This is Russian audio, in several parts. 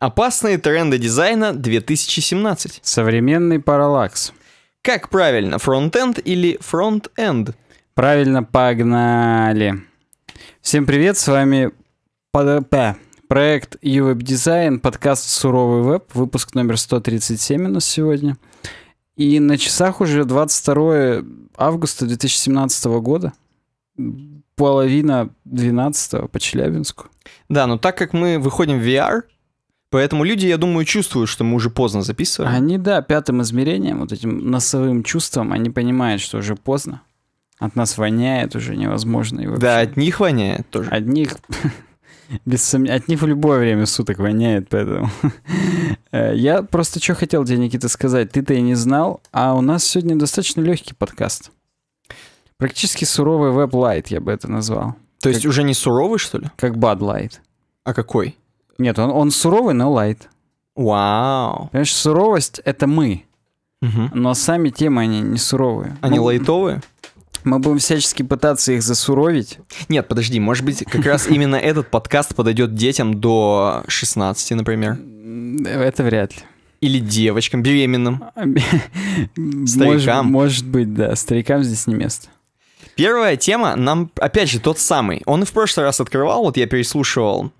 Опасные тренды дизайна 2017. Современный параллакс. Как правильно, фронт-энд или фронт-энд? Правильно, погнали. Всем привет, с вами ПДП. Проект UWeb Design, подкаст «Суровый веб», выпуск номер 137 у нас сегодня. И на часах уже 22 августа 2017 года, половина 12 по Челябинску. Да, но так как мы выходим в VR, Поэтому люди, я думаю, чувствуют, что мы уже поздно записываем. Они, да, пятым измерением, вот этим носовым чувством, они понимают, что уже поздно. От нас воняет уже невозможно. И Да, от них воняет тоже. От них... Без сомнения, от них в любое время суток воняет, поэтому... Я просто что хотел тебе, Никита, сказать. Ты-то и не знал, а у нас сегодня достаточно легкий подкаст. Практически суровый веб-лайт, я бы это назвал. То есть уже не суровый, что ли? Как Bud Light. А какой? Нет, он, он суровый, но лайт. Вау. Понимаешь, суровость — это мы. Угу. Но сами темы, они не суровые. Они мы, лайтовые? Мы будем всячески пытаться их засуровить. Нет, подожди, может быть, как раз именно этот подкаст подойдет детям до 16, например? Это вряд ли. Или девочкам, беременным. Старикам. Может, быть, да. Старикам здесь не место. Первая тема нам, опять же, тот самый. Он и в прошлый раз открывал, вот я переслушивал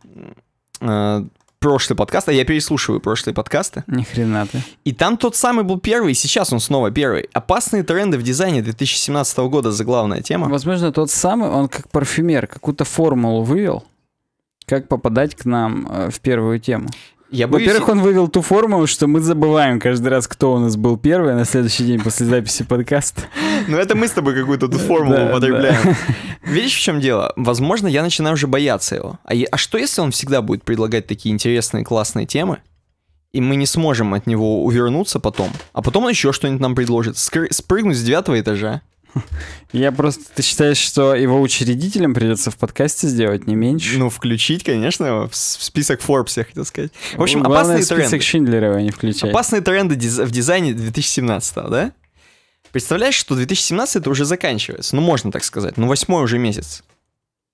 э, прошлый подкаст, а я переслушиваю прошлые подкасты. Ни хрена ты. И там тот самый был первый, и сейчас он снова первый. Опасные тренды в дизайне 2017 года за главная тема. Возможно, тот самый, он как парфюмер какую-то формулу вывел, как попадать к нам э, в первую тему. Я, Вы... Ну, во-первых, он вывел ту формулу, что мы забываем каждый раз, кто у нас был первый а на следующий день после записи подкаста. Ну, это мы с тобой какую-то ту формулу употребляем. Видишь, в чем дело? Возможно, я начинаю уже бояться его. А, а что, если он всегда будет предлагать такие интересные, классные темы, и мы не сможем от него увернуться потом, а потом он еще что-нибудь нам предложит, спрыгнуть с девятого этажа, Я просто... Ты считаешь, что его учредителям придется в подкасте сделать не меньше? Ну, включить, конечно, в список Forbes, я хотел сказать. В общем, Главное, опасные список тренды. список Шиндлерова не включать. Опасные тренды диз... в дизайне 2017 го да? Представляешь, что 2017 это уже заканчивается. Ну, можно так сказать. Ну, восьмой уже месяц.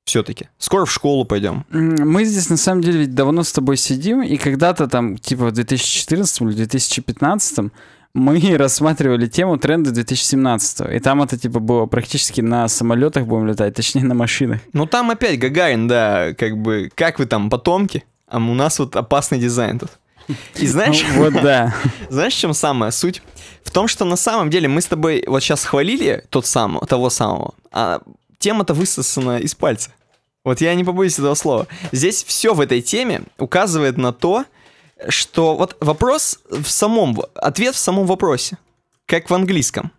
Все-таки. Скоро в школу пойдем. Мы здесь, на самом деле, ведь давно с тобой сидим, и когда-то там, типа в 2014 или 2015 мы рассматривали тему тренда 2017 И там это типа было практически на самолетах будем летать, точнее на машинах. Ну там опять Гагарин, да, как бы, как вы там, потомки? А у нас вот опасный дизайн тут. И ну, знаешь, ну, вот да. знаешь, в чем самая суть? В том, что на самом деле мы с тобой вот сейчас хвалили тот самого того самого, а тема-то высосана из пальца. Вот я не побоюсь этого слова. Здесь все в этой теме указывает на то, что вот вопрос в самом, ответ в самом вопросе, как в английском.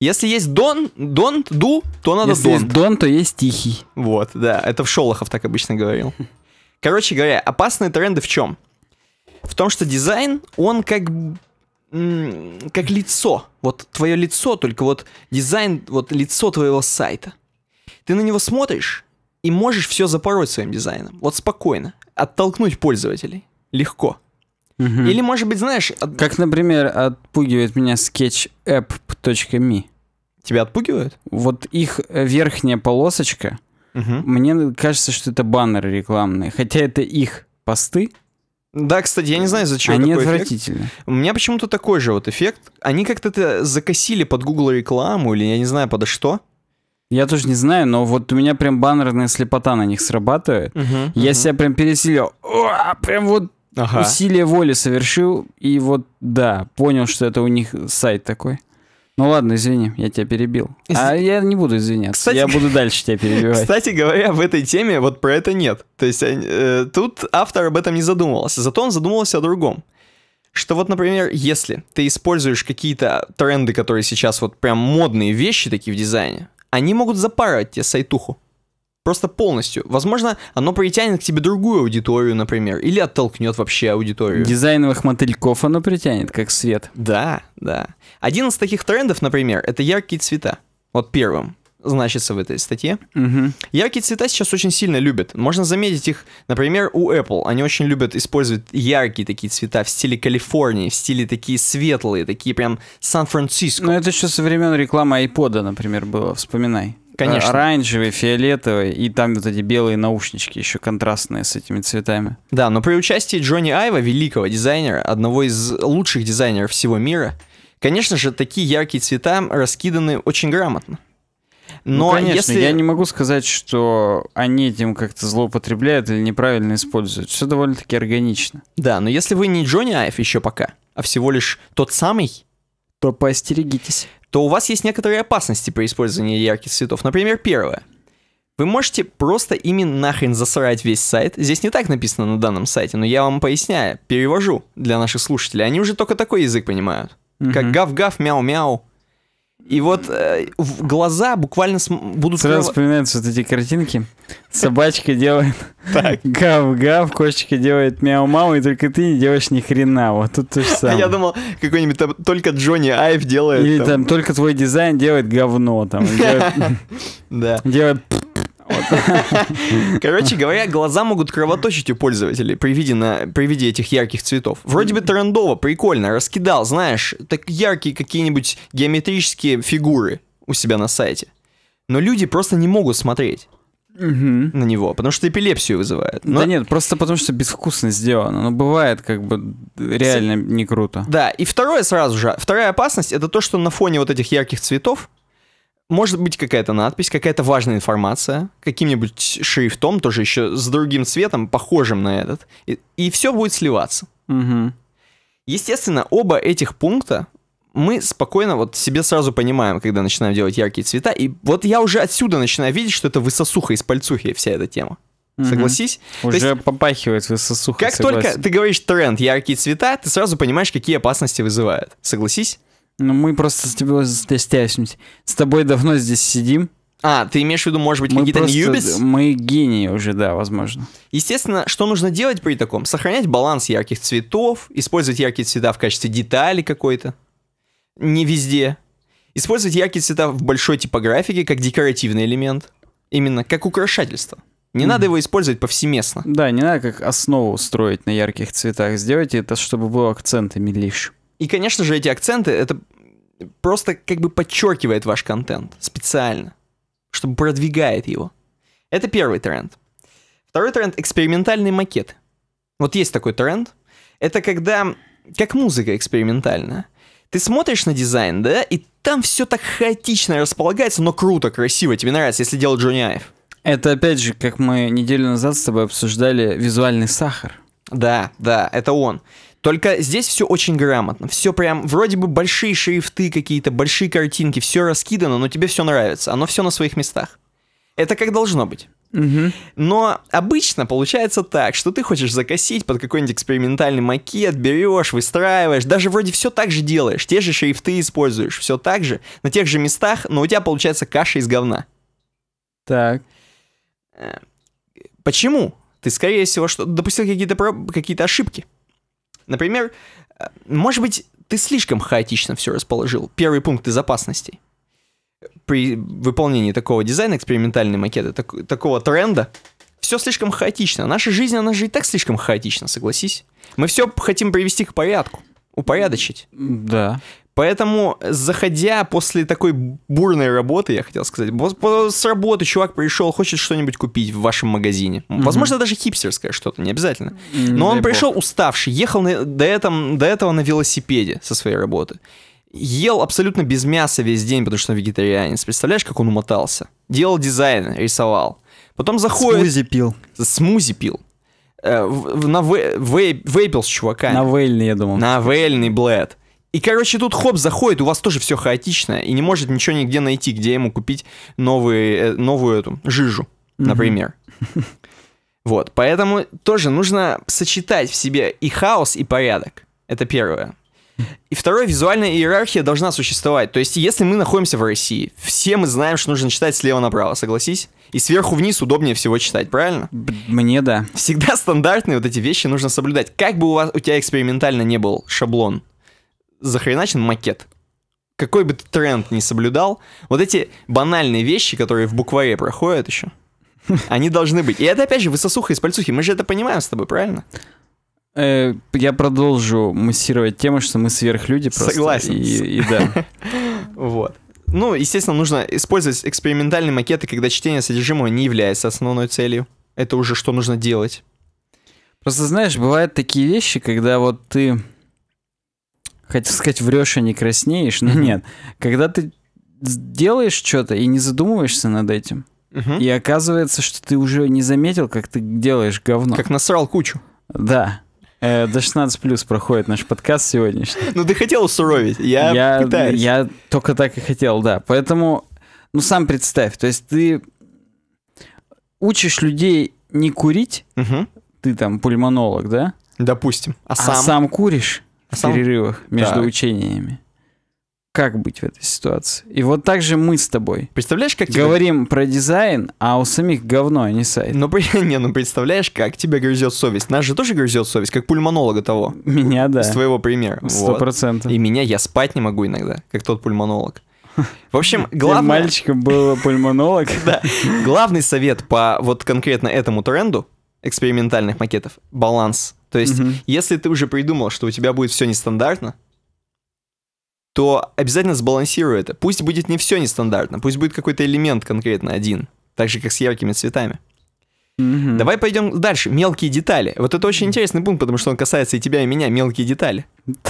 Если есть don, don't, do, то надо Если don't. Если don, то есть тихий. Вот, да, это в Шолохов так обычно говорил. Короче говоря, опасные тренды в чем? В том, что дизайн, он как как лицо, вот твое лицо, только вот дизайн, вот лицо твоего сайта. Ты на него смотришь и можешь все запороть своим дизайном, вот спокойно, оттолкнуть пользователей легко. Угу. Или, может быть, знаешь... От... Как, например, отпугивает меня sketchapp.me. Тебя отпугивают? Вот их э, верхняя полосочка, угу. мне кажется, что это баннеры рекламные, хотя это их посты. Да, кстати, я не знаю, зачем Они такой отвратительны. Эффект. У меня почему-то такой же вот эффект. Они как-то закосили под Google рекламу или я не знаю подо что. Я тоже не знаю, но вот у меня прям баннерная слепота на них срабатывает. Угу, я угу. себя прям переселил О, а прям вот Ага. Усилие воли совершил, и вот, да, понял, что это у них сайт такой. Ну ладно, извини, я тебя перебил. А я не буду извиняться, Кстати... я буду дальше тебя перебивать. Кстати говоря, в этой теме вот про это нет. То есть э, тут автор об этом не задумывался, зато он задумывался о другом. Что вот, например, если ты используешь какие-то тренды, которые сейчас вот прям модные вещи такие в дизайне, они могут запарывать тебе сайтуху. Просто полностью. Возможно, оно притянет к тебе другую аудиторию, например, или оттолкнет вообще аудиторию. Дизайновых мотыльков оно притянет, как свет. Да, да. Один из таких трендов, например, это яркие цвета. Вот первым значится в этой статье. Угу. Яркие цвета сейчас очень сильно любят. Можно заметить их, например, у Apple. Они очень любят использовать яркие такие цвета в стиле Калифорнии, в стиле такие светлые, такие прям Сан-Франциско. Ну, это еще со времен рекламы iPod, например, было, вспоминай. Конечно. Оранжевый, фиолетовый, и там вот эти белые наушнички еще контрастные с этими цветами. Да, но при участии Джонни Айва, великого дизайнера, одного из лучших дизайнеров всего мира, конечно же, такие яркие цвета раскиданы очень грамотно. Ну, но ну, конечно, если... я не могу сказать, что они этим как-то злоупотребляют или неправильно используют. Все довольно-таки органично. Да, но если вы не Джонни Айв еще пока, а всего лишь тот самый, то поостерегитесь то у вас есть некоторые опасности при использовании ярких цветов. Например, первое. Вы можете просто ими нахрен засрать весь сайт. Здесь не так написано на данном сайте, но я вам поясняю, перевожу для наших слушателей. Они уже только такой язык понимают. Угу. Как гав-гав, мяу-мяу. И вот э, в глаза буквально см- будут... Сразу крыло... вспоминаются вот эти картинки. Собачка делает гав-гав, кошечка делает мяу-мау, и только ты не делаешь ни хрена. Вот тут то же самое. Я думал, какой-нибудь там только Джонни Айв делает... Или там только твой дизайн делает говно. там. Да. Делает... Короче говоря, глаза могут кровоточить у пользователей при виде, на, при виде этих ярких цветов. Вроде бы трендово, прикольно, раскидал, знаешь, так яркие какие-нибудь геометрические фигуры у себя на сайте. Но люди просто не могут смотреть угу. на него, потому что эпилепсию вызывает. Но... Да нет, просто потому что безвкусно сделано. Но бывает как бы реально не круто. Да, и второе сразу же, вторая опасность это то, что на фоне вот этих ярких цветов может быть какая-то надпись, какая-то важная информация, каким-нибудь шрифтом, тоже еще с другим цветом, похожим на этот, и, и все будет сливаться. Угу. Естественно, оба этих пункта мы спокойно вот себе сразу понимаем, когда начинаем делать яркие цвета, и вот я уже отсюда начинаю видеть, что это высосуха из пальцухи вся эта тема. Угу. Согласись? Уже есть, попахивает высосуха. Как согласен. только ты говоришь тренд, яркие цвета, ты сразу понимаешь, какие опасности вызывает. Согласись? Ну, мы просто с тобой стесняемся. С тобой давно здесь сидим. А, ты имеешь в виду, может быть, какие-то ньюбис? Мы гении уже, да, возможно. Естественно, что нужно делать при таком? Сохранять баланс ярких цветов, использовать яркие цвета в качестве детали какой-то. Не везде. Использовать яркие цвета в большой типографике как декоративный элемент. Именно как украшательство. Не mm надо его использовать повсеместно. Да, не надо как основу строить на ярких цветах. Сделайте это, чтобы было акцентами лишь. И, конечно же, эти акценты, это просто как бы подчеркивает ваш контент специально, чтобы продвигает его. Это первый тренд. Второй тренд — экспериментальные макеты. Вот есть такой тренд. Это когда, как музыка экспериментальная. Ты смотришь на дизайн, да, и там все так хаотично располагается, но круто, красиво, тебе нравится, если делал Джонни Айв. Это опять же, как мы неделю назад с тобой обсуждали, визуальный сахар. Да, да, это он. Только здесь все очень грамотно. Все прям, вроде бы большие шрифты какие-то, большие картинки, все раскидано, но тебе все нравится. Оно все на своих местах. Это как должно быть. Угу. Но обычно получается так, что ты хочешь закосить под какой-нибудь экспериментальный макет, берешь, выстраиваешь, даже вроде все так же делаешь, те же шрифты используешь, все так же, на тех же местах, но у тебя получается каша из говна. Так. Э, почему? Ты, скорее всего, что допустил какие-то про... какие ошибки. Например, э, может быть, ты слишком хаотично все расположил. Первый пункт из опасностей. При выполнении такого дизайна, экспериментальной макеты, так, такого тренда, все слишком хаотично. Наша жизнь, она же и так слишком хаотична, согласись. Мы все хотим привести к порядку, упорядочить. Да. Поэтому, заходя после такой бурной работы, я хотел сказать, с работы чувак пришел, хочет что-нибудь купить в вашем магазине. Mm-hmm. Возможно, даже хипстерское что-то, не обязательно. Но он Дай пришел бог. уставший, ехал на, до, этом, до этого на велосипеде со своей работы. Ел абсолютно без мяса весь день, потому что он вегетарианец. Представляешь, как он умотался? Делал дизайн, рисовал. Потом заходит... Смузи пил. Смузи пил э, на вейпил с чуваками. На вейльный, я думал. На вейльный блэд. И, короче, тут хоп, заходит, у вас тоже все хаотично, и не может ничего нигде найти, где ему купить новые, э, новую эту жижу, например. mm Вот, поэтому тоже нужно сочетать в себе и хаос, и порядок. Это первое. И второе, визуальная иерархия должна существовать. То есть, если мы находимся в России, все мы знаем, что нужно читать слева направо, согласись? И сверху вниз удобнее всего читать, правильно? Мне да. Всегда стандартные вот эти вещи нужно соблюдать. Как бы у вас у тебя экспериментально не был шаблон захреначен макет. Какой бы ты тренд не соблюдал, вот эти банальные вещи, которые в букваре проходят еще, они должны быть. И это, опять же, высосуха из пальцухи. Мы же это понимаем с тобой, правильно? Э, я продолжу массировать тему, что мы сверхлюди просто. Согласен. И, и да. Вот. Ну, естественно, нужно использовать экспериментальные макеты, когда чтение содержимого не является основной целью. Это уже что нужно делать. Просто знаешь, бывают такие вещи, когда вот ты Хотел сказать, врешь, а не краснеешь, но нет. Когда ты делаешь что-то и не задумываешься над этим, и оказывается, что ты уже не заметил, как ты делаешь говно. Как насрал кучу. Да. Э, до 16 плюс проходит наш подкаст сегодняшний. Ну ты хотел суровить, я, я пытаюсь. Я только так и хотел, да. Поэтому, ну сам представь, то есть ты учишь людей не курить, угу. ты там пульмонолог, да? Допустим. А, а сам? сам куришь? в Сам... перерывах между так. учениями. Как быть в этой ситуации? И вот так же мы с тобой. Представляешь, как тебе... Говорим про дизайн, а у самих говно, а не сайт. Ну, не, ну представляешь, как тебя грызет совесть. Нас же тоже грызет совесть, как пульмонолога того. Меня, да. С твоего примера. Сто процентов. Вот. И меня, я спать не могу иногда, как тот пульмонолог. В общем, главное... мальчиком был пульмонолог. да. Главный совет по вот конкретно этому тренду экспериментальных макетов — баланс. То есть, угу. если ты уже придумал, что у тебя будет все нестандартно, то обязательно сбалансируй это. Пусть будет не все нестандартно, пусть будет какой-то элемент конкретно один, так же как с яркими цветами. Угу. Давай пойдем дальше. Мелкие детали. Вот это очень интересный пункт, потому что он касается и тебя, и меня. Мелкие детали.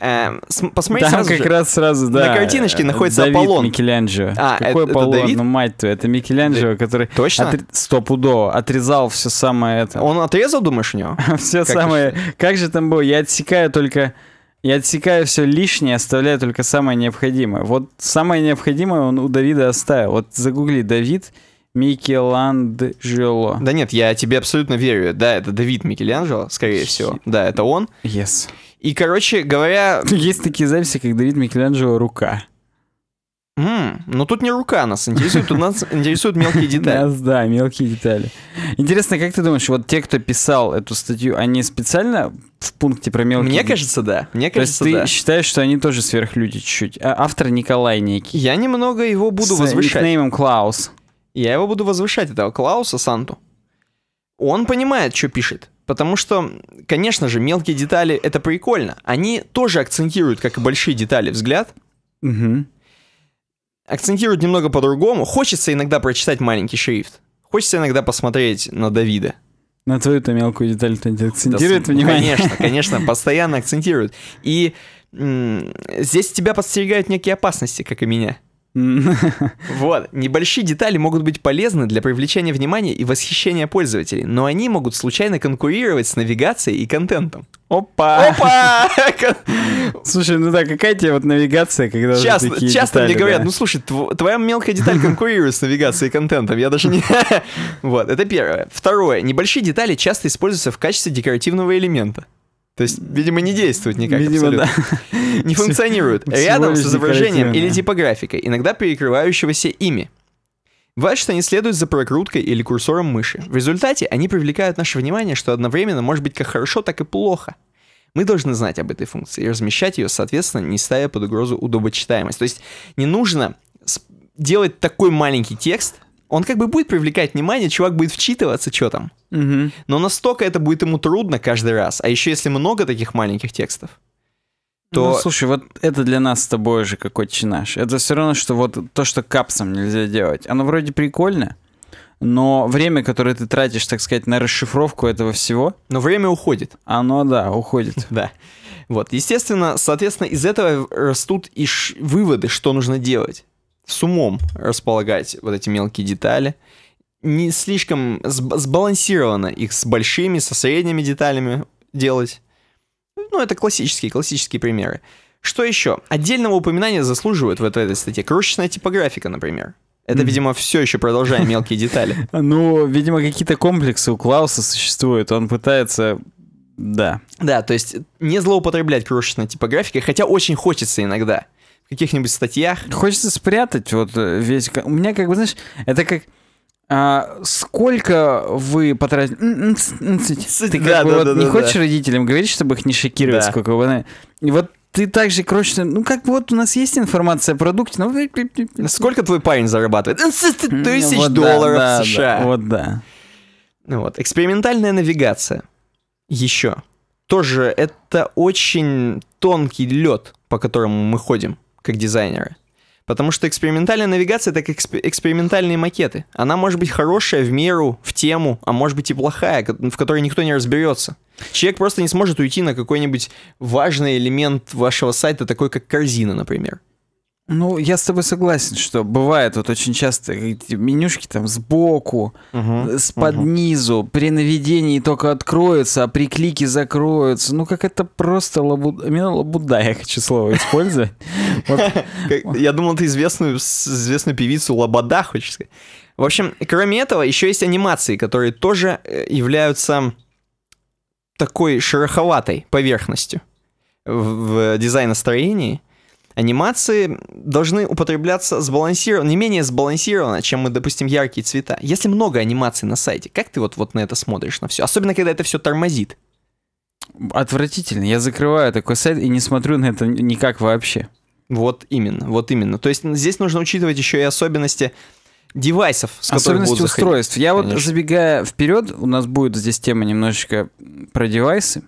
Эм, посмотри Там как раз сразу, да. На картиночке э, находится Аполлон. Микеланджело. А, Какой Аполлон? Ну, мать твою, это Микеланджело, который... Точно? Стопудово. Отрезал все самое это. Он отрезал, думаешь, у него? Все самое... Как же там было? Я отсекаю только... Я отсекаю все лишнее, оставляю только самое необходимое. Вот самое необходимое он у Давида оставил. Вот загугли Давид, Микеланджело. Да нет, я тебе абсолютно верю. Да, это Давид Микеланджело, скорее всего. Да, это он. Yes. И, короче говоря... Есть такие записи, как Давид Микеланджело рука. Mm, но ну тут не рука нас интересует, у нас интересуют мелкие детали. Нас, да, мелкие детали. Интересно, как ты думаешь, вот те, кто писал эту статью, они специально в пункте про мелкие... Мне кажется, да. Мне кажется, да. ты считаешь, что они тоже сверхлюди чуть-чуть. А автор Николай некий. Я немного его буду возвышать. С никнеймом Клаус. Я его буду возвышать, этого Клауса Санту. Он понимает, что пишет. Потому что, конечно же, мелкие детали — это прикольно. Они тоже акцентируют, как и большие детали, взгляд. Угу. Акцентируют немного по-другому. Хочется иногда прочитать маленький шрифт. Хочется иногда посмотреть на Давида. На твою-то мелкую деталь-то не акцентирует да, внимание. Конечно, конечно, постоянно акцентирует. И здесь тебя подстерегают некие опасности, как и меня. Вот, небольшие детали могут быть полезны для привлечения внимания и восхищения пользователей, но они могут случайно конкурировать с навигацией и контентом. Опа! Опа! Слушай, ну да, какая тебе вот навигация, когда часто, такие Часто детали, мне говорят, да? ну слушай, тв- твоя мелкая деталь конкурирует с навигацией и контентом, я даже не... Вот, это первое. Второе. Небольшие детали часто используются в качестве декоративного элемента. То есть, видимо, не действует никак видимо, абсолютно. Да. Не функционирует. Рядом с изображением или типографикой, иногда перекрывающегося ими. важно, что они следуют за прокруткой или курсором мыши. В результате они привлекают наше внимание, что одновременно может быть как хорошо, так и плохо. Мы должны знать об этой функции и размещать ее, соответственно, не ставя под угрозу удобочитаемость. То есть не нужно делать такой маленький текст, он как бы будет привлекать внимание, чувак будет вчитываться, что там. Угу. Но настолько это будет ему трудно каждый раз. А еще если много таких маленьких текстов, ну, то... Ну, слушай, вот это для нас с тобой же какой то наш. Это все равно, что вот то, что капсом нельзя делать. Оно вроде прикольно, но время, которое ты тратишь, так сказать, на расшифровку этого всего... Но время уходит. Оно, да, уходит. Да. Вот, естественно, соответственно, из этого растут и выводы, что нужно делать с умом располагать вот эти мелкие детали, не слишком сбалансированно их с большими, со средними деталями делать. Ну, это классические, классические примеры. Что еще? Отдельного упоминания заслуживают в этой, этой статье крошечная типографика, например. Это, видимо, все еще продолжая мелкие детали. Ну, видимо, какие-то комплексы у Клауса существуют. Он пытается да. Да, то есть не злоупотреблять крошечной типографикой, хотя очень хочется иногда каких-нибудь статьях. Хочется спрятать вот э, весь... У меня как бы, знаешь, это как... А сколько вы потратили? Ты как да, бы да, вот да, не да, хочешь да. родителям говорить, чтобы их не шокировать, да. сколько вы... И вот ты также крошечный, ну как вот у нас есть информация о продукте, но... Ну, сколько твой парень зарабатывает? Ну, тысяч вот долларов да, США. Да, вот да. Ну вот, экспериментальная навигация. Еще. Тоже это очень тонкий лед, по которому мы ходим как дизайнера. Потому что экспериментальная навигация — это как эксп- экспериментальные макеты. Она может быть хорошая в меру, в тему, а может быть и плохая, в которой никто не разберется. Человек просто не сможет уйти на какой-нибудь важный элемент вашего сайта, такой как корзина, например. Ну, я с тобой согласен, что бывает вот очень часто эти менюшки там сбоку, угу, с под угу. низу, при наведении только откроются, а при клике закроются. Ну, как это просто лабуда... Именно лабуда я хочу слово использовать. Я думал, ты известную известную певицу Лобода хочешь сказать. В общем, кроме этого, еще есть анимации, которые тоже э, являются такой шероховатой поверхностью в дизайн строении. Анимации должны употребляться сбалансированно, не менее сбалансированно, чем мы, допустим, яркие цвета. Если много анимаций на сайте, как ты вот, вот на это смотришь, на все? Особенно, когда это все тормозит. Отвратительно. Я закрываю такой сайт и не смотрю на это никак вообще. Вот именно, вот именно. То есть здесь нужно учитывать еще и особенности девайсов, с Особенности устройств. Я Конечно. вот забегая вперед, у нас будет здесь тема немножечко про девайсы.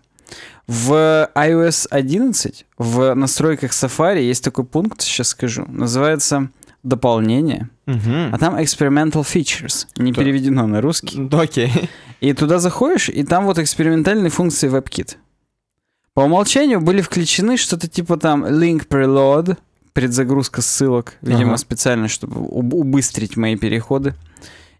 В iOS 11 в настройках Safari есть такой пункт, сейчас скажу, называется дополнение, угу. а там experimental features, не да. переведено на русский. Да, ну, окей. И туда заходишь, и там вот экспериментальные функции WebKit. По умолчанию были включены что-то типа там link preload, предзагрузка ссылок, видимо, ага. специально, чтобы убыстрить мои переходы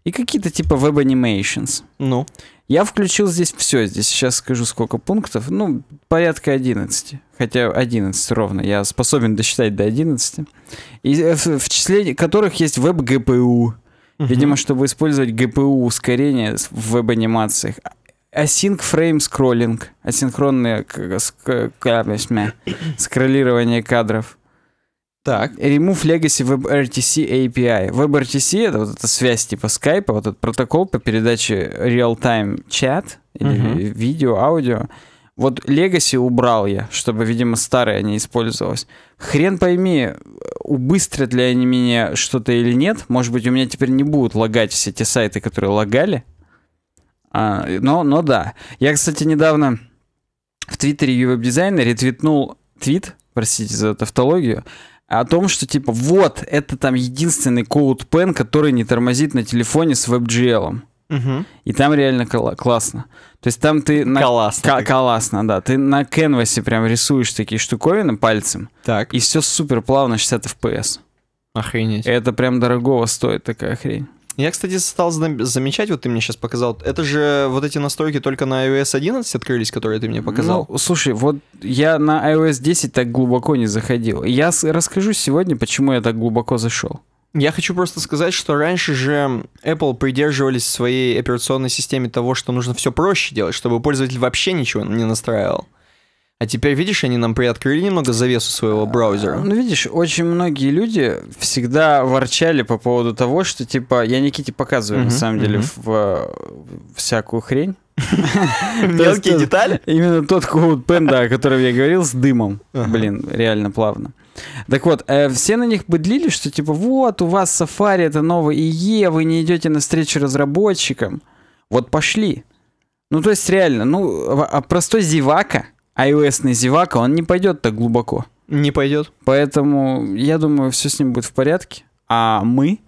и какие-то типа веб animations. Ну. Я включил здесь все, здесь сейчас скажу сколько пунктов, ну, порядка 11, хотя 11 ровно, я способен досчитать до 11, и, э, в, в числе которых есть веб-ГПУ, видимо, чтобы использовать ГПУ ускорение в веб-анимациях, Async Frame Scrolling, асинхронное скроллирование кадров, так. Remove Legacy WebRTC API. WebRTC — это вот эта связь типа Skype, вот этот протокол по передаче real-time чат, uh-huh. видео, аудио. Вот Legacy убрал я, чтобы, видимо, старое не использовалось. Хрен пойми, убыстрят ли они меня что-то или нет. Может быть, у меня теперь не будут лагать все те сайты, которые лагали. А, но, но да. Я, кстати, недавно в Твиттере веб дизайнер ретвитнул твит, простите за тавтологию, о том, что типа вот, это там единственный Code Pen, который не тормозит на телефоне с WebGL. И там реально кл- классно. То есть там ты... На... Классно. К- классно, да. Ты на кенвасе прям рисуешь такие штуковины пальцем. Так. И все супер плавно, 60 FPS. Охренеть. Это прям дорогого стоит такая хрень. Я, кстати, стал замечать, вот ты мне сейчас показал, это же вот эти настройки только на iOS 11 открылись, которые ты мне ну, показал. Ну, слушай, вот я на iOS 10 так глубоко не заходил. Я расскажу сегодня, почему я так глубоко зашел. Я хочу просто сказать, что раньше же Apple придерживались в своей операционной системе того, что нужно все проще делать, чтобы пользователь вообще ничего не настраивал. А теперь, видишь, они нам приоткрыли немного завесу своего браузера. Ну, видишь, очень многие люди всегда ворчали по поводу того, что, типа, я Никите показываю, mm-hmm, на самом mm-hmm. деле, в, в, всякую хрень. Мелкие э, детали? Именно тот коут-пен, о котором я говорил, с дымом. Блин, реально плавно. Так вот, э, все на них быдлили, что типа вот, у вас Safari это новый ИЕ, вы не идете на встречу разработчикам. Вот пошли. Ну, то есть реально, ну, а, а простой зевака iOS-ный зевака, он не пойдет так глубоко. Не пойдет. Поэтому я думаю, все с ним будет в порядке. А мы,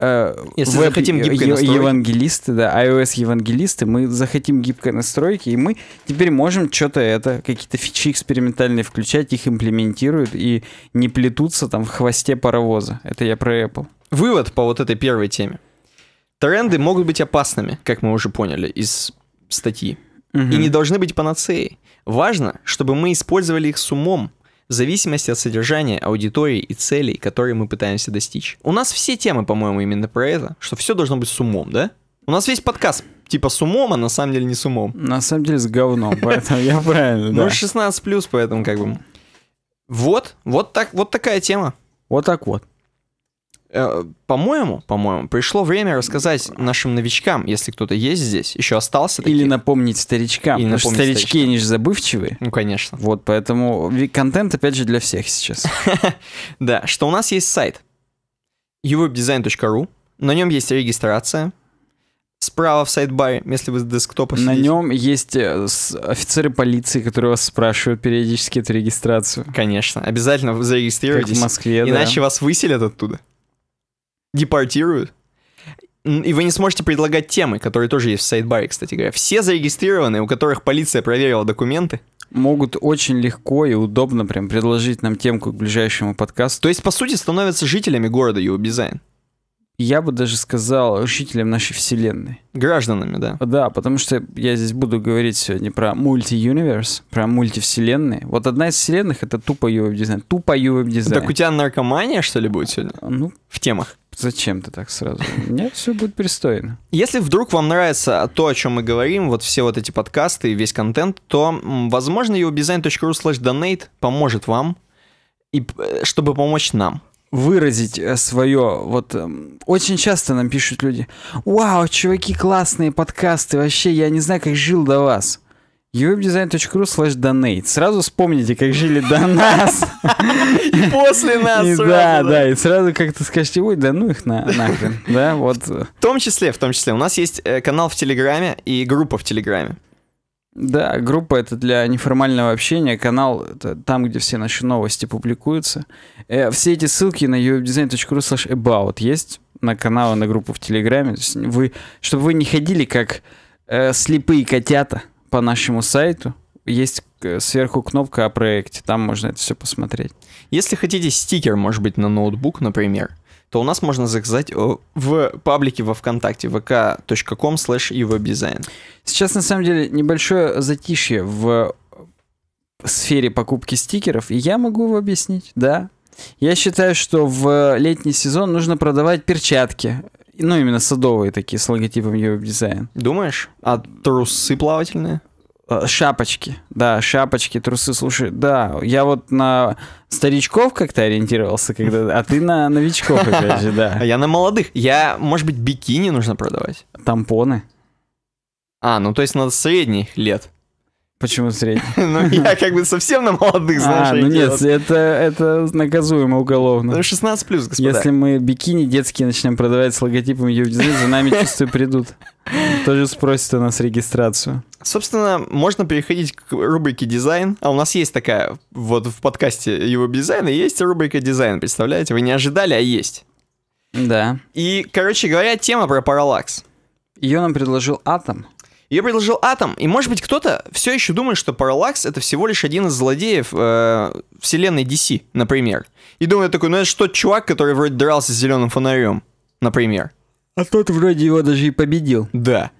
э, Если веб, захотим гибкой настройки. евангелисты, да, iOS-евангелисты, мы захотим гибкой настройки, и мы теперь можем что-то это, какие-то фичи экспериментальные включать, их имплементируют и не плетутся там в хвосте паровоза. Это я про Apple. Вывод по вот этой первой теме. Тренды могут быть опасными, как мы уже поняли из статьи. Угу. И не должны быть панацеей. Важно, чтобы мы использовали их с умом, в зависимости от содержания, аудитории и целей, которые мы пытаемся достичь. У нас все темы, по-моему, именно про это, что все должно быть с умом, да? У нас весь подкаст типа с умом, а на самом деле не с умом. На самом деле с говном, поэтому я правильно, ну, да. Ну, 16 плюс, поэтому как бы... Вот, вот, так, вот такая тема. Вот так вот. Э, по-моему, по-моему, пришло время рассказать нашим новичкам, если кто-то есть здесь, еще остался. Таких. Или напомнить старичкам. Или напомнить старички, старичкам. они же забывчивые. Ну, конечно. Вот, поэтому контент, опять же, для всех сейчас. Да, что у нас есть сайт europedesign.ru, на нем есть регистрация, справа в сайт-баре, если вы с десктопа сидите. На нем есть э, офицеры полиции, которые вас спрашивают периодически эту регистрацию. Конечно, обязательно зарегистрируйтесь. Как в Москве, Иначе да. вас выселят оттуда депортируют. И вы не сможете предлагать темы, которые тоже есть в сайдбаре, кстати говоря. Все зарегистрированные, у которых полиция проверила документы. Могут очень легко и удобно прям предложить нам темку к ближайшему подкасту. То есть, по сути, становятся жителями города Юбизайн. Я бы даже сказал, жителям нашей вселенной. Гражданами, да. Да, потому что я здесь буду говорить сегодня про мульти-юниверс, про мультивселенные. Вот одна из вселенных — это тупо ювеб-дизайн. Тупо ювеб-дизайн. Так у тебя наркомания, что ли, будет сегодня? Ну... В темах. Зачем ты так сразу? У меня все будет пристойно. Если вдруг вам нравится то, о чем мы говорим, вот все вот эти подкасты и весь контент, то, возможно, его design.ru slash donate поможет вам, и, э, чтобы помочь нам выразить э, свое. Вот эм, очень часто нам пишут люди, вау, чуваки, классные подкасты, вообще я не знаю, как жил до вас uwebdesign.ru slash donate. Сразу вспомните, как жили до нас. И после нас. Да, да, и сразу как-то скажете, ой, да ну их нахрен. Да, вот. В том числе, в том числе, у нас есть э, канал в Телеграме и группа в Телеграме. Да, группа это для неформального общения, канал это там, где все наши новости публикуются. Э, все эти ссылки на uwebdesign.ru slash about есть на канал и на группу в Телеграме. Вы, чтобы вы не ходили как э, слепые котята, по нашему сайту есть э, сверху кнопка о проекте, там можно это все посмотреть. Если хотите стикер, может быть, на ноутбук, например, то у нас можно заказать э, в паблике во ВКонтакте vk.com slash Сейчас, на самом деле, небольшое затишье в э, сфере покупки стикеров, и я могу его объяснить, да. Я считаю, что в летний сезон нужно продавать перчатки, ну, именно садовые такие, с логотипом Europe Думаешь? А трусы плавательные? А, шапочки, да, шапочки, трусы, слушай, да, я вот на старичков как-то ориентировался, когда, а ты на новичков, опять же, да. А я на молодых, я, может быть, бикини нужно продавать? Тампоны. А, ну то есть на средних лет. Почему средний? Ну, я как бы совсем на молодых, а, знаешь. А, ну нет, это, это наказуемо уголовно. 16 ну, плюс, господа. Если мы бикини детские начнем продавать с логотипом Юбдизайн, за нами, чувствую, придут. Тоже спросят у нас регистрацию. Собственно, можно переходить к рубрике дизайн. А у нас есть такая, вот в подкасте его дизайна есть рубрика дизайн, представляете? Вы не ожидали, а есть. Да. И, короче говоря, тема про параллакс. Ее нам предложил Атом. Я предложил Атом, и может быть кто-то все еще думает, что Параллакс это всего лишь один из злодеев э, вселенной DC, например. И думает такой, ну это что, чувак, который вроде дрался с зеленым фонарем, например. А тот вроде его даже и победил. Да.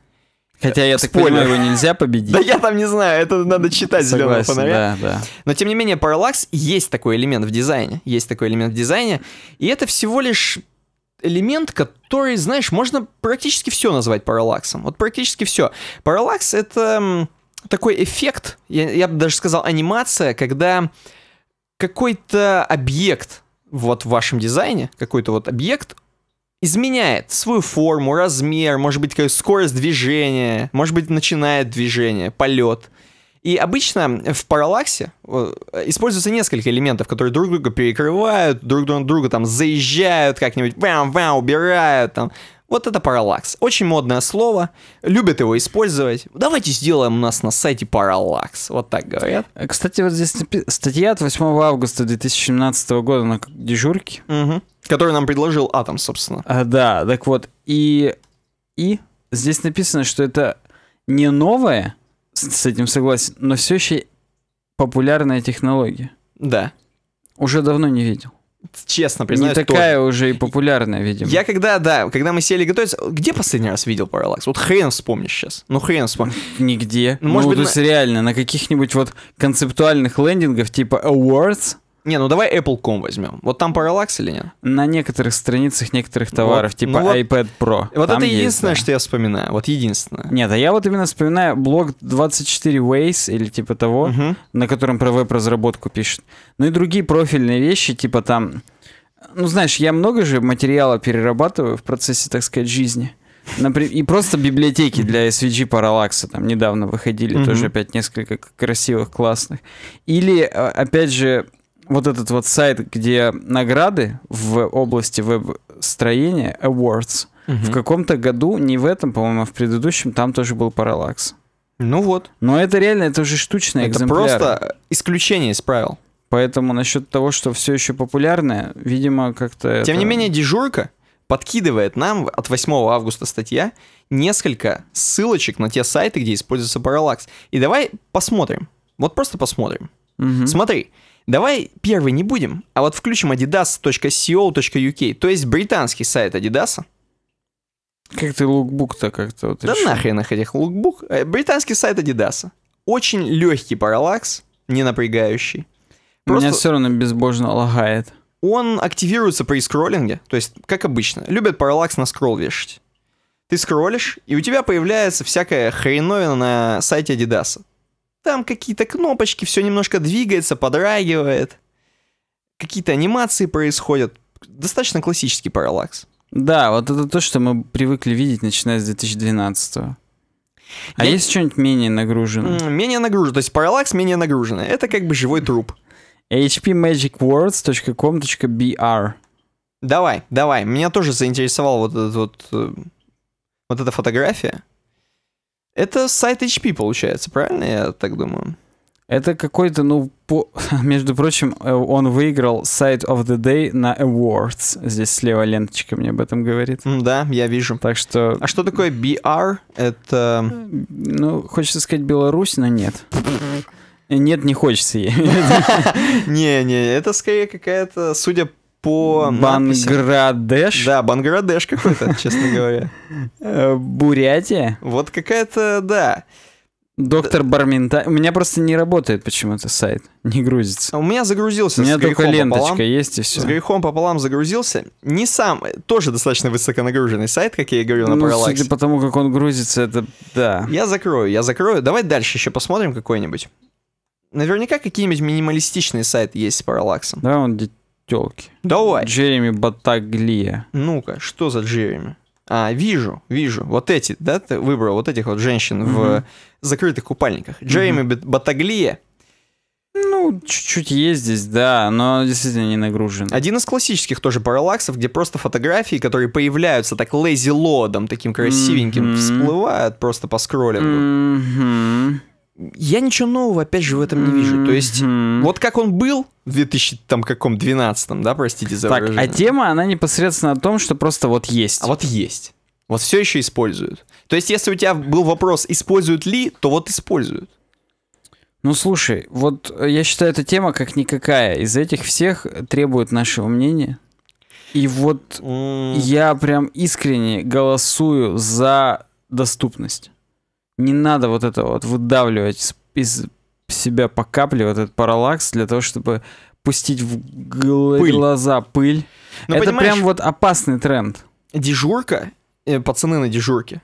Хотя я Спойлер. так понимаю, его нельзя победить. Да я там не знаю, это надо читать зеленого фонаря. Да, да. Но тем не менее, параллакс есть такой элемент в дизайне. Есть такой элемент в дизайне. И это всего лишь элемент, который, знаешь, можно практически все назвать параллаксом. Вот практически все. Параллакс — это такой эффект, я, я бы даже сказал анимация, когда какой-то объект вот в вашем дизайне, какой-то вот объект изменяет свою форму, размер, может быть, скорость движения, может быть, начинает движение, полет — и обычно в параллаксе э, используется несколько элементов, которые друг друга перекрывают, друг друга, друга там заезжают как-нибудь, вау-вау, убирают там. Вот это параллакс. Очень модное слово. Любят его использовать. Давайте сделаем у нас на сайте параллакс. Вот так говорят. Э, кстати, вот здесь статья от 8 августа 2017 года на дежурке. Угу. Который нам предложил Атом, собственно. А, да, так вот. И, и здесь написано, что это не новое, с этим согласен, но все еще популярная технология. Да. Уже давно не видел. Честно признаюсь, Не такая тоже. уже и популярная, видимо. Я когда, да, когда мы сели готовиться... Где последний раз видел параллакс? Вот хрен вспомнишь сейчас. Ну хрен вспомнишь. Нигде. Может ну, быть, то есть на... реально, на каких-нибудь вот концептуальных лендингах типа Awards не, ну давай Apple.com возьмем. Вот там параллакс или нет? На некоторых страницах некоторых товаров, вот, типа ну вот, iPad Pro. Вот там это есть, единственное, да. что я вспоминаю. Вот единственное. Нет, а я вот именно вспоминаю блог 24 Ways или типа того, угу. на котором про веб-разработку пишет. Ну и другие профильные вещи, типа там... Ну, знаешь, я много же материала перерабатываю в процессе, так сказать, жизни. Например, и просто библиотеки для SVG Parallax там недавно выходили, mm-hmm. тоже опять несколько красивых, классных. Или, а, опять же, вот этот вот сайт, где награды в области веб-строения, awards, угу. в каком-то году, не в этом, по-моему, а в предыдущем, там тоже был параллакс. Ну вот. Но это реально, это уже штучные это экземпляры. Это просто исключение из правил. Поэтому насчет того, что все еще популярное, видимо, как-то... Тем это... не менее, дежурка подкидывает нам от 8 августа статья несколько ссылочек на те сайты, где используется параллакс. И давай посмотрим. Вот просто посмотрим. Угу. Смотри, Давай первый не будем, а вот включим adidas.co.uk, то есть британский сайт Adidas. Как ты лукбук-то как-то? Вот да нахрен их этих лукбук. Э, британский сайт Adidas. Очень легкий параллакс, не напрягающий. Просто... Меня все равно безбожно лагает. Он активируется при скроллинге, то есть, как обычно, любят параллакс на скролл вешать. Ты скроллишь, и у тебя появляется всякая хреновина на сайте Adidas. Там какие-то кнопочки, все немножко двигается, подрагивает. Какие-то анимации происходят. Достаточно классический параллакс. Да, вот это то, что мы привыкли видеть, начиная с 2012 -го. А Я... есть что-нибудь менее нагруженное? Менее нагруженное, то есть параллакс менее нагруженный. Это как бы живой труп. hpmagicwords.com.br Давай, давай. Меня тоже заинтересовала вот, этот, вот, э, вот эта фотография. Это сайт HP получается, правильно я так думаю? Это какой-то, ну, по... между прочим, э, он выиграл сайт of the Day на Awards. Здесь слева ленточка мне об этом говорит. Да, я вижу. Так что... А что такое BR? Это... Ну, хочется сказать Беларусь, но нет. Нет, не хочется ей. Не-не, это скорее какая-то, судя по Бангладеш? Да, Бангладеш какой-то, честно говоря. Э, Бурятия? Вот какая-то, да. Доктор Бармента. У меня просто не работает почему-то сайт, не грузится. У меня загрузился. У меня только ленточка есть и все. С грехом пополам загрузился. Не сам, тоже достаточно высоконагруженный сайт, как я и говорил на ну, Parallax. Судя по тому, как он грузится, это да. Я закрою, я закрою. Давай дальше еще посмотрим какой-нибудь. Наверняка какие-нибудь минималистичные сайты есть с Parallax. Да, он телки. Давай. Джереми Батаглия. Ну-ка, что за Джереми? А, вижу, вижу. Вот эти, да, ты выбрал вот этих вот женщин угу. в закрытых купальниках. Джереми угу. Батаглия. Ну, чуть-чуть есть здесь, да, но действительно не нагружен. Один из классических тоже параллаксов, где просто фотографии, которые появляются так лейзи-лодом, таким красивеньким, mm-hmm. всплывают просто по скроллингу. Mm-hmm я ничего нового, опять же, в этом не вижу. То есть, mm-hmm. вот как он был в 2012, да, простите за Так, а тема, она непосредственно о том, что просто вот есть. А вот есть. Вот все еще используют. То есть, если у тебя был вопрос, используют ли, то вот используют. Ну, слушай, вот э, я считаю, эта тема как никакая. Из этих всех требует нашего мнения. И вот mm. я прям искренне голосую за доступность не надо вот это вот выдавливать из себя по капле вот этот параллакс для того, чтобы пустить в гл- пыль. глаза пыль. Но ну, это прям вот опасный тренд. Дежурка, э, пацаны на дежурке,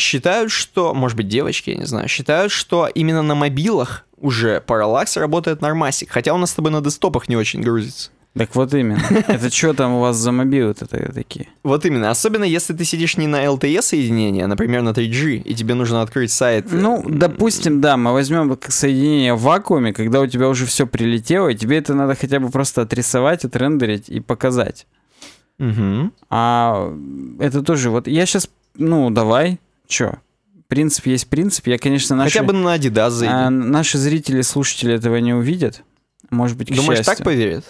считают, что, может быть, девочки, я не знаю, считают, что именно на мобилах уже параллакс работает нормасик, хотя у нас с тобой на десктопах не очень грузится. Так вот именно. Это что там у вас за мобилы-то такие? Вот именно. Особенно если ты сидишь не на LTE-соединении, а, например, на 3G, и тебе нужно открыть сайт. Э, ну, допустим, да, мы возьмем соединение в вакууме, когда у тебя уже все прилетело, и тебе это надо хотя бы просто отрисовать, отрендерить и показать. Угу. А это тоже вот... Я сейчас... Ну, давай. Чё? Принцип есть принцип. Я, конечно, наши... Хотя бы на Adidas а, зайди. А, наши зрители, слушатели этого не увидят. Может быть, к Думаешь, счастью. так поверят?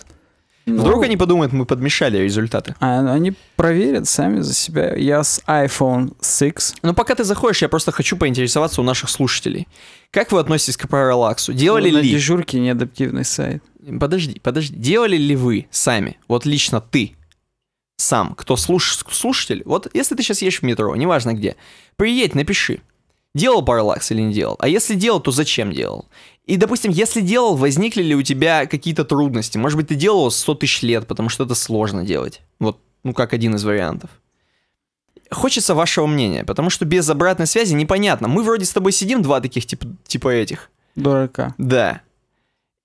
Ну, Вдруг они подумают, мы подмешали результаты. А, ну, они проверят сами за себя. Я с iPhone 6. Ну, пока ты заходишь, я просто хочу поинтересоваться у наших слушателей. Как вы относитесь к параллаксу? Делали ну, ли... На дежурке неадаптивный сайт. Подожди, подожди. Делали ли вы сами, вот лично ты, сам, кто слуш... слушатель, вот если ты сейчас ешь в метро, неважно где, приедь, напиши, делал параллакс или не делал. А если делал, то зачем делал? И, допустим, если делал, возникли ли у тебя какие-то трудности? Может быть, ты делал 100 тысяч лет, потому что это сложно делать. Вот, ну, как один из вариантов. Хочется вашего мнения, потому что без обратной связи непонятно. Мы вроде с тобой сидим, два таких типа, типа этих. Дурака. Да.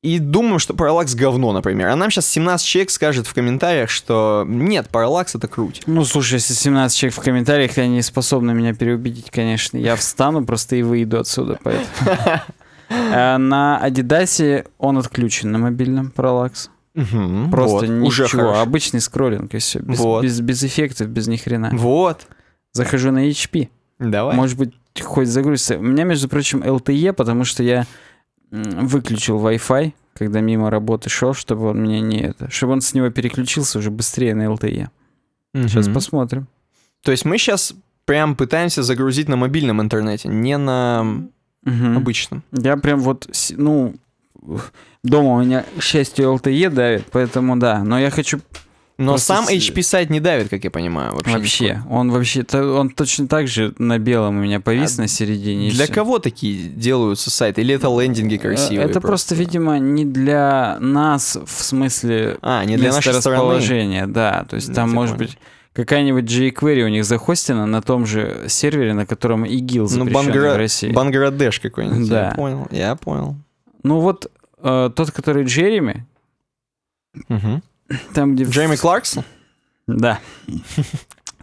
И думаем, что параллакс говно, например. А нам сейчас 17 человек скажет в комментариях, что нет, параллакс это круть. Ну, слушай, если 17 человек в комментариях, они не способны меня переубедить, конечно. Я встану просто и выйду отсюда, поэтому... Э, на Adidas он отключен на мобильном пролакс. Угу, Просто вот, ничего. Уже хорошо. Обычный скроллинг и все. Без, вот. без, без эффектов, без ни хрена. Вот. Захожу на HP. Давай. Может быть, хоть загрузится. У меня, между прочим, LTE, потому что я выключил Wi-Fi, когда мимо работы шел, чтобы он меня не это. Чтобы он с него переключился уже быстрее на LTE. Угу. Сейчас посмотрим. То есть мы сейчас прям пытаемся загрузить на мобильном интернете, не на угу. обычно. Я прям вот, ну, дома у меня, к счастью, LTE давит, поэтому да. Но я хочу но сам сам HP сайт не давит, как я понимаю. Вообще, вообще он вообще, он точно так же на белом у меня повис а на середине. Для кого такие делаются сайты? Или это лендинги э, красивые? Это просто, видимо, не для нас в смысле. А, не для нашего расположения, да. То есть да, там может понял. быть какая-нибудь jQuery у них захостена на том же сервере, на котором ИГИЛ запрещен ну, Бангра... в России. Бангладеш какой-нибудь, да. я понял, я понял. Ну вот э, тот, который Джереми, угу. там где... Джереми Кларксон? Да.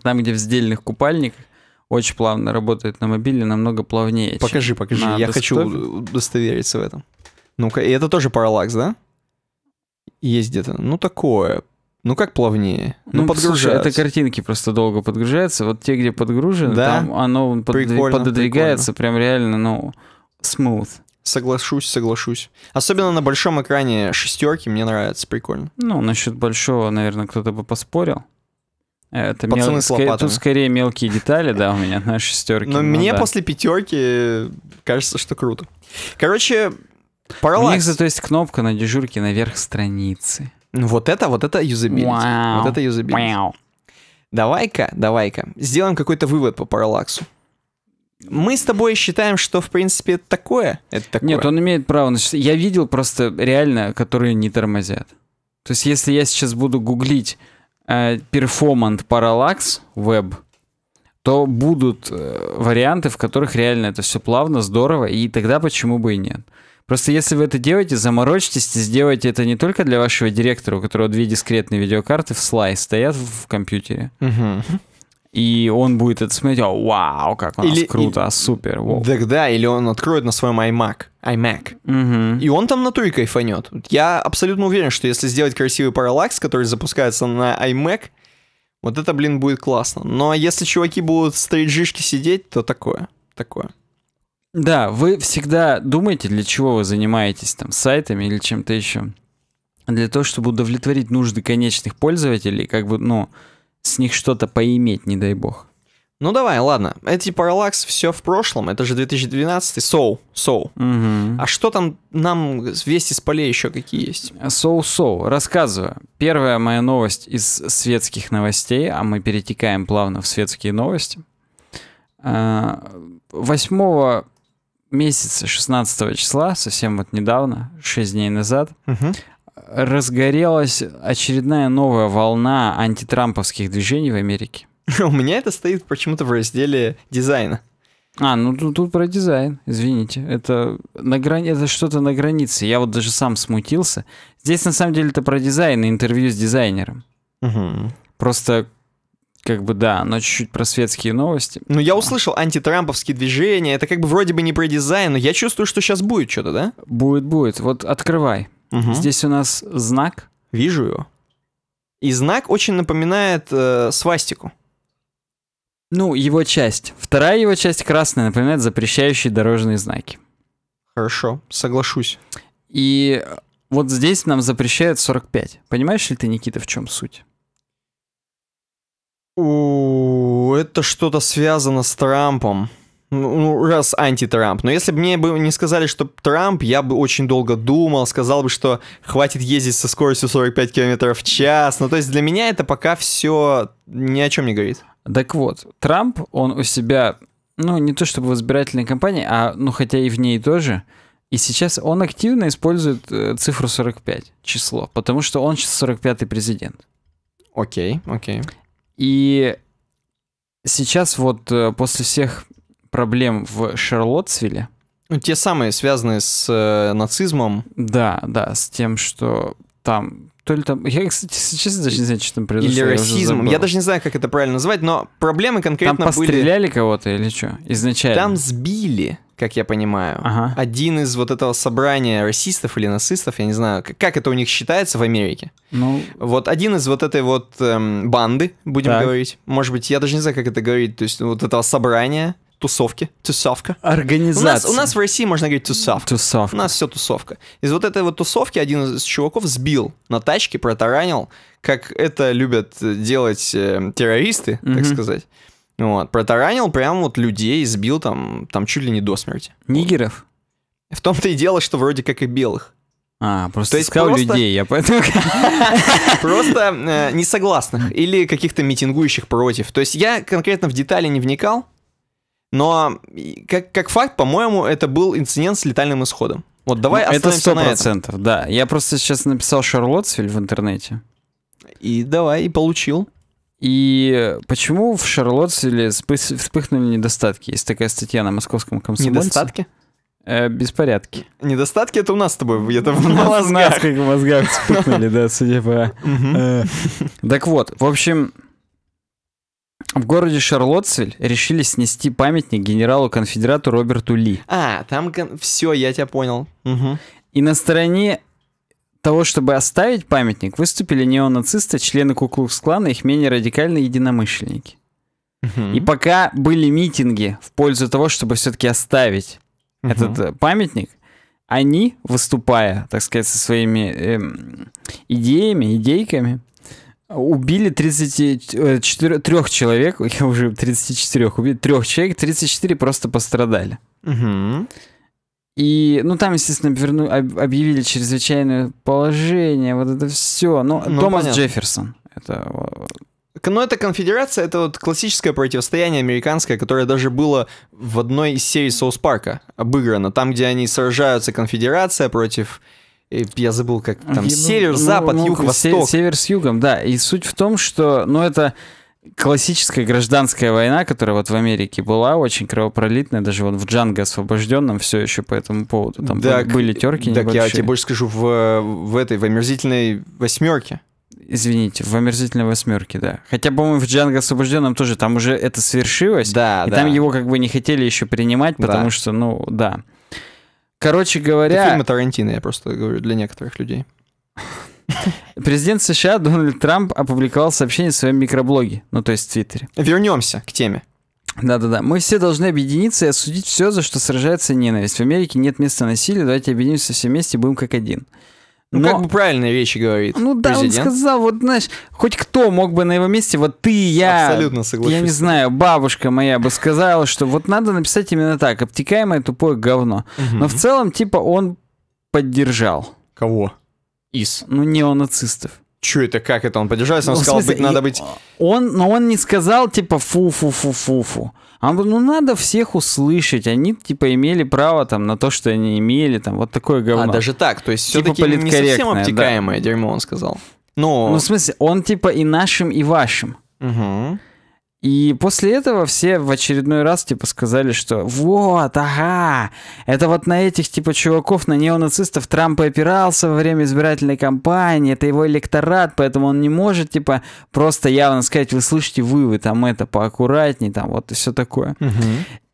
Там, где в сдельных купальниках, очень плавно работает на мобиле, намного плавнее. Покажи, покажи, я десктопе. хочу удостовериться в этом. Ну-ка, и это тоже параллакс, да? Есть где-то. Ну, такое. Ну как плавнее? Ну, ну подгружается. Слушай, это картинки просто долго подгружаются. Вот те, где подгружены, да? там оно под... прикольно, пододвигается прикольно. прям реально, ну, smooth. Соглашусь, соглашусь. Особенно на большом экране шестерки мне нравится, прикольно. Ну, насчет большого, наверное, кто-то бы поспорил. Это Пацаны мел... с лопатами. Тут скорее мелкие детали, да, у меня на шестерке. Но ну мне после пятерки кажется, что круто. Короче, Parallax. У них зато есть кнопка на дежурке наверх страницы. Вот это, вот это юзабилити. Wow. Вот это юзабилити. Wow. Давай-ка, давай-ка, сделаем какой-то вывод по параллаксу. Мы с тобой считаем, что, в принципе, это такое. Это такое. Нет, он имеет право. На... Я видел просто реально, которые не тормозят. То есть, если я сейчас буду гуглить э, параллакс веб, то будут э, варианты, в которых реально это все плавно, здорово, и тогда почему бы и нет. Просто если вы это делаете, заморочитесь и сделайте это не только для вашего директора, у которого две дискретные видеокарты в слайс стоят в компьютере. Угу. И он будет это смотреть, о, вау, как у нас или, круто, и, супер. да да, или он откроет на своем iMac, iMac. Угу. И он там на натуре кайфанет. Я абсолютно уверен, что если сделать красивый параллакс, который запускается на iMac, вот это, блин, будет классно. Но ну, а если чуваки будут стрейджишки сидеть, то такое, такое. Да, вы всегда думаете, для чего вы занимаетесь там сайтами или чем-то еще. Для того, чтобы удовлетворить нужды конечных пользователей, как бы, ну, с них что-то поиметь, не дай бог. Ну давай, ладно. Эти параллакс типа все в прошлом, это же 2012, соу, so, соу. So. Угу. А что там нам вести с полей еще какие есть? Соу, so, соу, so. рассказываю. Первая моя новость из светских новостей, а мы перетекаем плавно в светские новости. 8 а, месяце 16 числа, совсем вот недавно, 6 дней назад, угу. разгорелась очередная новая волна антитрамповских движений в Америке. У меня это стоит почему-то в разделе дизайна. А, ну тут, тут про дизайн, извините. Это, на грани... это что-то на границе. Я вот даже сам смутился. Здесь на самом деле это про дизайн и интервью с дизайнером. Угу. Просто как бы да, но чуть-чуть про светские новости. Ну, я услышал антитрамповские движения. Это как бы вроде бы не про дизайн, но я чувствую, что сейчас будет что-то, да? Будет, будет. Вот открывай. Угу. Здесь у нас знак. Вижу его. И знак очень напоминает э, свастику. Ну, его часть. Вторая его часть красная напоминает запрещающие дорожные знаки. Хорошо, соглашусь. И э, вот здесь нам запрещают 45. Понимаешь ли ты, Никита, в чем суть? У это что-то связано с Трампом. Ну, ну, раз анти-Трамп. Но если бы мне бы не сказали, что Трамп, я бы очень долго думал, сказал бы, что хватит ездить со скоростью 45 км в час. Ну, то есть для меня это пока все ни о чем не говорит. Так вот, Трамп, он у себя, ну, не то чтобы в избирательной кампании, а, ну, хотя и в ней тоже, и сейчас он активно использует э, цифру 45, число, потому что он сейчас 45-й президент. Окей, okay, окей. Okay. И сейчас вот э, после всех проблем в Шарлоттсвилле... Ну, те самые, связанные с э, нацизмом. Да, да, с тем, что там то ли там... Я, кстати, честно даже не знаю, что там произошло. Или расизм. Я, я даже не знаю, как это правильно назвать, но проблемы конкретно были... Там постреляли кого-то или что? Изначально? Там сбили как я понимаю, ага. один из вот этого собрания расистов или нацистов, я не знаю, как это у них считается в Америке. Ну... Вот один из вот этой вот эм, банды, будем так. говорить, может быть, я даже не знаю, как это говорить, то есть вот этого собрания, тусовки, тусовка. Организация. У нас, у нас в России можно говорить тусовка. Тусовка. У нас все тусовка. Из вот этой вот тусовки один из чуваков сбил на тачке, протаранил, как это любят э, делать э, террористы, mm-hmm. так сказать. Вот, протаранил прям вот людей, сбил там, там чуть ли не до смерти. Нигеров? В том-то и дело, что вроде как и белых. А, просто То есть просто... людей, я поэтому... Просто э, несогласных или каких-то митингующих против. То есть я конкретно в детали не вникал, но как, факт, по-моему, это был инцидент с летальным исходом. Вот давай ну, остановимся это сто да. Я просто сейчас написал Шарлотсвиль в интернете. И давай, и получил. И почему в Шарлоттсвилле вспыхнули недостатки? Есть такая статья на московском комсомольце. Недостатки? Э, беспорядки. Недостатки это у нас с тобой, где-то в мозгах. У нас как в мозгах вспыхнули, да, судя по... Э. Так вот, в общем, в городе Шарлоттсвиль решили снести памятник генералу-конфедерату Роберту Ли. А, там все, я тебя понял. И на стороне того, чтобы оставить памятник, выступили неонацисты, члены Куклукс-клана, их менее радикальные единомышленники. Угу. И пока были митинги в пользу того, чтобы все-таки оставить угу. этот э, памятник, они, выступая, так сказать, со своими эм, идеями, идейками, убили 34 э, человек, я уже 34 убили, трех человек, 34 просто пострадали. Угу. И, ну, там, естественно, верну, объявили чрезвычайное положение, вот это все. но ну, ну Томас понятно. Джефферсон. Это... Э, но ну, это конфедерация, это вот классическое противостояние американское, которое даже было в одной из серий Соус Парка обыграно. Там, где они сражаются, конфедерация против э, я забыл, как там, ну, север, ну, запад, ну, юг, восток. Север с югом, да. И суть в том, что, ну, это классическая гражданская война, которая вот в Америке была, очень кровопролитная, даже вот в Джанго освобожденном все еще по этому поводу. Там так, были терки Так небольшие. я тебе больше скажу, в, в этой, в омерзительной восьмерке. Извините, в омерзительной восьмерке, да. Хотя, по-моему, в Джанго освобожденном тоже там уже это свершилось. Да, и да. там его как бы не хотели еще принимать, потому да. что, ну, да. Короче говоря... Это фильмы Тарантино, я просто говорю, для некоторых людей. Президент США Дональд Трамп опубликовал сообщение в своем микроблоге, ну то есть в Твиттере. Вернемся к теме. Да-да-да. Мы все должны объединиться и осудить все, за что сражается ненависть. В Америке нет места насилию, давайте объединимся все вместе, будем как один. Ну, Но... Ну, как бы правильные вещи говорит. Ну да, президент. он сказал, вот знаешь, хоть кто мог бы на его месте, вот ты, я. Абсолютно согласен. Я не знаю, бабушка моя бы сказала, что вот надо написать именно так, обтекаемое тупое говно. Угу. Но в целом, типа, он поддержал. Кого? из, ну, неонацистов. Че это, как это? Он поддержался, он ну, сказал, смысле, быть, надо быть... Он, но он не сказал, типа, фу-фу-фу-фу-фу. А он ну, надо всех услышать. Они, типа, имели право, там, на то, что они имели, там, вот такое говно. А, даже так? То есть, типа, все-таки не совсем обтекаемое да. дерьмо, он сказал. Но... Ну, в смысле, он, типа, и нашим, и вашим. Угу. И после этого все в очередной раз, типа, сказали, что вот, ага, это вот на этих, типа, чуваков, на неонацистов Трамп и опирался во время избирательной кампании, это его электорат, поэтому он не может, типа, просто явно сказать, вы слышите, вы, вы там это поаккуратнее, там вот и все такое. Угу.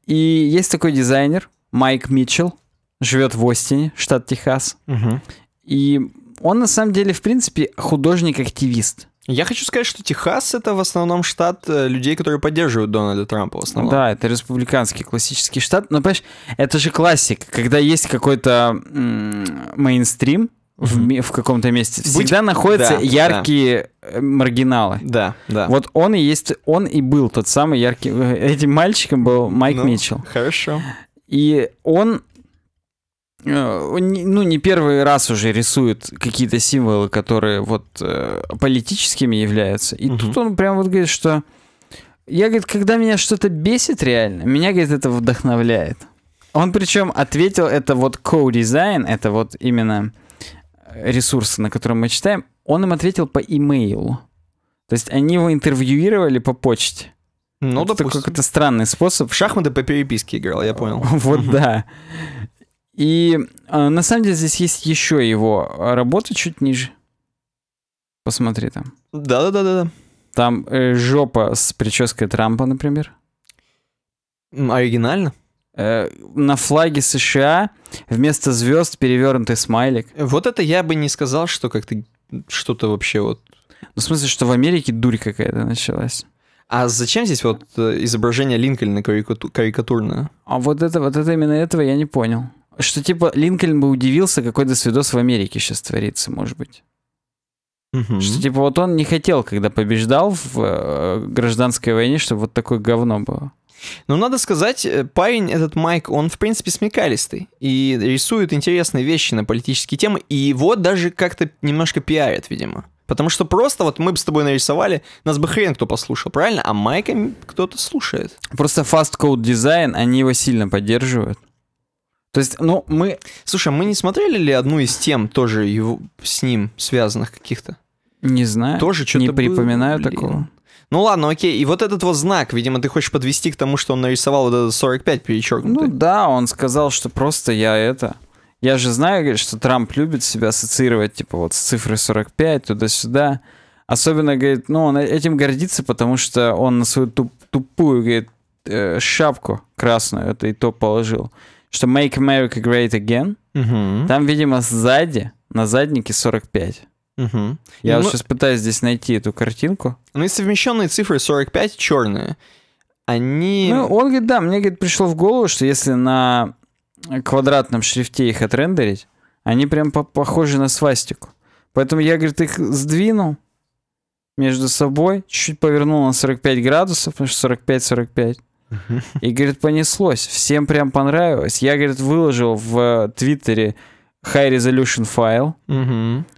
И есть такой дизайнер, Майк Митчелл, живет в Остине, штат Техас. Угу. И он, на самом деле, в принципе, художник-активист я хочу сказать, что Техас — это в основном штат э, людей, которые поддерживают Дональда Трампа в основном. Да, это республиканский классический штат. Но, понимаешь, это же классик. Когда есть какой-то м- мейнстрим, в, в каком-то месте. Всегда Быть... находятся да, яркие да. Э, маргиналы. Да, да. Вот он и есть, он и был тот самый яркий. Э, этим мальчиком был Майк ну, Митчелл. Хорошо. И он Э, ну, не первый раз уже рисует какие-то символы, которые вот э, политическими являются. И угу. тут он прям вот говорит, что я, говорит, когда меня что-то бесит реально, меня, говорит, это вдохновляет. Он причем ответил, это вот co-design, это вот именно э, ресурсы, на котором мы читаем, он им ответил по имейлу. То есть они его интервьюировали по почте. Ну, это допустим. какой-то странный способ. В шахматы по переписке играл, я понял. Вот да. И а, на самом деле здесь есть еще его работа чуть ниже. Посмотри там. Да-да-да-да. Там э, жопа с прической Трампа, например. Оригинально. Э, на флаге США вместо звезд перевернутый смайлик. Вот это я бы не сказал, что как-то что-то вообще вот... Ну, в смысле, что в Америке дурь какая-то началась. А зачем здесь вот э, изображение Линкольна карикату- карикатурное? А вот это, вот это именно этого я не понял. Что типа Линкольн бы удивился, какой досвидос в Америке сейчас творится, может быть. Угу. Что типа вот он не хотел, когда побеждал в э, гражданской войне, чтобы вот такое говно было. Ну, надо сказать, э, парень этот Майк, он, в принципе, смекалистый и рисует интересные вещи на политические темы, и его даже как-то немножко пиарят, видимо. Потому что просто вот мы бы с тобой нарисовали, нас бы хрен кто послушал, правильно? А Майка кто-то слушает. Просто Fast Code Design, они его сильно поддерживают. То есть, ну, мы... Слушай, а мы не смотрели ли одну из тем тоже его, с ним связанных каких-то? Не знаю. Тоже что-то Не припоминаю было, такого. Ну ладно, окей. И вот этот вот знак, видимо, ты хочешь подвести к тому, что он нарисовал вот этот 45 перечеркнутый. Ну да, он сказал, что просто я это... Я же знаю, что Трамп любит себя ассоциировать, типа, вот с цифрой 45 туда-сюда. Особенно, говорит, ну, он этим гордится, потому что он на свою туп тупую, говорит, э, шапку красную, это и то положил что Make America Great Again, угу. там, видимо, сзади, на заднике 45. Угу. Я ну, вот сейчас пытаюсь здесь найти эту картинку. Ну и совмещенные цифры 45 черные. Они... Ну, он говорит, да, мне говорит, пришло в голову, что если на квадратном шрифте их отрендерить, они прям по похожи на свастику. Поэтому я, говорит, их сдвинул между собой, чуть-чуть повернул на 45 градусов, потому что 45-45. И, говорит, понеслось. Всем прям понравилось. Я, говорит, выложил в э, Твиттере high resolution файл.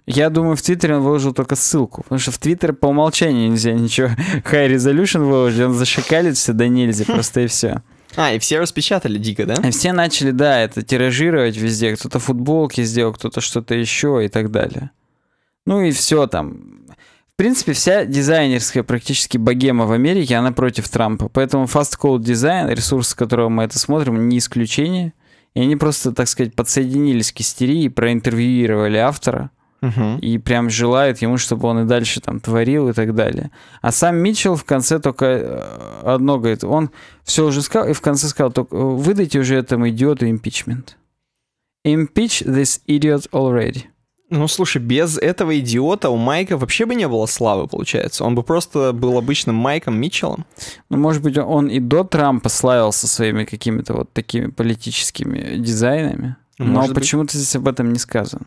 Я думаю, в Твиттере он выложил только ссылку. Потому что в Твиттере по умолчанию нельзя ничего high resolution выложить. Он зашикалит все, да нельзя, просто и все. А, и все распечатали дико, да? И все начали, да, это тиражировать везде. Кто-то футболки сделал, кто-то что-то еще и так далее. Ну и все там. В принципе, вся дизайнерская практически богема в Америке, она против Трампа. Поэтому Fast Code Design, ресурс, с которого мы это смотрим, не исключение. И они просто, так сказать, подсоединились к истерии, проинтервьюировали автора. Угу. И прям желают ему, чтобы он и дальше там творил и так далее. А сам Митчелл в конце только э, одно говорит. Он все уже сказал, и в конце сказал, только выдайте уже этому идиоту импичмент. Impeach this idiot already. Ну, слушай, без этого идиота у Майка вообще бы не было славы, получается. Он бы просто был обычным Майком Митчеллом. Ну, может быть, он и до Трампа славился своими какими-то вот такими политическими дизайнами. Ну, может но почему-то здесь об этом не сказано.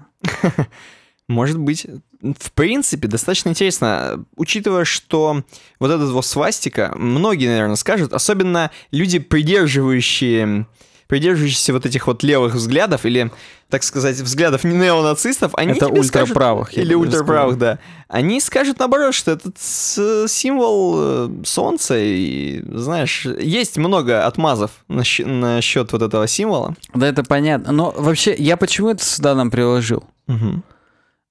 Может быть. В принципе, достаточно интересно, учитывая, что вот этот вот свастика, многие, наверное, скажут, особенно люди, придерживающие придерживающиеся вот этих вот левых взглядов, или, так сказать, взглядов не неонацистов, они это тебе ультраправых, скажут, или ультраправых, да, они скажут наоборот, что этот символ э, солнца, и, знаешь, есть много отмазов насчет, насчет вот этого символа. Да, это понятно. Но вообще, я почему это сюда нам приложил? Угу.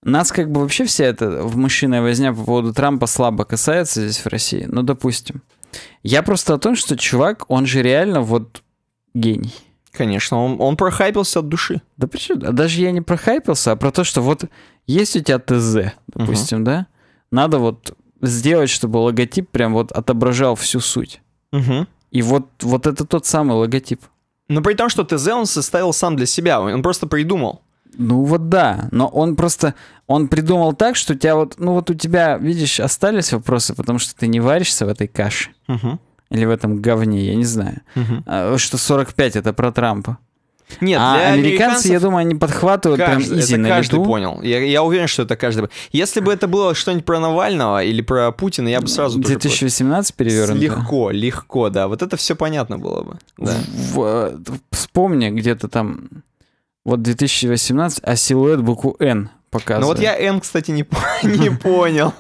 Нас как бы вообще вся эта мужчина возня по поводу Трампа слабо касается здесь в России, ну, допустим. Я просто о том, что чувак, он же реально вот гений. Конечно, он, он прохайпился от души. Да почему? А даже я не прохайпился, а про то, что вот есть у тебя ТЗ, допустим, угу. да? Надо вот сделать, чтобы логотип прям вот отображал всю суть. Угу. И вот, вот это тот самый логотип. Но при том, что ТЗ он составил сам для себя, он просто придумал. Ну вот да, но он просто, он придумал так, что у тебя вот, ну вот у тебя, видишь, остались вопросы, потому что ты не варишься в этой каше. Угу или в этом говне, я не знаю, угу. что 45 это про Трампа. Нет, а для американцы, я думаю, они подхватывают кажд... прям изи это на каждый лету. понял. Я, я уверен, что это каждый. Если бы это было что-нибудь про Навального или про Путина, я бы сразу 2018 тоже... перевернуто. Легко, легко, да. Вот это все понятно было бы. Да. В, в, э, вспомни где-то там вот 2018, а силуэт букву Н показывает. Ну вот я N, кстати, не, не понял.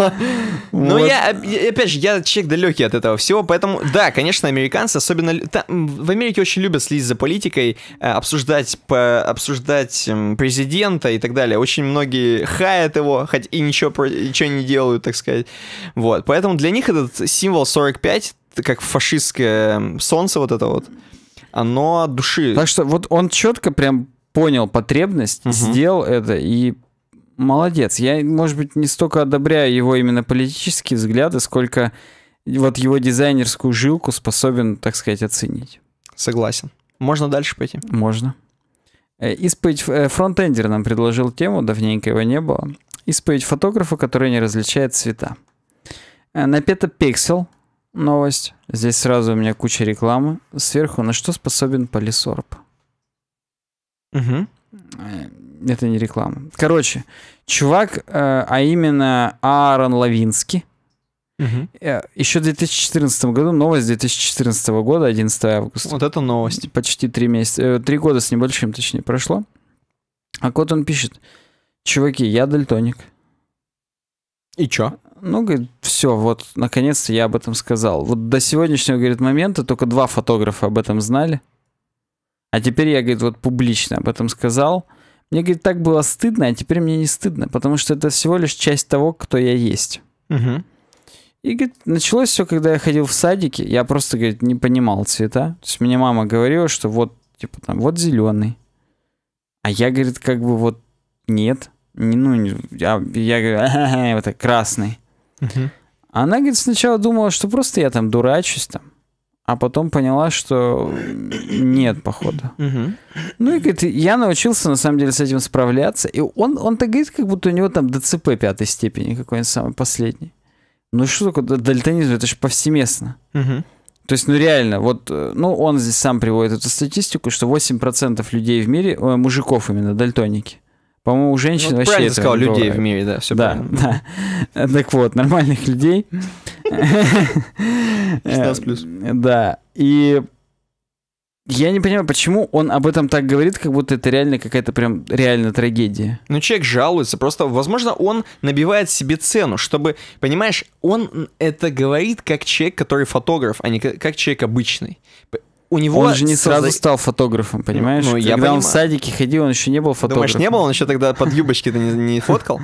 Но ну я, опять же, я человек далекий от этого всего, поэтому, да, конечно, американцы, особенно в Америке очень любят следить за политикой, э, обсуждать, обсуждать президента и так далее. Очень многие хаят его, хоть и ничего, ничего не делают, так сказать. Вот, поэтому для них этот символ 45, как фашистское солнце вот это вот, оно от души. Так что вот он четко прям понял потребность, угу. сделал это и молодец. Я, может быть, не столько одобряю его именно политические взгляды, сколько вот его дизайнерскую жилку способен, так сказать, оценить. Согласен. Можно дальше пойти? Можно. Э, Исповедь э, фронтендер нам предложил тему, давненько его не было. Исповедь фотографа, который не различает цвета. Э, Напета Пиксел, новость. Здесь сразу у меня куча рекламы. Сверху, на что способен полисорб? Угу это не реклама. Короче, чувак, э, а именно Аарон Лавинский, Угу. Еще в 2014 году, новость 2014 года, 11 августа. Вот это новость. Почти три месяца, э, три года с небольшим, точнее, прошло. А кот он пишет, чуваки, я дальтоник. И чё? Ну, говорит, все, вот, наконец-то я об этом сказал. Вот до сегодняшнего, говорит, момента только два фотографа об этом знали. А теперь я, говорит, вот публично об этом сказал. Мне, говорит, так было стыдно, а теперь мне не стыдно, потому что это всего лишь часть того, кто я есть. Угу. И, говорит, началось все, когда я ходил в садике, я просто, говорит, не понимал цвета. То есть мне мама говорила, что вот, типа, там, вот зеленый. А я, говорит, как бы вот нет. не Ну, я, я говорю, это красный. Угу. Она, говорит, сначала думала, что просто я там дурачусь там а потом поняла, что нет, походу. Ну и говорит, я научился на самом деле с этим справляться. И он, он так говорит, как будто у него там ДЦП пятой степени какой-нибудь самый последний. Ну что такое дальтонизм? Это же повсеместно. То есть, ну реально, вот, э, ну он здесь сам приводит эту статистику, что 8% людей в мире, э, мужиков именно, дальтоники. По-моему, у женщин ну, вообще правильно этого сказал, людей в мире, да, все да, правильно. Да, так вот, нормальных людей 16 плюс. Э, да. И я не понимаю, почему он об этом так говорит, как будто это реально какая-то прям реально трагедия. Ну, человек жалуется, просто, возможно, он набивает себе цену, чтобы, понимаешь, он это говорит как человек, который фотограф, а не как человек обычный у него... Он же не сразу стал фотографом, понимаешь? Ну, Когда я поним... он в садике ходил, он еще не был фотографом. Думаешь, не был? Он еще тогда под юбочки-то не, не фоткал?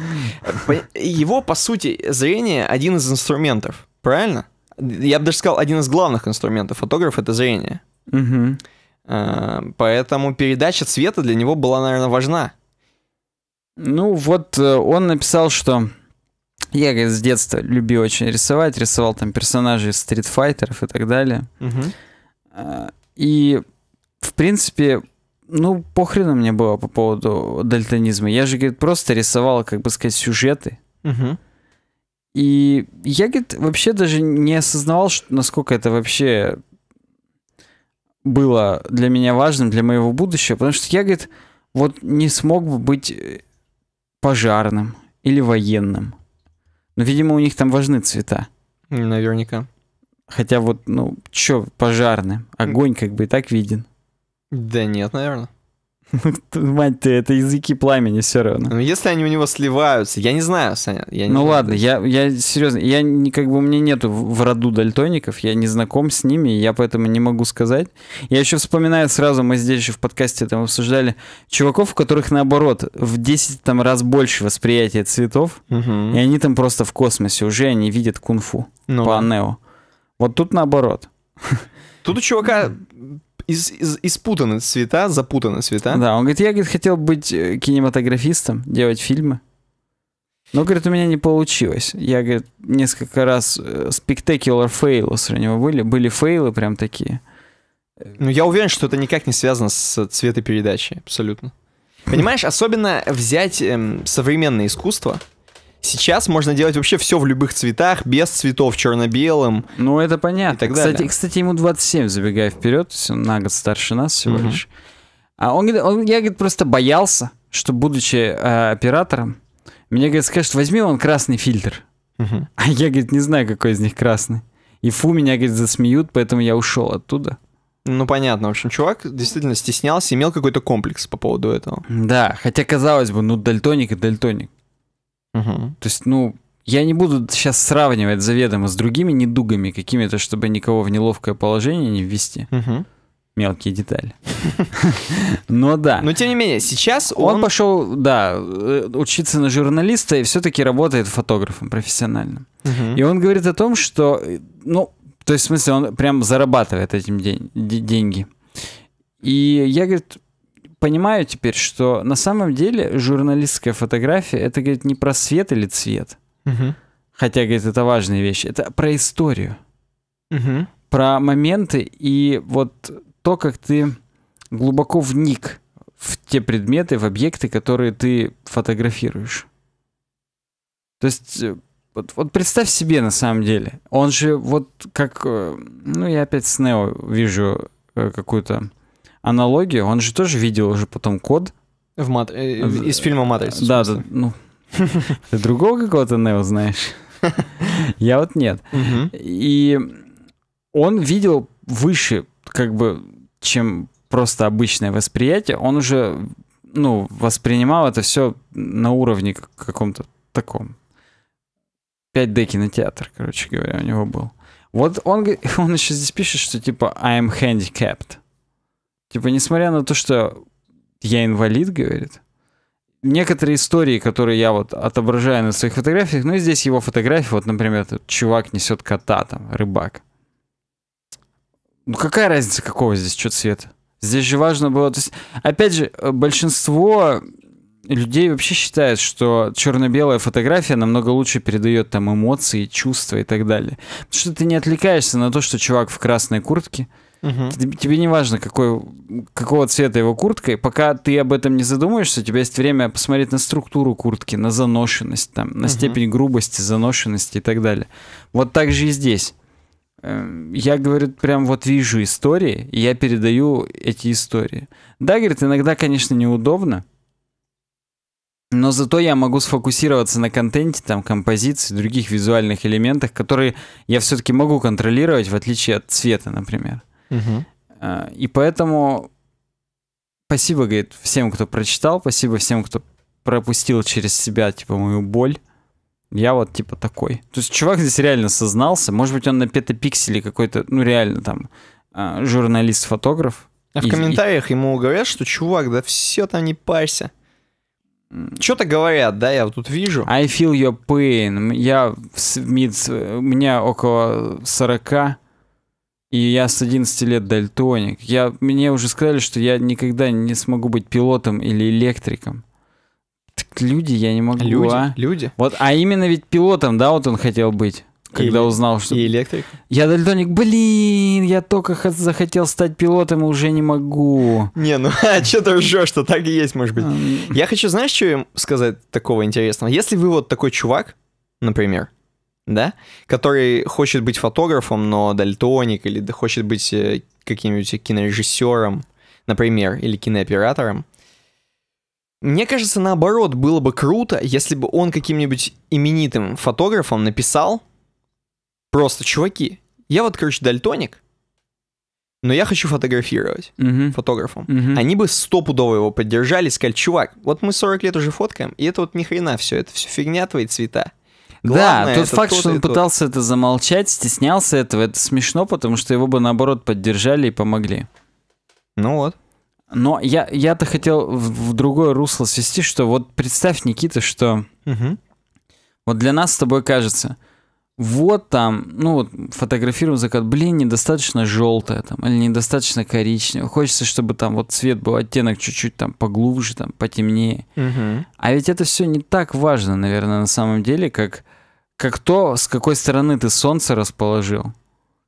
Э, его, по сути, зрение один из инструментов. Правильно? Я бы даже сказал, один из главных инструментов фотографа это зрение. Угу. Поэтому передача цвета для него была, наверное, важна. Ну вот э, он написал, что я говорит, с детства любил очень рисовать, рисовал там персонажей стритфайтеров и так далее. Угу. И в принципе, ну похрена мне было по поводу дальтонизма. Я же говорит просто рисовал, как бы сказать, сюжеты. Угу. И я, говорит, вообще даже не осознавал, что, насколько это вообще было для меня важным, для моего будущего, потому что я, говорит, вот не смог бы быть э, пожарным или военным. Но, видимо, у них там важны цвета. Наверняка. Хотя вот, ну, чё пожарный? Огонь как бы и так виден. Да нет, наверное. Мать ты, это языки пламени все равно. Ну, если они у него сливаются, я не знаю, Саня. Я не ну знаю. ладно, я, я серьезно, я не, как бы у меня нету в роду дальтоников, я не знаком с ними, я поэтому не могу сказать. Я еще вспоминаю сразу, мы здесь еще в подкасте там обсуждали чуваков, у которых наоборот в 10 там, раз больше восприятия цветов, угу. и они там просто в космосе уже они видят кунфу ну. по Анео. Вот тут наоборот. Тут у чувака из, из, испутаны цвета, запутаны цвета. Да, он говорит, я говорит, хотел быть э, кинематографистом, делать фильмы. Но, говорит, у меня не получилось. Я, говорит, несколько раз спектакуляр фейлы с него были. Были фейлы прям такие. Ну, я уверен, что это никак не связано с цветопередачей, абсолютно. Понимаешь, особенно взять эм, современное искусство, Сейчас можно делать вообще все в любых цветах, без цветов, черно-белым. Ну, это понятно. так кстати, далее. кстати, ему 27, забегая вперед, на год старше нас всего угу. лишь. А он, он, я, говорит, просто боялся, что, будучи э, оператором, мне, говорит, скажет, возьми он красный фильтр. Угу. А я, говорит, не знаю, какой из них красный. И фу, меня, говорит, засмеют, поэтому я ушел оттуда. Ну, понятно. В общем, чувак действительно стеснялся, имел какой-то комплекс по поводу этого. Да, хотя, казалось бы, ну, дальтоник и дальтоник. Угу. То есть, ну, я не буду сейчас сравнивать заведомо с другими недугами какими-то, чтобы никого в неловкое положение не ввести. Угу. Мелкие детали. Но да. Но тем не менее, сейчас он... Он пошел, да, э, учиться на журналиста и все-таки работает фотографом профессиональным. И он говорит о том, что, ну, то есть, в смысле, он прям зарабатывает этим день, деньги. И я, говорит, понимаю теперь, что на самом деле журналистская фотография это, говорит, не про свет или цвет. Угу. Хотя, говорит, это важная вещь. Это про историю. Угу. Про моменты и вот то, как ты глубоко вник в те предметы, в объекты, которые ты фотографируешь. То есть, э, вот, вот представь себе на самом деле, он же вот как, э, ну я опять с Нео вижу э, какую-то Аналогию он же тоже видел уже потом код. В мат... Э, из фильма «Матрица». Да, да, ну... Ты другого какого-то Нео знаешь? Я вот нет. И он видел выше, как бы, чем просто обычное восприятие. Он уже, ну, воспринимал это все на уровне каком-то таком. 5D кинотеатр, короче говоря, у него был. Вот он, он еще здесь пишет, что типа I'm handicapped. Типа, несмотря на то, что я инвалид, говорит, некоторые истории, которые я вот отображаю на своих фотографиях, ну и здесь его фотография, вот, например, тут чувак несет кота, там, рыбак. Ну какая разница, какого здесь что цвета? Здесь же важно было... То есть, опять же, э, большинство людей вообще считает, что черно-белая фотография намного лучше передает там эмоции, чувства и так далее. Потому что ты не отвлекаешься на то, что чувак в красной куртке – Угу. Тебе, тебе не важно, какой, какого цвета его куртка, и пока ты об этом не задумаешься, у тебя есть время посмотреть на структуру куртки, на заношенность, там, на угу. степень грубости, заношенности и так далее. Вот так же и здесь. Э, я, говорю, прям вот вижу истории, и я передаю эти истории. Да, говорит, иногда, конечно, неудобно, но зато я могу сфокусироваться на контенте, там, композиции, других визуальных элементах, которые я все-таки могу контролировать, в отличие от цвета, например. А, и поэтому спасибо, говорит, всем, кто прочитал, спасибо всем, кто пропустил через себя, типа, мою боль. Я вот, типа, такой. То есть чувак здесь реально сознался. Может быть, он на петапикселе какой-то, ну, реально там, а, журналист-фотограф. А в комментариях и... ему говорят, что, чувак, да все там не парься. Что-то говорят, да, я вот тут вижу. I feel your pain. Я в мид, у меня около 40, и я с 11 лет дальтоник. Я, мне уже сказали, что я никогда не смогу быть пилотом или электриком. Так люди, я не могу, люди, а? Люди, Вот, а именно ведь пилотом, да, вот он хотел быть, когда и, узнал, что... И электрик. Я дальтоник, блин, я только захотел стать пилотом и уже не могу. Не, ну, а что ты ржешь, что так и есть, может быть. Я хочу, знаешь, что им сказать такого интересного? Если вы вот такой чувак, например, да, который хочет быть фотографом, но дальтоник, или хочет быть э, каким-нибудь кинорежиссером, например, или кинооператором. Мне кажется, наоборот, было бы круто, если бы он каким-нибудь именитым фотографом написал просто, чуваки, я вот, короче, дальтоник, но я хочу фотографировать uh фотографом. uh Они бы стопудово его поддержали, сказали, чувак, вот мы 40 лет уже фоткаем, и это вот ни хрена все, это все фигня твои цвета. Главное, да, тот факт, тот, что он тот. пытался это замолчать, стеснялся этого, это смешно, потому что его бы наоборот поддержали и помогли. Ну вот. Но я, я-то хотел в, в другое русло свести, что вот представь, Никита, что угу. вот для нас с тобой кажется, вот там, ну вот фотографируем закат, блин, недостаточно желтое там, или недостаточно коричневое. Хочется, чтобы там вот цвет был, оттенок чуть-чуть там поглубже, там потемнее. Угу. А ведь это все не так важно, наверное, на самом деле, как как то, с какой стороны ты солнце расположил,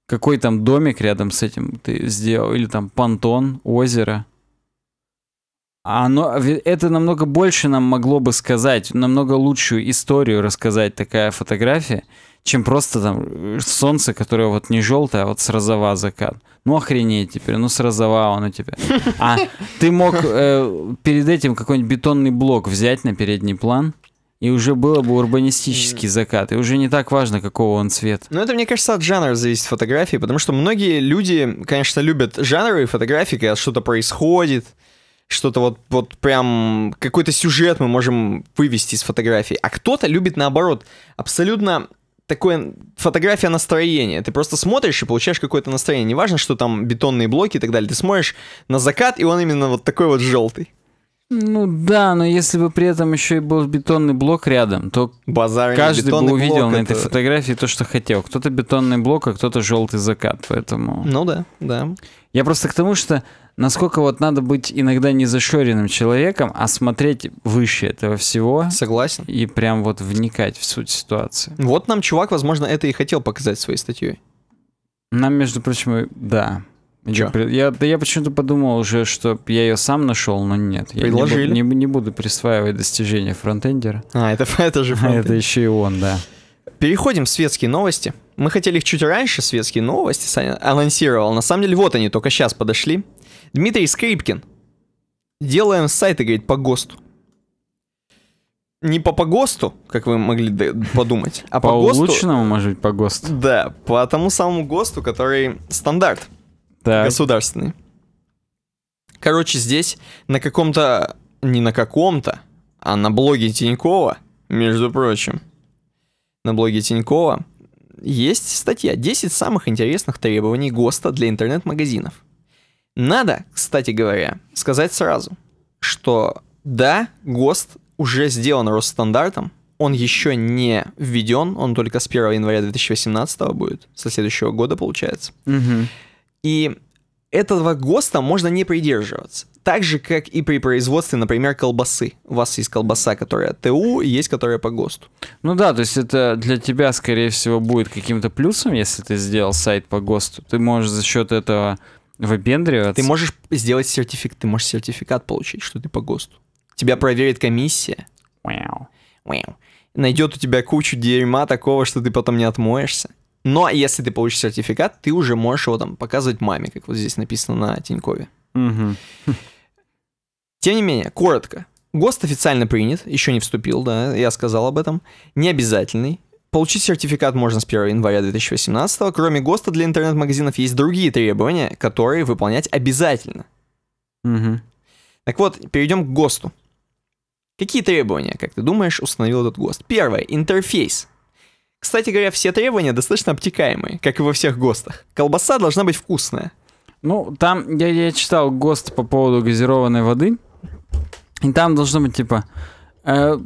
какой там домик рядом с этим ты сделал, или там понтон, озеро. А оно, это намного больше нам могло бы сказать, намного лучшую историю рассказать такая фотография, чем просто там э, солнце, которое вот не желтое, а вот с розова закат. Ну охренеть теперь, ну с розова оно тебя. А ты мог э, перед этим какой-нибудь бетонный блок взять на передний план – и уже было бы урбанистический закат, и уже не так важно, какого он цвет. Ну, это, мне кажется, от жанра зависит фотографии, потому что многие люди, конечно, любят жанровые фотографии, когда что-то происходит, что-то вот, вот прям какой-то сюжет мы можем вывести из фотографии. А кто-то любит наоборот абсолютно такое фотография настроения. Ты просто смотришь и получаешь какое-то настроение. Неважно, что там бетонные блоки и так далее. Ты смотришь на закат, и он именно вот такой вот желтый. Ну да, но если бы при этом еще и был бетонный блок рядом, то Базарный каждый бы увидел на это... этой фотографии то, что хотел. Кто-то бетонный блок, а кто-то желтый закат, поэтому... Ну да, да. Я просто к тому, что насколько вот надо быть иногда не зашоренным человеком, а смотреть выше этого всего. Согласен. И прям вот вникать в суть ситуации. Вот нам чувак, возможно, это и хотел показать своей статьей. Нам, между прочим, да. Я, да я почему-то подумал уже, что я ее сам нашел, но нет. Предложили. Я не, буду, не, не буду присваивать достижения фронтендера. А, это, это же фронтендер. А это еще и он, да. Переходим в светские новости. Мы хотели их чуть раньше, светские новости а, анонсировал. На самом деле, вот они только сейчас подошли. Дмитрий Скрипкин. Делаем сайты, говорит, по ГОСТу. Не по ПОГОСТу, как вы могли подумать, а по, по ГОСТу. По улучшенному, может быть, по ГОСТу. Да, по тому самому ГОСТу, который стандарт. Так. Государственный. Короче, здесь на каком-то... Не на каком-то, а на блоге Тинькова, между прочим. На блоге Тинькова есть статья «10 самых интересных требований ГОСТа для интернет-магазинов». Надо, кстати говоря, сказать сразу, что да, ГОСТ уже сделан Росстандартом, он еще не введен, он только с 1 января 2018 будет, со следующего года получается. Угу. И этого ГОСТа можно не придерживаться. Так же, как и при производстве, например, колбасы. У вас есть колбаса, которая ТУ, и есть, которая по ГОСТу. Ну да, то есть это для тебя, скорее всего, будет каким-то плюсом, если ты сделал сайт по ГОСТу. Ты можешь за счет этого выпендриваться. Ты можешь сделать сертификат, ты можешь сертификат получить, что ты по ГОСТу. Тебя проверит комиссия. Wow. Wow. Найдет у тебя кучу дерьма такого, что ты потом не отмоешься. Но ну, а если ты получишь сертификат, ты уже можешь его там показывать маме, как вот здесь написано на Тинькове. Угу. Тем не менее, коротко. ГОСТ официально принят, еще не вступил, да, я сказал об этом. Не обязательный. Получить сертификат можно с 1 января 2018. Кроме ГОСТа для интернет-магазинов есть другие требования, которые выполнять обязательно. Угу. Так вот, перейдем к ГОСТу. Какие требования, как ты думаешь, установил этот ГОСТ? Первое. Интерфейс. Кстати говоря, все требования достаточно обтекаемые, как и во всех ГОСТах. Колбаса должна быть вкусная. Ну, там я, я читал ГОСТ по поводу газированной воды. И там должно быть типа... Э,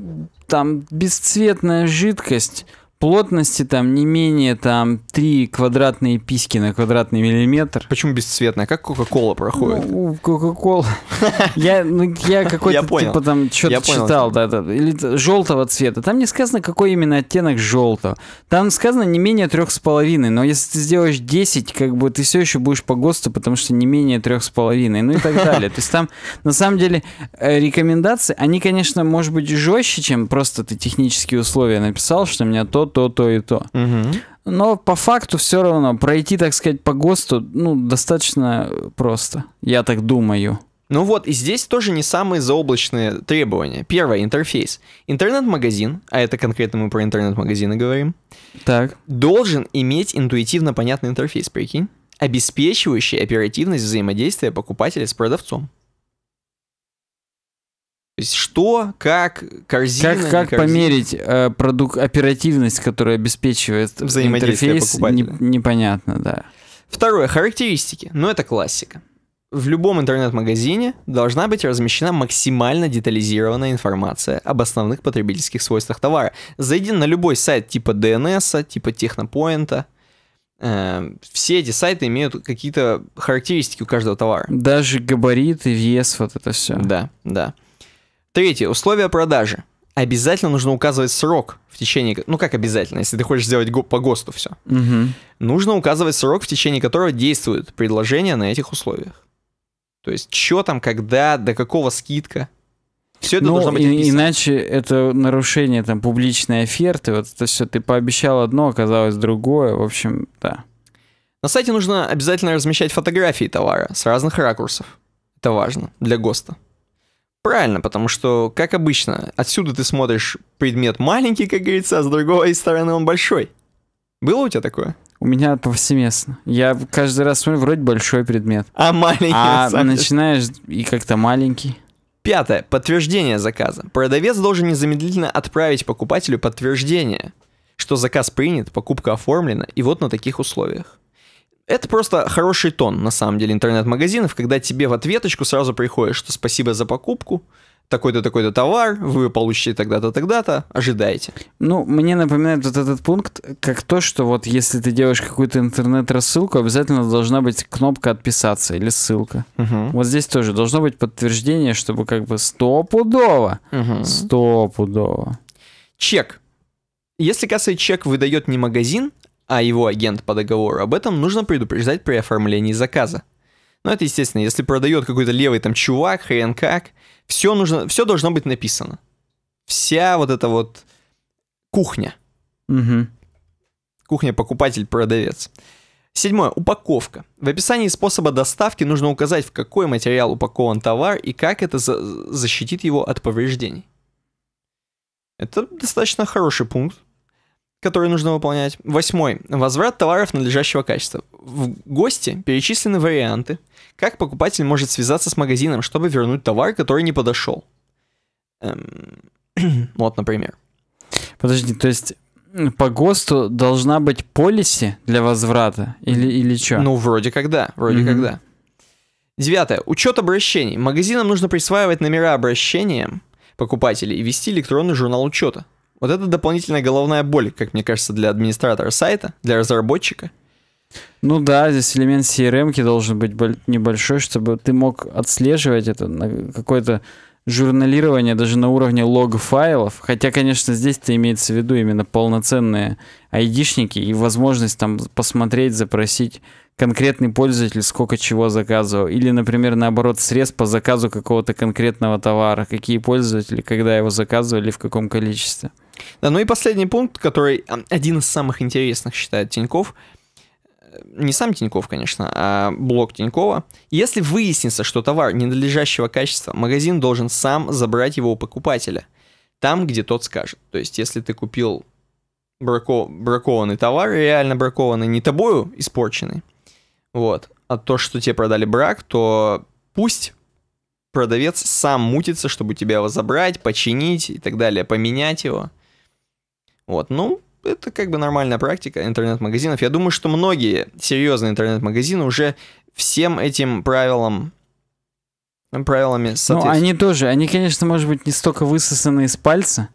там бесцветная жидкость плотности там не менее там 3 квадратные письки на квадратный миллиметр. Почему бесцветная? Как Кока-Кола проходит? Кока-Кола. Ну, я, ну, я какой-то типа там что-то читал, да, да. Или желтого цвета. Там не сказано, какой именно оттенок желтого. Там сказано не менее трех с половиной. Но если ты сделаешь 10, как бы ты все еще будешь по ГОСТу, потому что не менее трех с половиной. Ну и так далее. То есть там на самом деле э, рекомендации, они, конечно, может быть, жестче, чем просто ты технические условия написал, что у меня тот то, то и то. Угу. Но по факту все равно пройти, так сказать, по ГОСТу, ну, достаточно просто. Я так думаю. Ну вот, и здесь тоже не самые заоблачные требования. Первое, интерфейс. Интернет-магазин, а это конкретно мы про интернет-магазины говорим, так. должен иметь интуитивно понятный интерфейс, прикинь, обеспечивающий оперативность взаимодействия покупателя с продавцом. То есть что, как, корзина. Как, как корзина. померить э, продукт, оперативность, которая обеспечивает взаимодействие интерфейс, покупателя. Не, непонятно, да. Второе, характеристики. Ну, это классика. В любом интернет-магазине должна быть размещена максимально детализированная информация об основных потребительских свойствах товара. Зайди на любой сайт типа DNS, типа Технопоинта, э, все эти сайты имеют какие-то характеристики у каждого товара. Даже габариты, вес, вот это все. Да, да. Третье. Условия продажи. Обязательно нужно указывать срок в течение... Ну как обязательно, если ты хочешь сделать го, по ГОСТу все. Угу. Нужно указывать срок, в течение которого действует предложение на этих условиях. То есть, что там, когда, до какого скидка. Все это ну, должно быть и, Иначе это нарушение там публичной оферты, вот это все, ты пообещал одно, оказалось другое, в общем, да. На сайте нужно обязательно размещать фотографии товара с разных ракурсов. Это важно для ГОСТа. Правильно, потому что, как обычно, отсюда ты смотришь предмет маленький, как говорится, а с другой стороны он большой. Было у тебя такое? У меня повсеместно. Я каждый раз смотрю, вроде большой предмет. А маленький. А сам начинаешь и как-то маленький. Пятое. Подтверждение заказа. Продавец должен незамедлительно отправить покупателю подтверждение, что заказ принят, покупка оформлена, и вот на таких условиях. Это просто хороший тон, на самом деле, интернет-магазинов, когда тебе в ответочку сразу приходит, что спасибо за покупку, такой-то, такой-то товар, вы получите тогда-то, тогда-то, ожидайте. Ну, мне напоминает вот этот пункт, как то, что вот если ты делаешь какую-то интернет-рассылку, обязательно должна быть кнопка «Отписаться» или ссылка. Угу. Вот здесь тоже должно быть подтверждение, чтобы как бы стопудово, угу. стопудово. Чек. Если кассовый чек выдает не магазин, а его агент по договору об этом нужно предупреждать при оформлении заказа. Но это естественно, если продает какой-то левый там чувак, хрен как, все, нужно, все должно быть написано. Вся вот эта вот кухня. Угу. Кухня, покупатель, продавец. Седьмое. Упаковка. В описании способа доставки нужно указать, в какой материал упакован товар и как это за защитит его от повреждений. Это достаточно хороший пункт которые нужно выполнять. Восьмой. Возврат товаров надлежащего качества. В ГОСТе перечислены варианты, как покупатель может связаться с магазином, чтобы вернуть товар, который не подошел. Эм... вот, например. Подожди, то есть по ГОСТу должна быть полиси для возврата или, или что? Ну, вроде как да, вроде mm как да. Девятое. Учет обращений. Магазинам нужно присваивать номера обращения покупателей и вести электронный журнал учета. Вот это дополнительная головная боль, как мне кажется, для администратора сайта, для разработчика. Ну да, здесь элемент CRM должен быть небольшой, чтобы ты мог отслеживать это на какое-то журналирование даже на уровне лог-файлов. Хотя, конечно, здесь-то имеется в виду именно полноценные айдишники и возможность там посмотреть, запросить конкретный пользователь сколько чего заказывал. Или, например, наоборот, срез по заказу какого-то конкретного товара. Какие пользователи, когда его заказывали, в каком количестве. Да, ну и последний пункт, который один из самых интересных считает Тиньков, э, не сам Тиньков, конечно, а блок Тинькова. Если выяснится, что товар ненадлежащего качества, магазин должен сам забрать его у покупателя. Там, где тот скажет. То есть, если ты купил брако... бракованный товар, реально бракованный, не тобою испорченный, вот, а то, что тебе продали брак, то пусть продавец сам мутится, чтобы тебя его забрать, починить и так далее, поменять его. Вот, ну, это как бы нормальная практика интернет-магазинов. Я думаю, что многие серьезные интернет-магазины уже всем этим правилам правилами Ну, они тоже, они, конечно, может быть, не столько высосаны из пальца,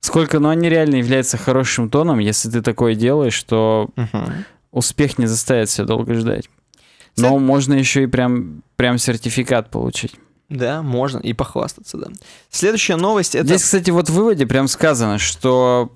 сколько, но они реально являются хорошим тоном, если ты такое делаешь, что угу. успех не заставит себя долго ждать. Но Сер... можно еще и прям, прям сертификат получить. Да, можно и похвастаться, да. Следующая новость это... Здесь, кстати, вот в выводе прям сказано, что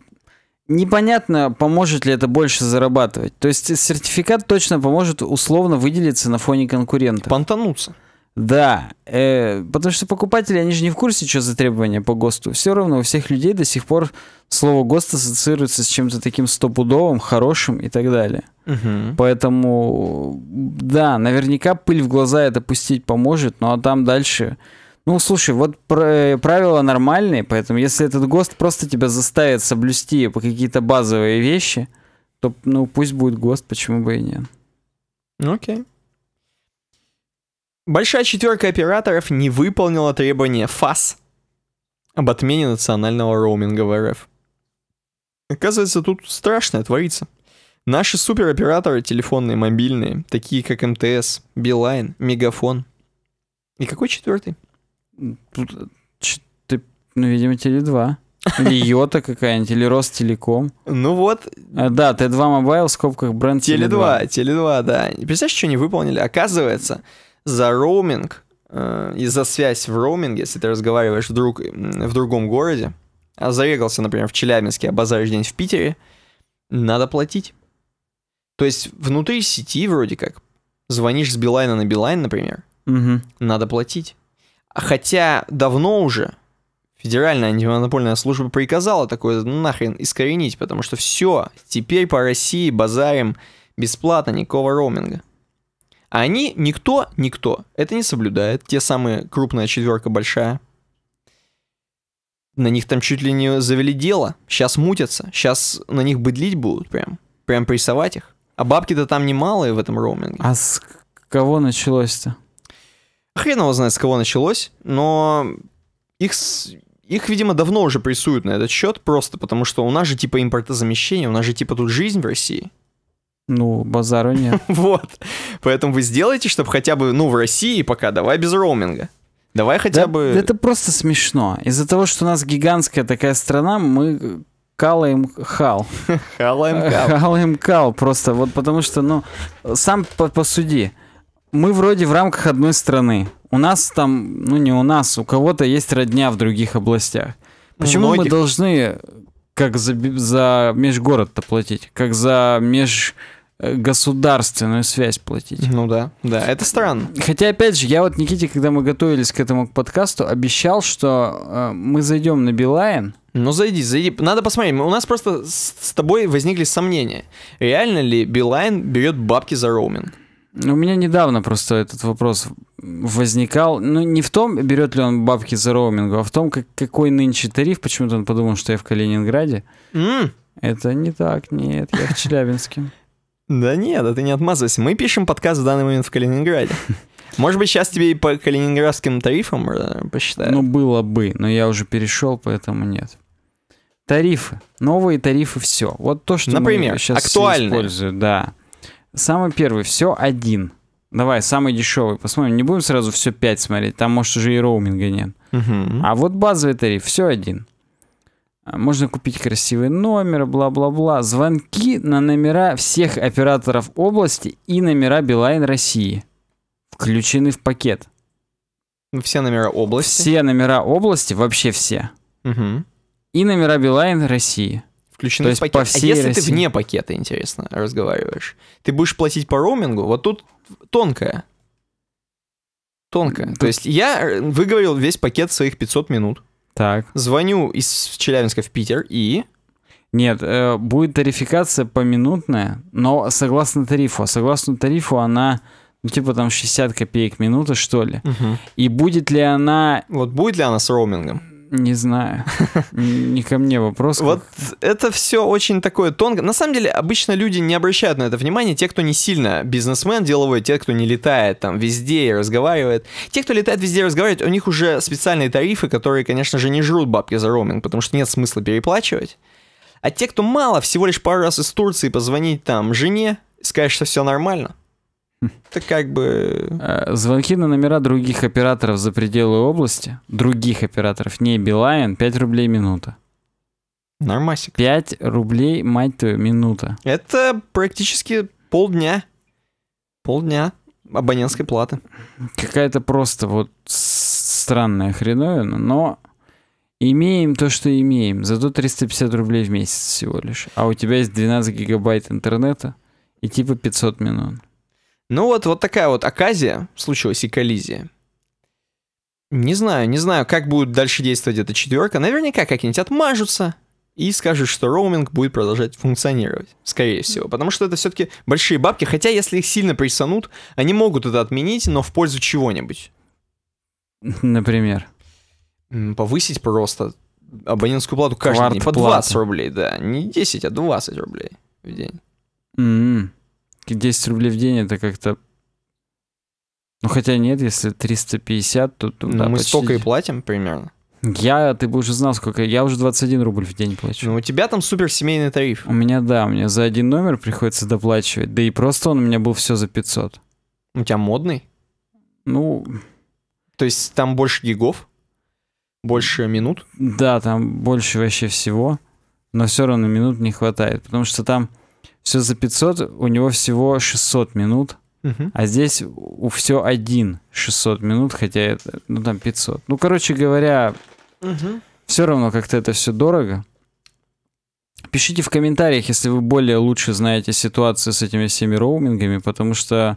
Непонятно, поможет ли это больше зарабатывать. То есть сертификат точно поможет условно выделиться на фоне конкурента. Понтануться. Да, э, потому что покупатели, они же не в курсе, что за требования по ГОСТу. Все равно у всех людей до сих пор слово ГОСТ ассоциируется с чем-то таким стопудовым, хорошим и так далее. Угу. Поэтому, да, наверняка пыль в глаза это пустить поможет, ну а там дальше ну, слушай, вот правила нормальные, поэтому если этот ГОСТ просто тебя заставит соблюсти какие-то базовые вещи, то, ну, пусть будет ГОСТ, почему бы и нет. Ну, окей. Большая четверка операторов не выполнила требования ФАС об отмене национального роуминга в РФ. Оказывается, тут страшное творится. Наши супероператоры телефонные, мобильные, такие как МТС, Билайн, Мегафон. И какой четвертый? Э, ты, ну, видимо, теле 2. Или Йота какая-нибудь, или Ростелеком. Ну вот. А, да, Т2 Мобайл в скобках бренд Теле 2. Теле 2, да. И представляешь, что они выполнили? Оказывается, за роуминг э, и за связь в роуминге, если ты разговариваешь вдруг в другом городе, а зарегался, например, в Челябинске, а базаришь день в Питере, надо платить. То есть внутри сети вроде как звонишь с Билайна на Билайн, например, угу. надо платить. А хотя давно уже Федеральная антимонопольная служба приказала такое нахрен искоренить, потому что все, теперь по России базарим бесплатно, никакого роуминга. А они никто, никто это не соблюдает. Те самые крупная четверка большая. На них там чуть ли не завели дело. Сейчас мутятся. Сейчас на них быдлить будут прям. Прям прессовать их. А бабки-то там немалые в этом роуминге. А с кого началось-то? Хрен его знает, с кого началось, но их, их, видимо, давно уже прессуют на этот счет, просто потому что у нас же типа импортозамещение, у нас же типа тут жизнь в России. Ну, базару нет. вот. Поэтому вы сделаете, чтобы хотя бы, ну, в России пока давай без роуминга. Давай хотя да, бы... Это просто смешно. Из-за того, что у нас гигантская такая страна, мы калаем хал. халаем кал. халаем кал, просто вот потому что, ну, сам посуди. По мы вроде в рамках одной страны. У нас там, ну не у нас, у кого-то есть родня в других областях. Ну, Почему Многих. мы должны как за, за межгород-то платить, как за межгосударственную связь платить. Ну да, да, это странно. Хотя, опять же, я вот Никите, когда мы готовились к этому подкасту, обещал, что э, мы зайдем на Билайн. Ну зайди, зайди. Надо посмотреть. У нас просто с, с тобой возникли сомнения. Реально ли Билайн берет бабки за роуминг? Ну, у меня недавно просто этот вопрос возникал. Ну, не в том, берет ли он бабки за роуминг, а в том, как, какой нынче тариф. Почему-то он подумал, что я в Калининграде. Mm. Это не так, нет, я в Челябинске. Да нет, да ты не отмазывайся. Мы пишем подкаст в данный момент в Калининграде. Может быть, сейчас тебе и по калининградским тарифам э, посчитают? Ну, было бы, но я уже перешел, поэтому нет. Тарифы. Новые тарифы, все. Вот то, что Например, мы сейчас актуальные. используют. Да. Самый первый, все один. Давай, самый дешевый. Посмотрим. Не будем сразу все 5 смотреть. Там, может, уже и роуминга нет. Угу. А вот базовый тариф, все один. А, можно купить красивый номер, бла-бла-бла. Звонки на номера всех операторов области и номера Билайн России. Включены в пакет. Ну, все номера области? Все номера области, вообще все. Угу. И номера Билайн России включены То есть в пакет. По всей а если России... ты вне пакета, интересно, разговариваешь, ты будешь платить по роумингу, вот тут тонкая. Тонкая. Тут... То есть я э, выговорил весь пакет своих 500 минут. Так. Звоню из Челябинска в Питер и... Нет, э, будет тарификация поминутная, но согласно тарифу. А согласно тарифу она, ну типа там 60 копеек минута, что ли. Угу. И будет ли она... Вот будет ли она с роумингом? Не знаю. Не ко мне вопрос. Вот это все очень такое тонко. На самом деле, обычно люди не обращают на это внимания. Те, кто не сильно бизнесмен деловой, те, кто не летает там везде и разговаривает. Те, кто летает везде и разговаривает, у них уже специальные тарифы, которые, конечно же, не жрут бабки за роуминг, потому что нет смысла переплачивать. А те, кто мало, всего лишь пару раз из Турции позвонить там жене, сказать, что все нормально – это как бы... Э, звонки на номера других операторов за пределы области, других операторов, не Билайн, 5 рублей минута. Нормасик. 5 рублей, мать твою, минута. Это практически полдня. Полдня абонентской платы. Какая-то просто вот странная хреновина, но имеем то, что имеем. Зато 350 рублей в месяц всего лишь. А у тебя есть 12 гигабайт интернета и типа 500 минут. Ну вот, вот такая вот оказия случилась и коллизия. Не знаю, не знаю, как будет дальше действовать эта четверка. Наверняка как-нибудь отмажутся и скажут, что роуминг будет продолжать функционировать, скорее всего. Потому что это все-таки большие бабки, хотя если их сильно прессанут, они могут это отменить, но в пользу чего-нибудь. Например? Повысить просто абонентскую плату каждый день по 20 плата. рублей, да. Не 10, а 20 рублей в день. Mm-hmm. 10 рублей в день это как-то... Ну хотя нет, если 350, то... то ну, да, мы почти... столько и платим примерно. Я, ты бы уже знал, сколько. Я уже 21 рубль в день плачу. Ну, у тебя там супер семейный тариф. У меня, да, у меня за один номер приходится доплачивать. Да и просто он у меня был все за 500. У тебя модный? Ну... То есть там больше гигов? Больше минут? Да, там больше вообще всего. Но все равно минут не хватает. Потому что там все за 500, у него всего 600 минут, угу. а здесь у все один 600 минут, хотя это, ну там 500. Ну, короче говоря, угу. все равно как-то это все дорого. Пишите в комментариях, если вы более лучше знаете ситуацию с этими всеми роумингами, потому что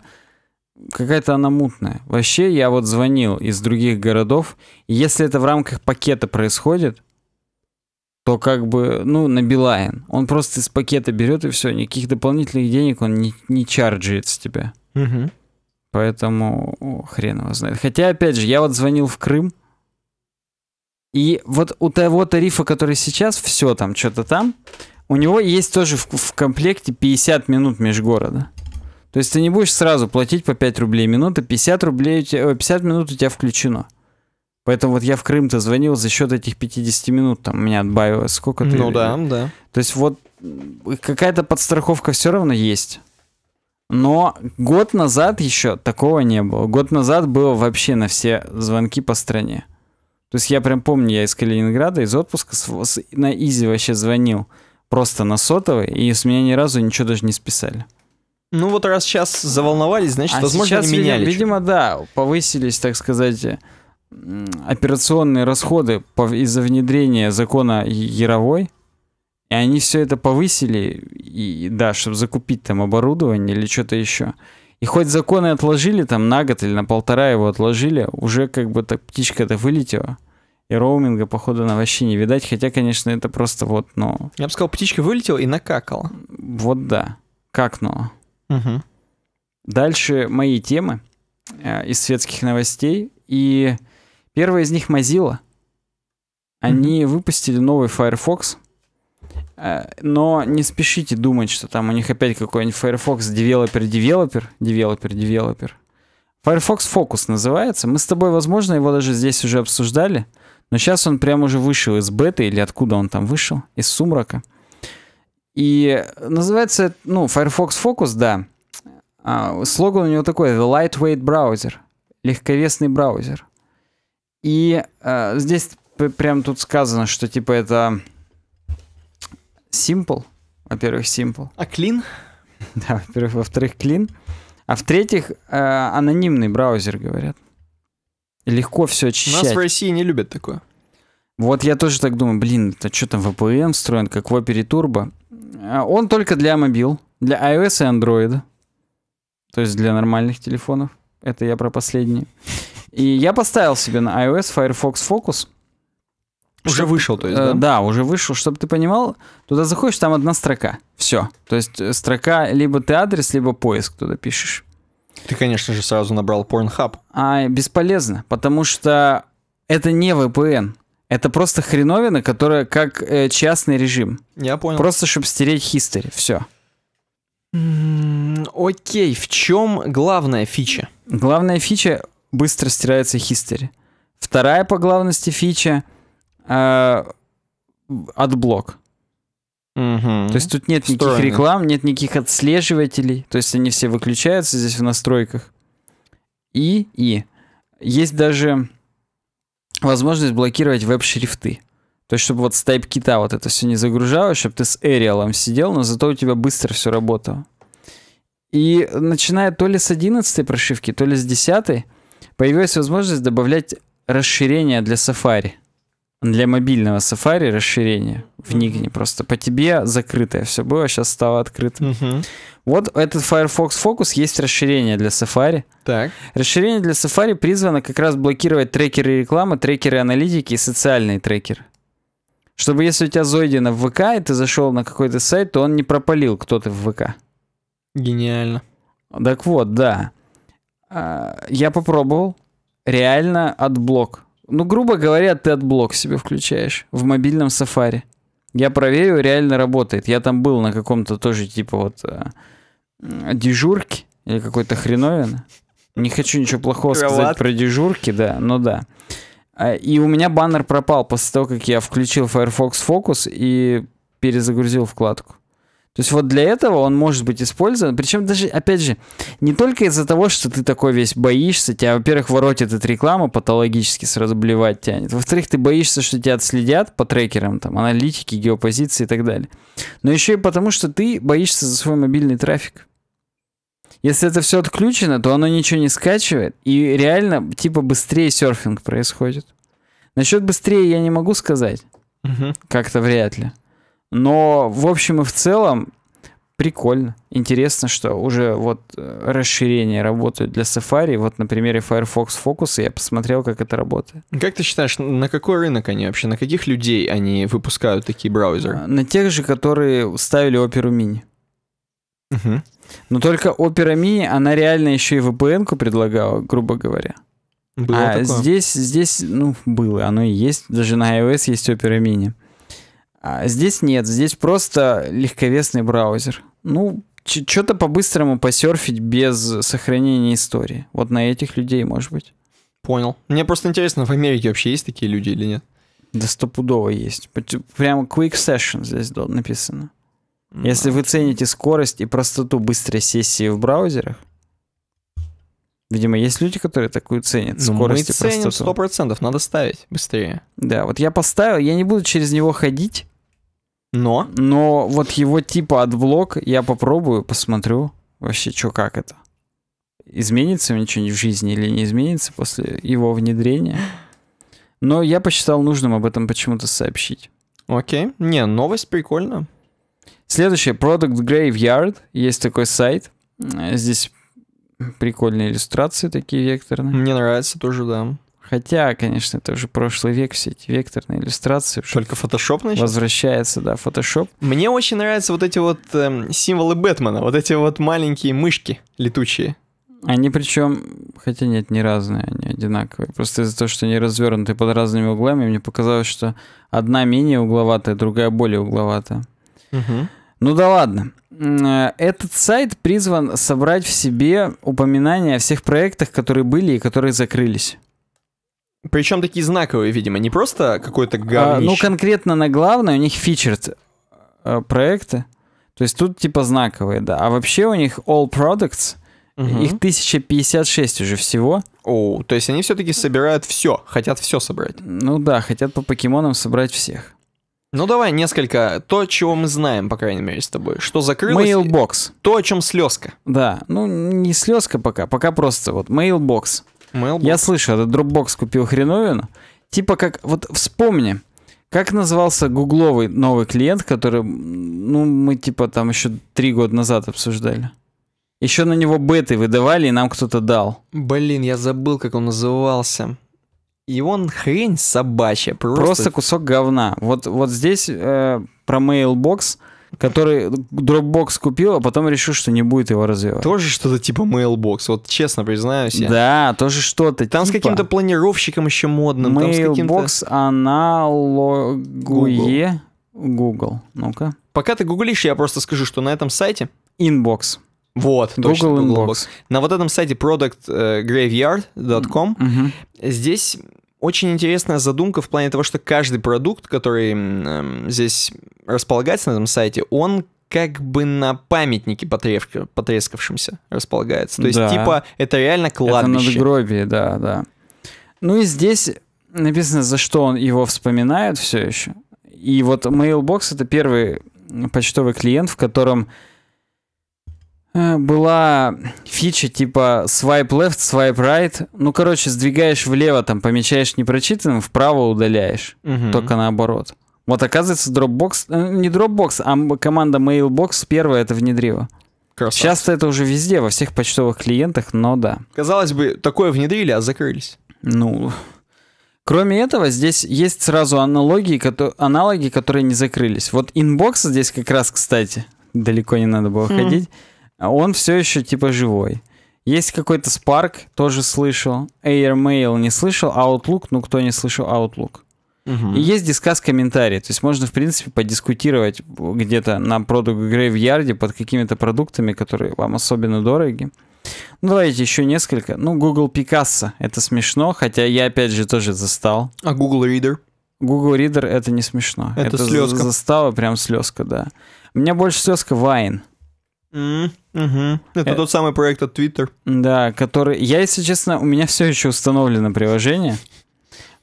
какая-то она мутная. Вообще, я вот звонил из других городов, и если это в рамках пакета происходит, то как бы, ну, на Билайн. Он просто из пакета берет и все, никаких дополнительных денег он не, не чарджит с тебя. Угу. Поэтому о, хрен его знает. Хотя, опять же, я вот звонил в Крым, и вот у того тарифа, который сейчас, все там, что-то там, у него есть тоже в, в комплекте 50 минут межгорода. То есть ты не будешь сразу платить по 5 рублей минуты 50, рублей, 50 минут у тебя включено. Поэтому вот я в Крым-то звонил за счет этих 50 минут, там меня отбавилось сколько ты... Ну да, да. То есть вот какая-то подстраховка все равно есть. Но год назад еще такого не было. Год назад было вообще на все звонки по стране. То есть я прям помню, я из Калининграда, из отпуска с, с, на Изи вообще звонил просто на сотовый, и с меня ни разу ничего даже не списали. Ну вот раз сейчас заволновались, значит, а возможно, сейчас, они меняли. видимо, да, повысились, так сказать, операционные расходы из-за внедрения закона Яровой, и они все это повысили, и, да, чтобы закупить там оборудование или что-то еще. И хоть законы отложили там на год или на полтора его отложили, уже как бы так птичка это вылетела. И роуминга, походу, на вообще не видать. Хотя, конечно, это просто вот, но ну. Я бы сказал, птичка вылетела и накакала. Вот да. Какнула. Угу. Дальше мои темы э, из светских новостей. И Первая из них Mozilla. Они mm-hmm. выпустили новый Firefox, э, но не спешите думать, что там у них опять какой-нибудь Firefox Developer Developer Developer Developer. Firefox Focus называется. Мы с тобой, возможно, его даже здесь уже обсуждали, но сейчас он прямо уже вышел из беты или откуда он там вышел, из сумрака. И называется, ну, Firefox Focus, да. А, слоган у него такой: The Lightweight Browser, легковесный браузер. И э, здесь прям тут сказано, что типа это simple, во-первых, simple. А clean? Да, во-первых, во-вторых, clean. А в-третьих, э, анонимный браузер, говорят. Легко все очищать. У нас в России не любят такое. Вот я тоже так думаю, блин, это что там VPN встроен, как в Opera Turbo. А он только для мобил, для iOS и Android. То есть для нормальных телефонов. Это я про последний. И я поставил себе на iOS Firefox Focus. Уже чтобы, вышел, то есть, э, да? Э, да, уже вышел. Чтобы ты понимал, туда заходишь, там одна строка. Все. То есть э, строка, либо ты адрес, либо поиск туда пишешь. Ты, конечно же, сразу набрал Pornhub. А, бесполезно, потому что это не VPN. Это просто хреновина, которая как э, частный режим. Я понял. Просто, чтобы стереть history. Все. Окей, okay. в чем главная фича? Главная фича быстро стирается history. Вторая по главности фича э, отблок. Угу. То есть тут нет Встроенный. никаких реклам, нет никаких отслеживателей. То есть они все выключаются здесь в настройках. И, и. Есть даже возможность блокировать веб-шрифты. То есть, чтобы вот с TypeKit вот это все не загружалось, чтобы ты с Arial сидел, но зато у тебя быстро все работало. И начиная то ли с 11 прошивки, то ли с 10 появилась возможность добавлять расширение для Safari. Для мобильного Safari расширение в Нигне просто. По тебе закрытое все было, сейчас стало открыто. Угу. Вот этот Firefox Focus есть расширение для Safari. Так. Расширение для Safari призвано как раз блокировать трекеры рекламы, трекеры аналитики и социальные трекеры. Чтобы если у тебя зайдено в ВК, и ты зашел на какой-то сайт, то он не пропалил, кто ты в ВК. Гениально. Так вот, да. А, я попробовал. Реально отблок. Ну, грубо говоря, ты отблок себе включаешь в мобильном сафари. Я проверю, реально работает. Я там был на каком-то тоже типа вот а, дежурке или какой-то хреновин. Не хочу ничего плохого Кроват. сказать про дежурки, да, но да. А, и у меня баннер пропал после того, как я включил Firefox Focus и перезагрузил вкладку. То есть вот для этого он может быть использован. Причем даже, опять же, не только из-за того, что ты такой весь боишься, тебя, во-первых, воротит эта рекламы патологически, сразу блевать тянет. Во-вторых, ты боишься, что тебя отследят по трекерам, там, аналитики, геопозиции и так далее. Но еще и потому, что ты боишься за свой мобильный трафик. Если это все отключено, то оно ничего не скачивает, и реально, типа, быстрее серфинг происходит. Насчет быстрее я не могу сказать. Угу. Как-то вряд ли. Но в общем и в целом прикольно. Интересно, что уже вот э, расширения работают для Safari. Вот на примере Firefox Focus я посмотрел, как это работает. Как ты считаешь, на какой рынок они вообще, на каких людей они выпускают такие браузеры? А, на тех же, которые ставили Opera Mini. Угу. Но только Opera Mini, она реально еще и VPN-ку предлагала, грубо говоря. Было а такое? здесь, здесь, ну, было, оно и есть. Даже на iOS есть Opera Mini. А здесь нет, здесь просто легковесный браузер. Ну, что-то по-быстрому посерфить без сохранения истории. Вот на этих людей, может быть. Понял. Мне просто интересно, в Америке вообще есть такие люди или нет? Да стопудово есть. Прямо quick session здесь написано. Если вы цените скорость и простоту быстрой сессии в браузерах, Видимо, есть люди, которые такую ценят. Ну, скорость мы ценим сто процентов, надо ставить быстрее. Да, вот я поставил, я не буду через него ходить. Но? Но вот его типа отблок я попробую, посмотрю вообще, что как это. Изменится у меня что-нибудь в жизни или не изменится после его внедрения. Но я посчитал нужным об этом почему-то сообщить. Окей. Не, новость прикольно. Следующее. Product Graveyard. Есть такой сайт. Э, здесь прикольные иллюстрации такие векторные. Мне нравится тоже, да. Хотя, конечно, это уже прошлый век, все эти векторные иллюстрации. Только фотошоп начал? Возвращается, да, фотошоп. Мне очень нравятся вот эти вот эм, символы Бэтмена, вот эти вот маленькие мышки летучие. Они причем, хотя нет, не разные, они одинаковые. Просто из-за того, что они развернуты под разными углами, мне показалось, что одна менее угловатая, другая более угловатая. Угу. Ну да ладно. Э, этот сайт призван собрать в себе упоминания о всех проектах, которые были и которые закрылись. Причем такие знаковые, видимо, не просто какой-то говнище. А, ну, конкретно на главное у них фичерд э, проекты. То есть тут типа знаковые, да. А вообще у них all products, угу. их 1056 уже всего. О, то есть они все-таки собирают все, хотят все собрать. Ну да, хотят по покемонам собрать всех. Ну давай несколько. То, чего мы знаем, по крайней мере, с тобой. Что закрылось? Mailbox. То, о чем слезка. Да, ну не слезка пока, пока просто вот Mailbox. Mailbox. Я слышу, этот Dropbox купил хреновину. Типа как, вот вспомни, как назывался гугловый новый клиент, который, ну, мы типа там еще три года назад обсуждали. Еще на него беты выдавали, и нам кто-то дал. Блин, я забыл, как он назывался и он хрень собачья. Просто, просто кусок говна. Вот, вот здесь э, про Mailbox, который Dropbox купил, а потом решил, что не будет его развивать. Тоже что-то типа Mailbox, вот честно признаюсь. Я. Да, тоже что-то Там типа... с каким-то планировщиком еще модным. Mailbox аналогуе Google. Google. Ну-ка. Пока ты гуглишь, я просто скажу, что на этом сайте... Inbox. Вот, Google точно, Google Inbox. Box. На вот этом сайте productgraveyard.com э, mm-hmm. здесь очень интересная задумка в плане того, что каждый продукт, который э, здесь располагается на этом сайте, он как бы на памятнике потрев... потрескавшимся располагается. То есть, да. типа, это реально кладбище. Это надгробие, да, да. Ну и здесь написано, за что он его вспоминает все еще. И вот Mailbox — это первый почтовый клиент, в котором была фича типа swipe left, swipe right. Ну, короче, сдвигаешь влево, там помечаешь непрочитанным, вправо удаляешь. Угу. Только наоборот. Вот оказывается, Dropbox, э, не Dropbox, а команда Mailbox первая это внедрила. Красавцы. Сейчас это уже везде, во всех почтовых клиентах, но да. Казалось бы, такое внедрили, а закрылись. Ну, Кроме этого, здесь есть сразу аналогии, аналоги, которые не закрылись. Вот инбокс здесь как раз, кстати, далеко не надо было mm. ходить. А он все еще типа живой. Есть какой-то Spark, тоже слышал. Airmail не слышал, Outlook, ну кто не слышал Outlook. Угу. И есть дискас комментарий. То есть можно, в принципе, подискутировать где-то на продукт Graveyard под какими-то продуктами, которые вам особенно дороги. Ну, давайте еще несколько. Ну, Google Picasso. Это смешно, хотя я, опять же, тоже застал. А Google Reader? Google Reader — это не смешно. Это, это слезка. застало прям слезка, да. У меня больше слезка Vine. Mm. Угу. Это э... тот самый проект от Twitter. Да, который... Я, если честно, у меня все еще установлено приложение.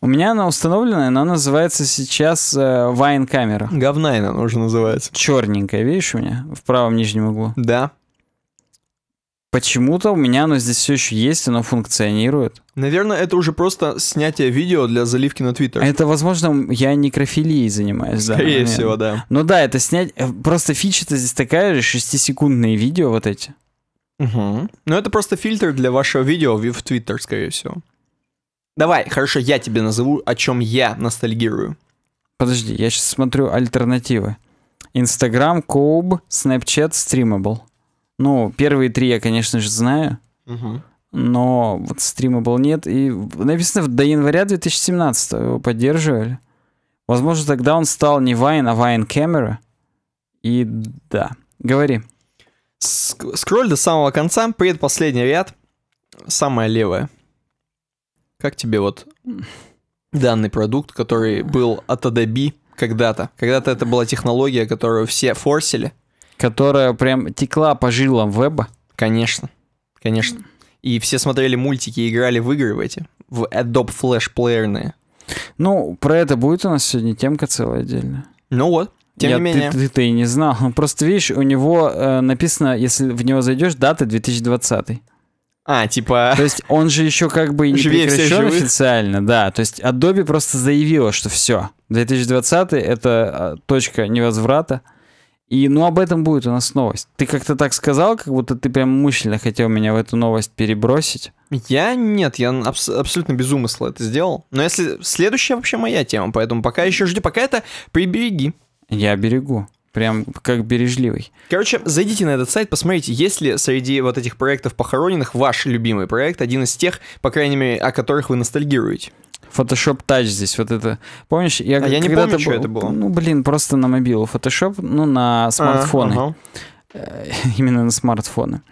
У меня оно установлена, оно называется сейчас э, Вайн камера. Говнайна она уже называется. Черненькая, видишь у меня в правом нижнем углу? Да. Почему-то у меня оно здесь все еще есть, оно функционирует. Наверное, это уже просто снятие видео для заливки на Твиттер. Это, возможно, я некрофилией занимаюсь. Скорее момент. всего, да. Ну да, это снять... Э, просто фича-то здесь такая же, 6-секундные видео вот эти. Угу. Ну это просто фильтр для вашего видео в Твиттер, скорее всего. Давай, хорошо, я тебе назову, о чем я ностальгирую. Подожди, я сейчас смотрю альтернативы. Инстаграм, Коуб, Снэпчат, Стримабл. Ну, первые три я, конечно же, знаю. Угу. Но вот стрима был нет. И написано, до января 2017 его поддерживали. Возможно, тогда он стал не Вайн, а Вайн Камера. И да, говори. Ск- скроль до самого конца, предпоследний ряд, самая левая. Как тебе вот данный продукт, который был от Adobe когда-то? Когда-то это была технология, которую все форсили, которая прям текла по жилам веба. Конечно, конечно. И все смотрели мультики и играли в игры в эти, в Adobe Flash плеерные. Ну, про это будет у нас сегодня темка целая отдельная. Ну вот, тем Я, не менее. Ты, ты, ты не знал. Просто видишь, у него э, написано, если в него зайдешь, дата 2020. А, типа... То есть он же еще как бы не Живее прекращен официально, да. То есть Adobe просто заявила, что все, 2020 это э, точка невозврата. И, ну, об этом будет у нас новость. Ты как-то так сказал, как будто ты прям мышленно хотел меня в эту новость перебросить. Я нет, я абс- абсолютно без умысла это сделал. Но если следующая вообще моя тема, поэтому пока еще жди, пока это прибереги. Я берегу. Прям как бережливый. Короче, зайдите на этот сайт, посмотрите, есть ли среди вот этих проектов похороненных ваш любимый проект, один из тех, по крайней мере, о которых вы ностальгируете. Photoshop Touch здесь, вот это. Помнишь? Я, а я не помню, что это было. Ну, блин, просто на мобилу. Photoshop, ну, на а, смартфоны. Э, именно на смартфоны.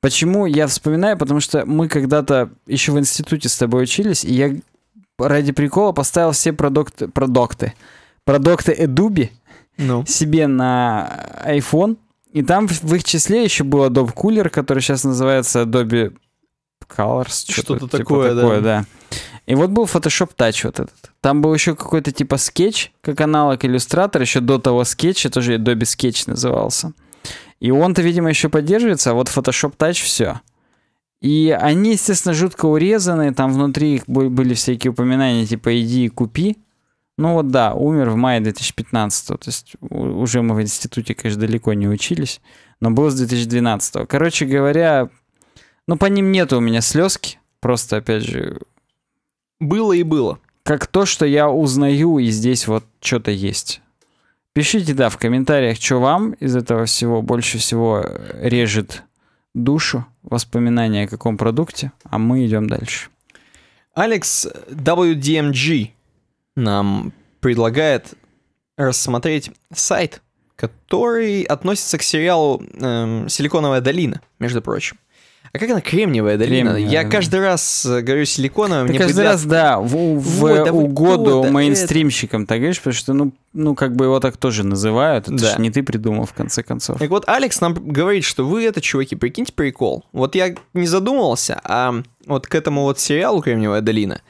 Почему я вспоминаю? Потому что мы когда-то еще в институте с тобой учились, и я ради прикола поставил все продукты, продукты, продукты Adobe ну. себе на iPhone. И там в их числе еще был Adobe Cooler, который сейчас называется Adobe Colors. Что-то, что-то такое, типа такое, да. да. И вот был Photoshop Touch вот этот. Там был еще какой-то типа скетч, как аналог иллюстратор, еще до того скетча, тоже Adobe Sketch назывался. И он-то, видимо, еще поддерживается, а вот Photoshop Touch все. И они, естественно, жутко урезаны, там внутри были всякие упоминания, типа «иди и купи». Ну вот да, умер в мае 2015, то есть уже мы в институте, конечно, далеко не учились, но был с 2012. Короче говоря, ну по ним нет у меня слезки, просто, опять же, было и было. Как то, что я узнаю, и здесь вот что-то есть. Пишите, да, в комментариях, что вам из этого всего больше всего э, режет душу, воспоминания о каком продукте, а мы идем дальше. Алекс WDMG нам предлагает рассмотреть сайт, который относится к сериалу эм, «Силиконовая долина», между прочим. А как она кремниевая долина? Кремниевая, я да. каждый раз э, говорю силиконовая. мне каждый пыдят... раз, да, в, в Ой, да угоду да, мейнстримщикам это... так говоришь, потому что, ну, ну, как бы его так тоже называют. Это да. же не ты придумал, в конце концов. Так вот, Алекс нам говорит, что вы это, чуваки, прикиньте прикол. Вот я не задумывался, а вот к этому вот сериалу «Кремниевая долина»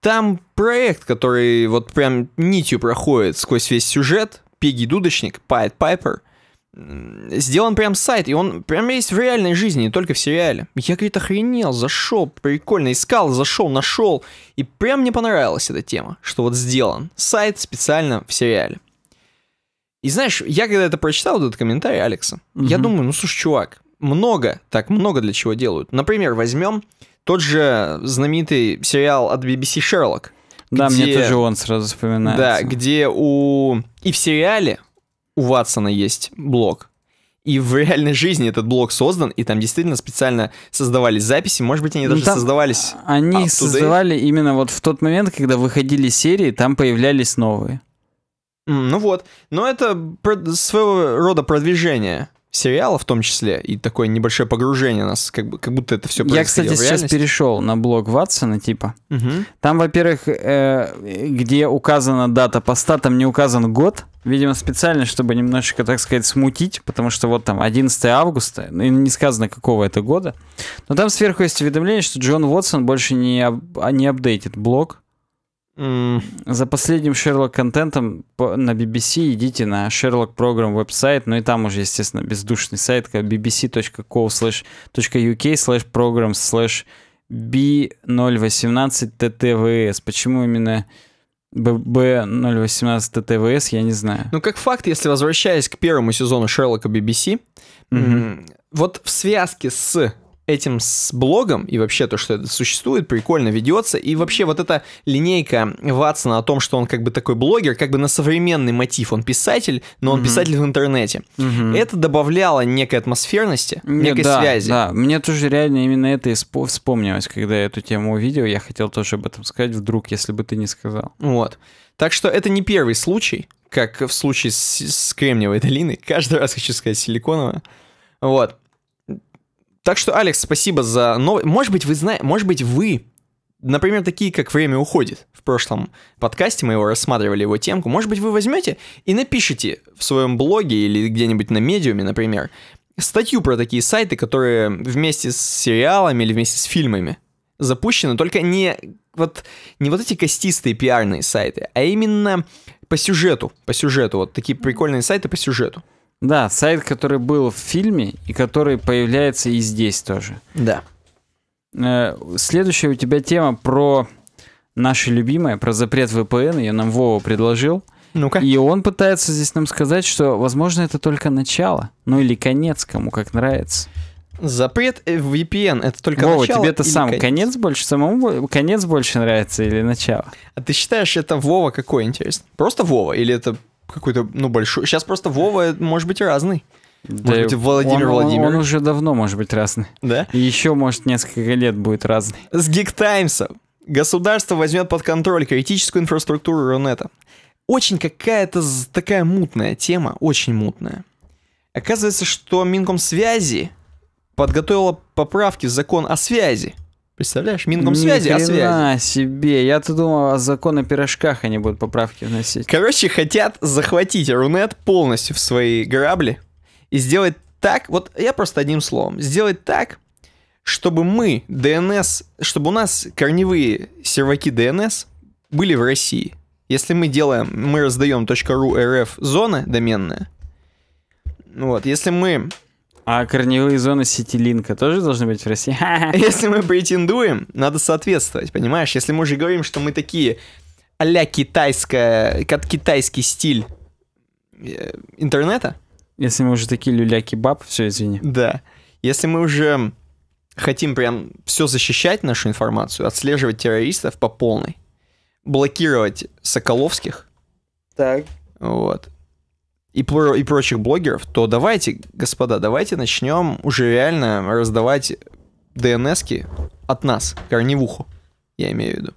там проект, который вот прям нитью проходит сквозь весь сюжет, Пеги Дудочник, Пайт Пайпер — сделан прям сайт, и он прям есть в реальной жизни, не только в сериале. Я, говорит, охренел, зашел, прикольно, искал, зашел, нашел, и прям мне понравилась эта тема, что вот сделан сайт специально в сериале. И знаешь, я когда это прочитал, вот этот комментарий Алекса, угу. я думаю, ну слушай, чувак, много, так много для чего делают. Например, возьмем тот же знаменитый сериал от BBC «Шерлок». Да, где, мне тоже он сразу вспоминается. Да, где у... И в сериале у Ватсона есть блог, И в реальной жизни этот блог создан, и там действительно специально создавались записи, может быть, они даже ну, там создавались. Они создавали именно вот в тот момент, когда выходили серии, там появлялись новые. Ну вот, но это своего рода продвижение сериала в том числе, и такое небольшое погружение нас, как, бы, как будто это все Я, кстати, в сейчас перешел на блог Ватсона, типа. Угу. Там, во-первых, э, где указана дата поста, там не указан год. Видимо, специально, чтобы немножечко, так сказать, смутить, потому что вот там 11 августа, ну, не сказано, какого это года. Но там сверху есть уведомление, что Джон Уотсон больше не, ап- не апдейтит блог. За последним Шерлок-контентом на BBC идите на Шерлок программ веб-сайт, ну и там уже, естественно, бездушный сайт, как bbc.co slash .uk slash program slash B018TTVS. Почему именно b 018 ttvs я не знаю. Ну, как факт, если возвращаясь к первому сезону Шерлока BBC, mm-hmm. вот в связке с этим с блогом, и вообще то, что это существует, прикольно ведется, и вообще вот эта линейка Ватсона о том, что он как бы такой блогер, как бы на современный мотив, он писатель, но он угу. писатель в интернете. Угу. Это добавляло некой атмосферности, некой да, связи. Да, мне тоже реально именно это и вспомнилось, когда я эту тему увидел, я хотел тоже об этом сказать, вдруг, если бы ты не сказал. Вот. Так что это не первый случай, как в случае с, с Кремниевой долиной. Каждый раз хочу сказать силиконовая. Вот. Так что, Алекс, спасибо за новость. Может быть, вы знаете, может быть, вы например, такие, как «Время уходит». В прошлом подкасте мы его рассматривали, его темку. Может быть, вы возьмете и напишите в своем блоге или где-нибудь на медиуме, например, статью про такие сайты, которые вместе с сериалами или вместе с фильмами запущены, только не вот, не вот эти костистые пиарные сайты, а именно по сюжету, по сюжету, вот такие прикольные сайты по сюжету. Да, сайт, который был в фильме и который появляется и здесь тоже. Да. Э, следующая у тебя тема про наше любимое, про запрет VPN, ее нам Вова предложил. Ну-ка. И он пытается здесь нам сказать, что, возможно, это только начало, ну или конец, кому как нравится. Запрет э, VPN это только Вова, начало. тебе-то сам конец? конец больше самому конец больше нравится или начало? А ты считаешь это Вова какой интересно? Просто Вова или это какой-то, ну, большой. Сейчас просто Вова э, может быть разный. Может быть, Владимир он, Владимирович. Он, он уже давно может быть разный. Да? И еще, может, несколько лет будет разный. С Geek Times государство возьмет под контроль критическую инфраструктуру Рунета. Очень какая-то такая мутная тема, очень мутная. Оказывается, что Минкомсвязи подготовила поправки в закон о связи, Представляешь, Минкомсвязи о связи. А На себе. Я-то думал, о закон о пирожках они будут поправки вносить. Короче, хотят захватить Рунет полностью в свои грабли и сделать так, вот я просто одним словом, сделать так, чтобы мы, DNS, чтобы у нас корневые серваки DNS были в России. Если мы делаем, мы раздаем .ru rf зона доменная, вот, если мы а корневые зоны сетилинка тоже должны быть в России? Если мы претендуем, надо соответствовать, понимаешь? Если мы уже говорим, что мы такие а-ля китайская, как китайский стиль э, интернета. Если мы уже такие люля-кебаб, все, извини. Да. Если мы уже хотим прям все защищать, нашу информацию, отслеживать террористов по полной, блокировать Соколовских. Так. Вот и, про, и прочих блогеров, то давайте, господа, давайте начнем уже реально раздавать DNS-ки от нас, корневуху, я имею в виду.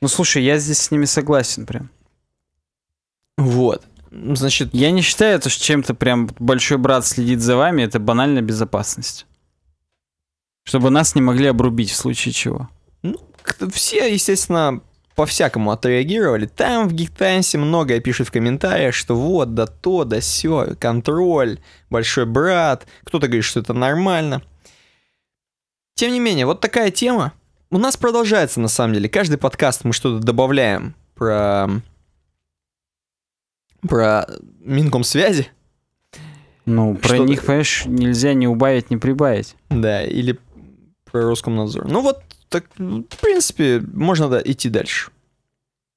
Ну, слушай, я здесь с ними согласен прям. Вот. Значит... Я не считаю что чем-то прям большой брат следит за вами, это банальная безопасность. Чтобы нас не могли обрубить в случае чего. Ну, все, естественно, по-всякому отреагировали. Там в Гиктансе многое пишет в комментариях, что вот, да то, да все, контроль, большой брат. Кто-то говорит, что это нормально. Тем не менее, вот такая тема. У нас продолжается, на самом деле. Каждый подкаст мы что-то добавляем про... про Минкомсвязи. Ну, про них, понимаешь, нельзя не убавить, не прибавить. Да, или про Роскомнадзор. Ну вот, так, ну, в принципе, можно да, идти дальше.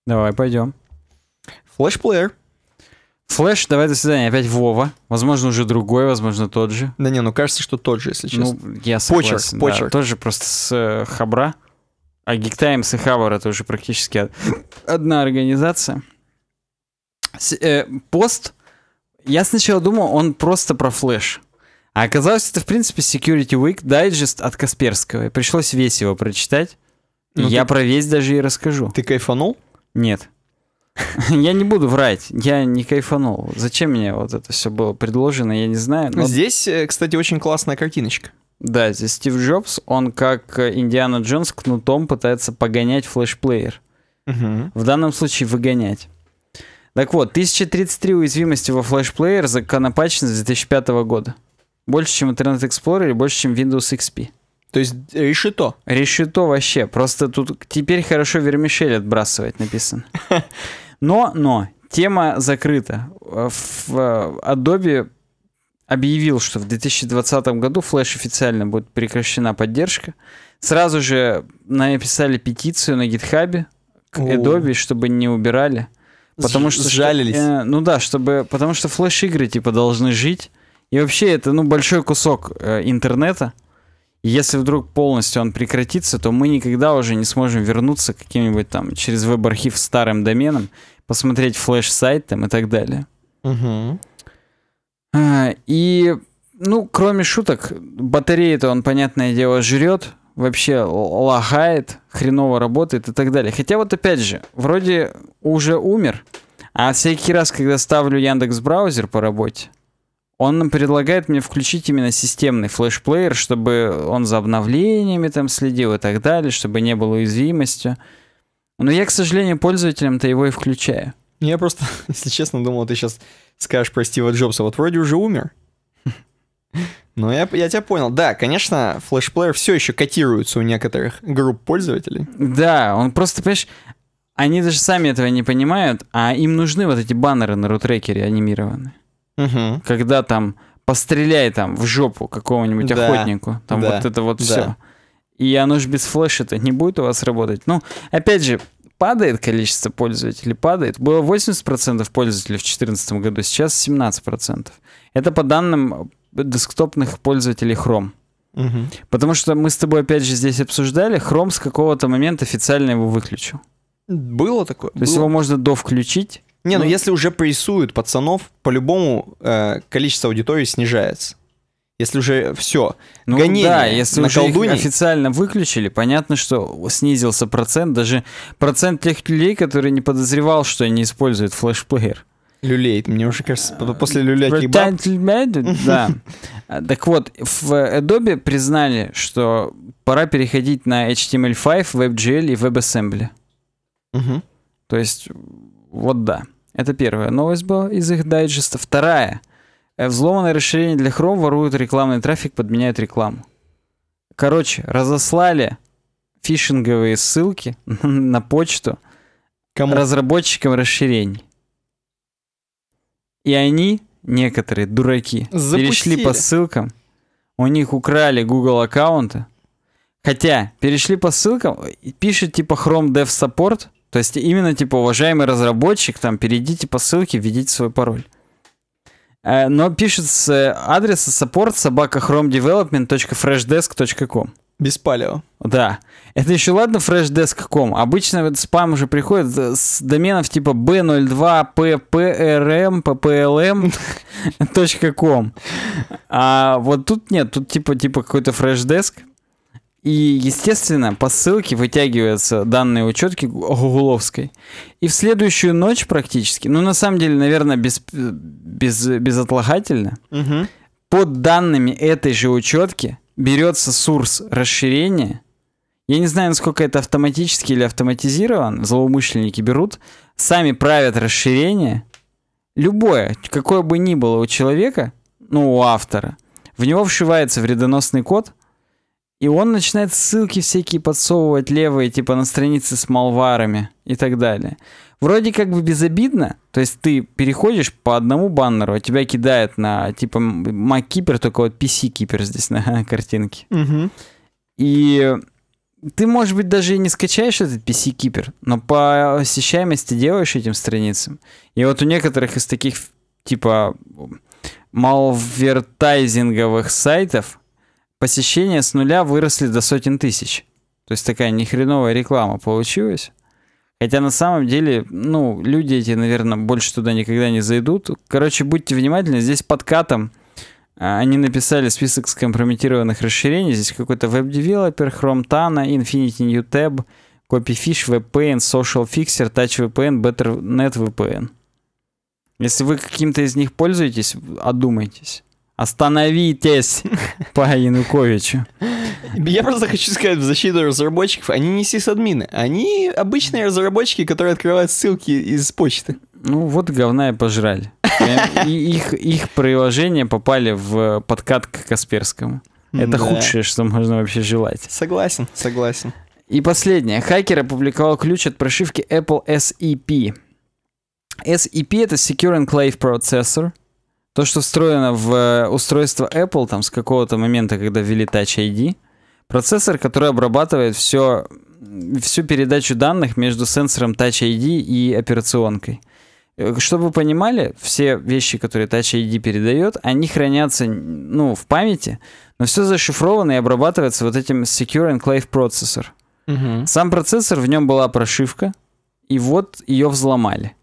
Давай, пойдем. Флэш-плеер. Флэш, давай до свидания. Опять Вова. Возможно, уже другой, возможно, тот же. Да не, ну кажется, что тот же, если ну, честно. Ну, я согласен. Почерк, да, почерк. Тот просто с э, Хабра. А Гиктаймс и Хабар это уже практически одна организация. С, э, пост. Я сначала думал, он просто про флэш. А оказалось, это, в принципе, Security Week Digest от Касперского. И пришлось весь его прочитать. Ну, я ты... про весь даже и расскажу. Ты кайфанул? Нет. Я не буду врать, я не кайфанул. Зачем мне вот это все было предложено, я не знаю. Ну, но... Здесь, э, кстати, очень классная картиночка. Да, здесь Стив Джобс, он как э, Индиана Джонс кнутом пытается погонять флешплеер. Угу. В данном случае выгонять. Так вот, 1033 уязвимости во флешплеер законопачены с 2005 года. Больше, чем Internet Explorer или больше, чем Windows XP. То есть э, решето? Решето вообще. Просто тут теперь хорошо вермишель отбрасывать написано. Но, но, тема закрыта. Э, в э, Adobe объявил, что в 2020 году Flash официально будет прекращена поддержка. Сразу же написали петицию на GitHub к О. Adobe, чтобы не убирали. Потому Ж- что... Жалились. Э, ну да, чтобы... Потому что флеш-игры, типа, должны жить. И вообще это, ну, большой кусок э, интернета. если вдруг полностью он прекратится, то мы никогда уже не сможем вернуться каким-нибудь там через веб-архив старым доменом, посмотреть флеш-сайт там и так далее. Угу. и, ну, кроме шуток, батарея то он, понятное дело, жрет, вообще лагает, хреново работает и так далее. Хотя вот опять же, вроде уже умер, а всякий раз, когда ставлю Яндекс браузер по работе, он предлагает мне включить именно системный флешплеер, чтобы он за обновлениями там следил и так далее, чтобы не было уязвимости. Но я, к сожалению, пользователям-то его и включаю. Ну, я просто, если честно, думал, ты сейчас скажешь про Стива Джобса. Вот вроде уже умер. Но я, я тебя понял. Да, конечно, флешплеер все еще котируется у некоторых групп пользователей. Да, он просто, понимаешь, они даже сами этого не понимают, а им нужны вот эти баннеры на рутрекере анимированные угу. когда там постреляй там в жопу какого нибудь да, охотнику, там да, вот это вот да. все. И оно же без флеша-то не будет у вас работать. Ну, опять же, падает количество пользователей, падает. Было 80% пользователей в 2014 году, сейчас 17%. Это по данным десктопных пользователей Chrome. Угу. Потому что мы с тобой опять же здесь обсуждали, Chrome с какого-то момента официально его выключил. Было такое. То было. есть его можно довключить, не, ну, ну если уже прессуют пацанов, по-любому э, количество аудитории снижается. Если уже все. Ну гонение да, если на уже колдуне... их официально выключили, понятно, что снизился процент, даже процент тех людей, которые не подозревал, что они используют флешплеер. Люлей, мне уже кажется, после люля кебаб. Да. А, так вот, в Adobe признали, что пора переходить на HTML5, WebGL и WebAssembly. Угу. То есть вот да. Это первая новость была из их дайджеста. Вторая. Э, взломанное расширение для Chrome воруют рекламный трафик, подменяют рекламу. Короче, разослали фишинговые ссылки на почту Кому? разработчикам расширений. И они, некоторые дураки, Запустили. перешли по ссылкам. У них украли Google аккаунты. Хотя, перешли по ссылкам, пишет типа Chrome Dev Support – то есть именно типа уважаемый разработчик, там перейдите по ссылке, введите свой пароль. Э, но пишется с адреса support собака chromedevelopment.freshdesk.com. Без палео. Да. Это еще ладно freshdesk.com. Обычно этот спам уже приходит с доменов типа b02pprm.com. А вот тут нет, тут типа типа какой-то freshdesk. И, естественно, по ссылке вытягиваются данные учетки Гугуловской. И в следующую ночь практически, ну, на самом деле, наверное, без, без, безотлагательно, угу. под данными этой же учетки берется сурс расширения. Я не знаю, насколько это автоматически или автоматизирован. Злоумышленники берут, сами правят расширение. Любое, какое бы ни было у человека, ну, у автора, в него вшивается вредоносный код – и он начинает ссылки всякие подсовывать левые, типа на странице с малварами и так далее. Вроде как бы безобидно, то есть ты переходишь по одному баннеру, а тебя кидает на типа MacKeeper, только вот PC-кипер здесь на картинке. Угу. И ты, может быть, даже и не скачаешь этот PC-кипер, но по посещаемости делаешь этим страницам. И вот у некоторых из таких, типа, малвертайзинговых сайтов посещения с нуля выросли до сотен тысяч. То есть такая нехреновая реклама получилась. Хотя на самом деле, ну, люди эти, наверное, больше туда никогда не зайдут. Короче, будьте внимательны, здесь под катом а, они написали список скомпрометированных расширений. Здесь какой-то веб-девелопер, Chrome Infinity New Tab, CopyFish, VPN, Social Fixer, TouchVPN, BetterNet VPN. Если вы каким-то из них пользуетесь, одумайтесь. Остановитесь по Януковичу. Я просто хочу сказать в защиту разработчиков, они не сисадмины, они обычные разработчики, которые открывают ссылки из почты. Ну вот говна и пожрали. И их, их приложения попали в подкат к Касперскому. Это да. худшее, что можно вообще желать. Согласен, согласен. И последнее. Хакер опубликовал ключ от прошивки Apple SEP. SEP — это Secure Enclave Processor. То, что встроено в э, устройство Apple, там, с какого-то момента, когда ввели Touch ID, процессор, который обрабатывает все, всю передачу данных между сенсором Touch ID и операционкой. Э, чтобы вы понимали, все вещи, которые Touch ID передает, они хранятся ну, в памяти, но все зашифровано и обрабатывается вот этим Secure Enclave процессор. Угу. Сам процессор, в нем была прошивка, и вот ее взломали.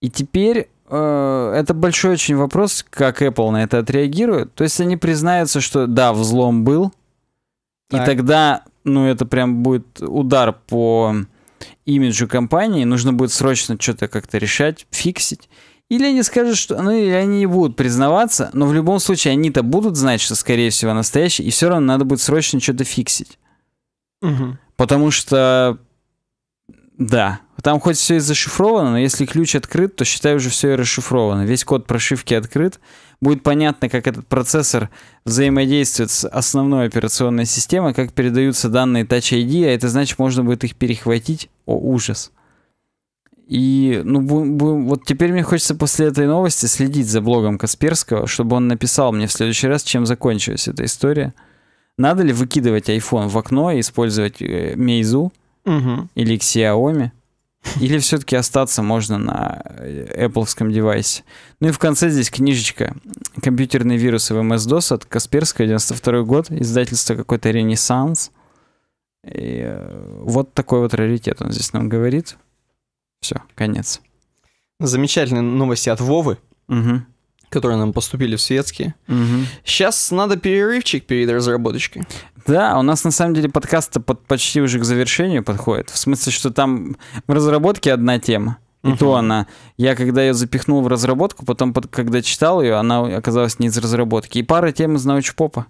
И теперь Э, это большой очень вопрос, как Apple на это отреагирует. То есть они признаются, что да, взлом был, так. и тогда, ну, это прям будет удар по имиджу компании, нужно будет срочно что-то как-то решать, фиксить. Или они скажут, что... Ну, или они не будут признаваться, но в любом случае они-то будут знать, что, скорее всего, настоящий, и все равно надо будет срочно что-то фиксить. Угу. Потому что да. Там хоть все и зашифровано, но если ключ открыт, то считай уже все и расшифровано. Весь код прошивки открыт. Будет понятно, как этот процессор взаимодействует с основной операционной системой, как передаются данные Touch ID, а это значит, можно будет их перехватить. О, ужас. И ну, бу, бу, вот теперь мне хочется после этой новости следить за блогом Касперского, чтобы он написал мне в следующий раз, чем закончилась эта история. Надо ли выкидывать iPhone в окно и использовать э, Meizu? угу. или к Xiaomi, или все-таки остаться можно на э, Apple девайсе. Ну и в конце здесь книжечка «Компьютерные вирусы в MS-DOS» от Касперского, 92 год, издательство какой-то «Ренессанс». И э, вот такой вот раритет он здесь нам говорит. Все, конец. Замечательные новости от Вовы. Угу которые нам поступили в светские. Угу. Сейчас надо перерывчик перед разработочкой. Да, у нас на самом деле подкаст под, почти уже к завершению подходит. В смысле, что там в разработке одна тема. И uh то она. Я когда ее запихнул в разработку, потом, под, когда читал ее, она оказалась не из разработки. И пара тем из научпопа.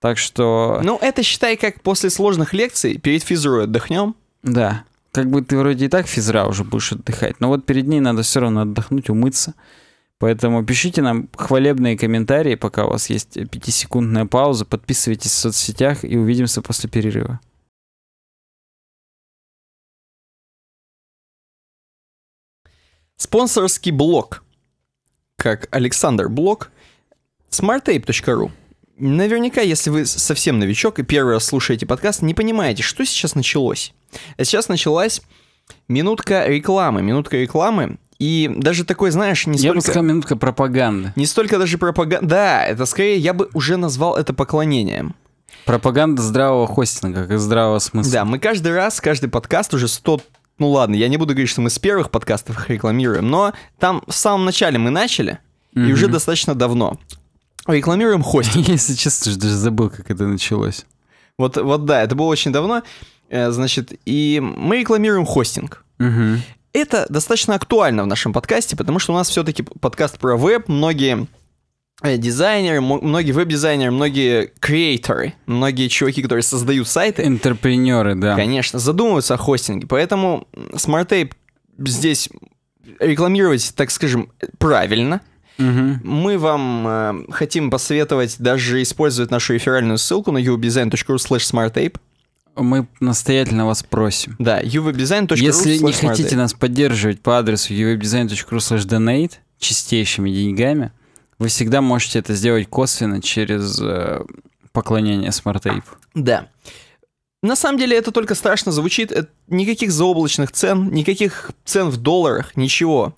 Так что... Ну, это считай, как после сложных лекций перед физрой отдохнем. Да. Как бы ты вроде и так физра уже будешь отдыхать, но вот перед ней надо все равно отдохнуть, умыться. Поэтому пишите нам хвалебные комментарии, пока у вас есть пятисекундная пауза. Подписывайтесь в соцсетях и увидимся после перерыва. Спонсорский блок, как Александр Блок, smartape.ru. Наверняка, если вы совсем новичок и первый раз слушаете подкаст, не понимаете, что сейчас началось. А сейчас началась минутка рекламы. Минутка рекламы и даже такой, знаешь, не я столько... Я бы сказал, минутка пропаганды. Не столько даже пропаганда... Да, это скорее я бы уже назвал это поклонением. Пропаганда здравого хостинга, как здравого смысла. Да, мы каждый раз, каждый подкаст уже 100... Ну ладно, я не буду говорить, что мы с первых подкастов их рекламируем, но там в самом начале мы начали, mm-hmm. и уже достаточно давно. Рекламируем хостинг. Если честно, даже забыл, как это началось. Вот, вот да, это было очень давно. Э, значит, и мы рекламируем хостинг. Угу это достаточно актуально в нашем подкасте, потому что у нас все-таки подкаст про веб, многие э, дизайнеры, многие веб-дизайнеры, многие креаторы, многие чуваки, которые создают сайты. Интерпренеры, да. Конечно, задумываются о хостинге, поэтому Smart Tape здесь рекламировать, так скажем, правильно. Угу. Мы вам э, хотим посоветовать даже использовать нашу реферальную ссылку на uobdesign.ru slash smarttape мы настоятельно вас просим. Да, uvdesign.ru. Если не хотите нас поддерживать по адресу uvdesign.ru/donate чистейшими деньгами, вы всегда можете это сделать косвенно через э, поклонение Smart Да. На самом деле это только страшно звучит. Это никаких заоблачных цен, никаких цен в долларах, ничего.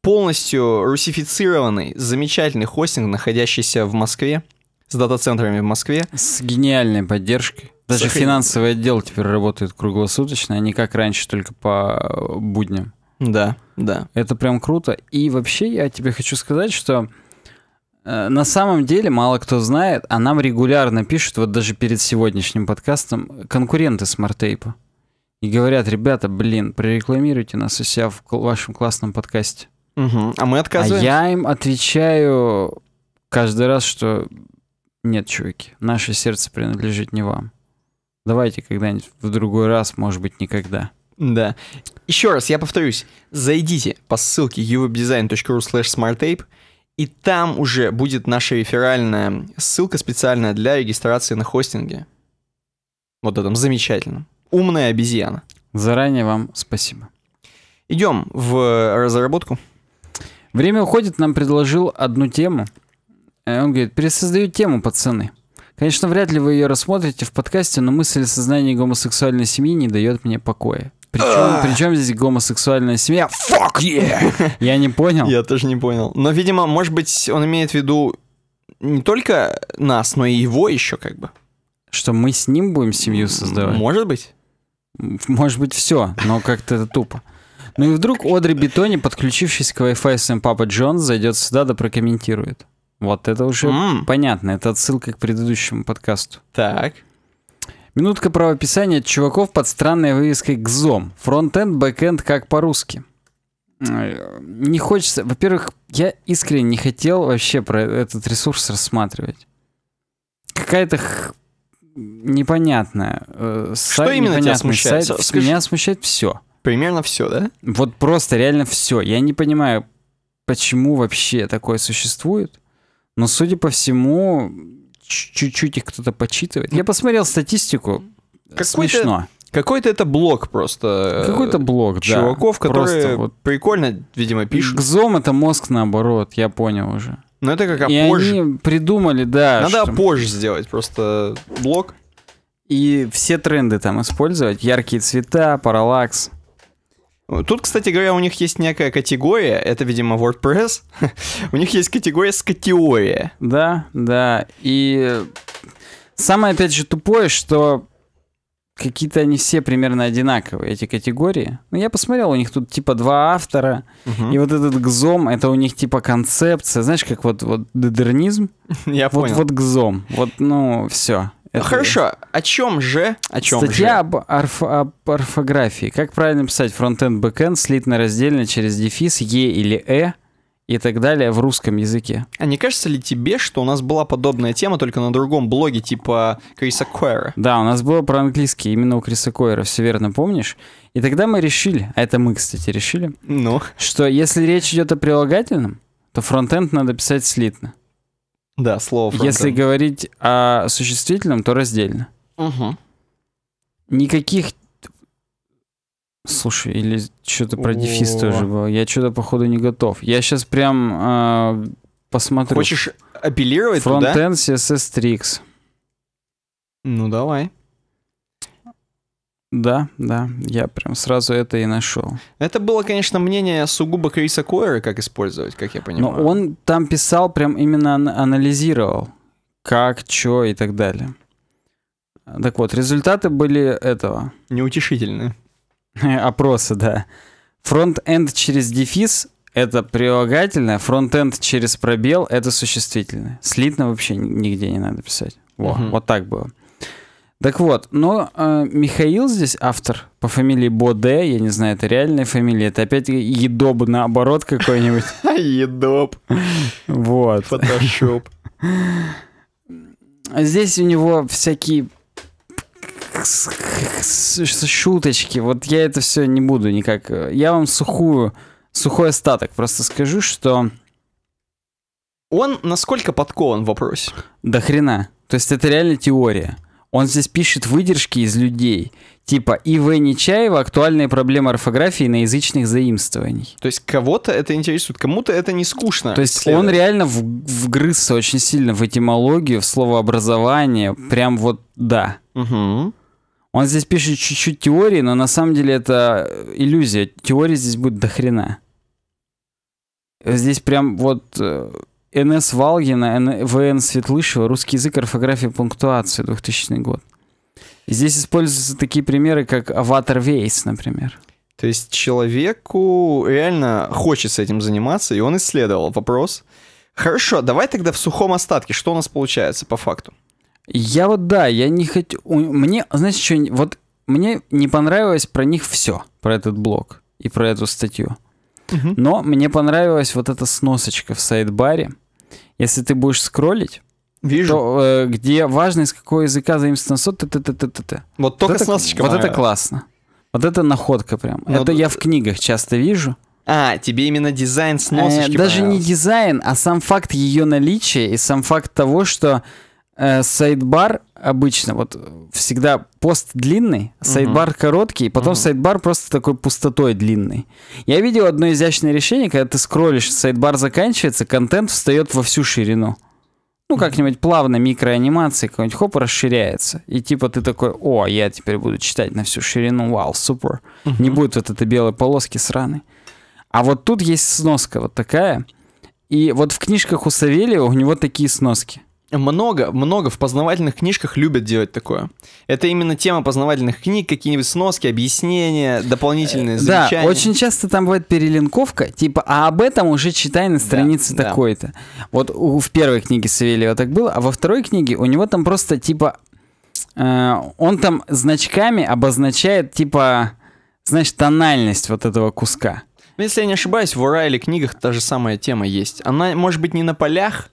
Полностью русифицированный, замечательный хостинг, находящийся в Москве с дата-центрами в Москве. С гениальной поддержкой. Даже Сохрен... финансовый отдел теперь работает круглосуточно, а не как раньше, только по э, будням. Да, да. Это прям круто. И вообще я тебе хочу сказать, что э, на самом деле мало кто знает, а нам регулярно пишут, вот даже перед сегодняшним подкастом, конкуренты смарт-тейпа. И говорят, ребята, блин, прорекламируйте нас у себя в вашем классном подкасте. Угу. А мы а отказываемся. А я им отвечаю каждый раз, что нет, чуваки, наше сердце принадлежит не вам. Давайте когда-нибудь в другой раз, может быть, никогда. Да. Еще раз, я повторюсь, зайдите по ссылке uwebdesign.ru slash smarttape, и там уже будет наша реферальная ссылка специальная для регистрации на хостинге. Вот это замечательно. Умная обезьяна. Заранее вам спасибо. Идем в разработку. Время уходит, нам предложил одну тему. Э, он говорит, пересоздаю тему, пацаны. Конечно, вряд ли вы ее рассмотрите в подкасте, но мысль о сознании гомосексуальной семьи не дает мне покоя. Причем, причем здесь гомосексуальная семья? Fuck yeah! Я не понял. Я тоже не понял. Но, видимо, может быть, он имеет в виду не только нас, но и его еще как бы. Что мы с ним будем семью создавать? Может быть. Может быть, все, но как-то это тупо. Ну и вдруг Одри Бетони, подключившись к Wi-Fi своим папа Джонс, зайдет сюда да прокомментирует. Вот это уже mm. понятно, это отсылка к предыдущему подкасту. Так. Минутка правописания от чуваков под странной вывеской «Гзом». Фронт-энд, бэк-энд как по-русски. Э, не хочется... Во-первых, я искренне не хотел вообще про этот ресурс рассматривать. Какая-то х... непонятная... Э, Что сайт, именно непонятный тебя смущает? Сайт. Скажи... Меня смущает все. Примерно все, да? Вот просто реально все. Я не понимаю, почему вообще такое существует. Но, судя по всему, чуть-чуть их кто-то почитывает. Я посмотрел статистику. Какой Смешно. Какой-то это блог просто. Э, какой-то блог, чуваков, да. которые вот... прикольно, видимо, пишут. Гзом это мозг наоборот, я понял уже. Но это как опозже. И они придумали, да. Надо что... опозже сделать, просто блог. И все тренды там использовать. Яркие цвета, параллакс. Тут, кстати говоря, у них есть некая категория, это, видимо, WordPress. у них есть категория скатеория. Да, да. И самое, опять же, тупое, что какие-то они все примерно одинаковые, эти категории. Ну, я посмотрел, у них тут типа два автора, угу. и вот этот гзом, это у них типа концепция, знаешь, как вот, вот дедернизм. Я вот, понял. Вот гзом, вот, ну, все. Ну, это... Хорошо, о чем же? О чем Статья же? Об, орф... об орфографии. Как правильно писать фронтенд, бэкенд, слитно раздельно через дефис, е или э и так далее в русском языке. А не кажется ли тебе, что у нас была подобная тема только на другом блоге типа Криса Койера? Да, у нас было про английский, именно у Криса Койера, все верно помнишь. И тогда мы решили, а это мы, кстати, решили, ну? что если речь идет о прилагательном, то фронтенд надо писать слитно. Да, слово. Если говорить о существительном, то раздельно. Угу. Никаких... Слушай, или что-то про дефис тоже было. Я что-то, походу, не готов. Я сейчас прям э, посмотрю. Хочешь апеллировать Front туда? Frontend CSS Tricks. Ну, давай. Да, да, я прям сразу это и нашел. Это было, конечно, мнение сугубо Криса Койера, как использовать, как я понимаю. Но он там писал, прям именно анализировал, как, что и так далее. Так вот, результаты были этого. Неутешительные. Опросы, да. Фронт-энд через дефис — это прилагательное, фронт-энд через пробел — это существительное. Слитно вообще нигде не надо писать. Во, угу. вот так было. Так вот, но э, Михаил здесь автор по фамилии Боде, я не знаю, это реальная фамилия, это опять Едоб наоборот какой-нибудь. Едоб. Вот. Фотошоп. Здесь у него всякие шуточки. Вот я это все не буду никак. Э, я вам сухую, сухой остаток просто скажу, что... Он насколько подкован в вопросе? До хрена. То есть это реально теория. Он здесь пишет выдержки из людей. Типа И.В. Нечаева актуальные проблемы орфографии на язычных заимствований. То есть кого-то это интересует, кому-то это не скучно. То есть следует. он реально в, вгрызся очень сильно в этимологию, в словообразование. Прям вот да. Угу. Он здесь пишет чуть-чуть теории, но на самом деле это э, иллюзия. Теории здесь будет до хрена. Здесь прям вот э, НС Валгина, ВН Светлышева, русский язык, орфография, пунктуация, 2000 год. Здесь используются такие примеры, как Аватар Вейс, например. То есть человеку реально хочется этим заниматься, и он исследовал вопрос. Хорошо, давай тогда в сухом остатке, что у нас получается по факту? Я вот да, я не хочу... Мне, знаете, что... Вот мне не понравилось про них все, про этот блог и про эту статью. Но мне понравилась вот эта сносочка в сайт-баре. Если ты будешь скроллить, Вижу. То, э, где важно, из какого языка заимствован сот, т, т, т, т, т. Вот только вот сносочка. Вот это классно. Вот это находка прям. Но... Ну, это я в книгах часто вижу. А, тебе именно дизайн э, сносочки э, Даже не дизайн, а сам факт ее наличия и сам факт того, что Э, сайдбар обычно, вот всегда пост длинный, сайдбар угу. короткий, потом угу. сайдбар просто такой пустотой длинный. Я видел одно изящное решение, когда ты скроллишь, сайдбар заканчивается, контент встает во всю ширину. Ну, как-нибудь плавно микроанимации какой-нибудь хоп расширяется. И типа ты такой, о, а я теперь буду читать на всю ширину, вау, супер. Угу. Не будет вот этой белой полоски сраной. А вот тут есть сноска вот такая. И вот в книжках у Савельева у него такие сноски много, много в познавательных книжках любят делать такое. Это именно тема познавательных книг, какие-нибудь сноски, объяснения, дополнительные э, замечания. Да, очень часто там бывает перелинковка, типа, а об этом уже читай на странице да, такой-то. Да. Вот у, в первой книге Савельева так было, а во второй книге у него там просто, типа, э, он там значками обозначает, типа, значит, тональность вот этого куска. Ну, если я не ошибаюсь, в Ура или книгах та же самая тема есть. Она, может быть, не на полях,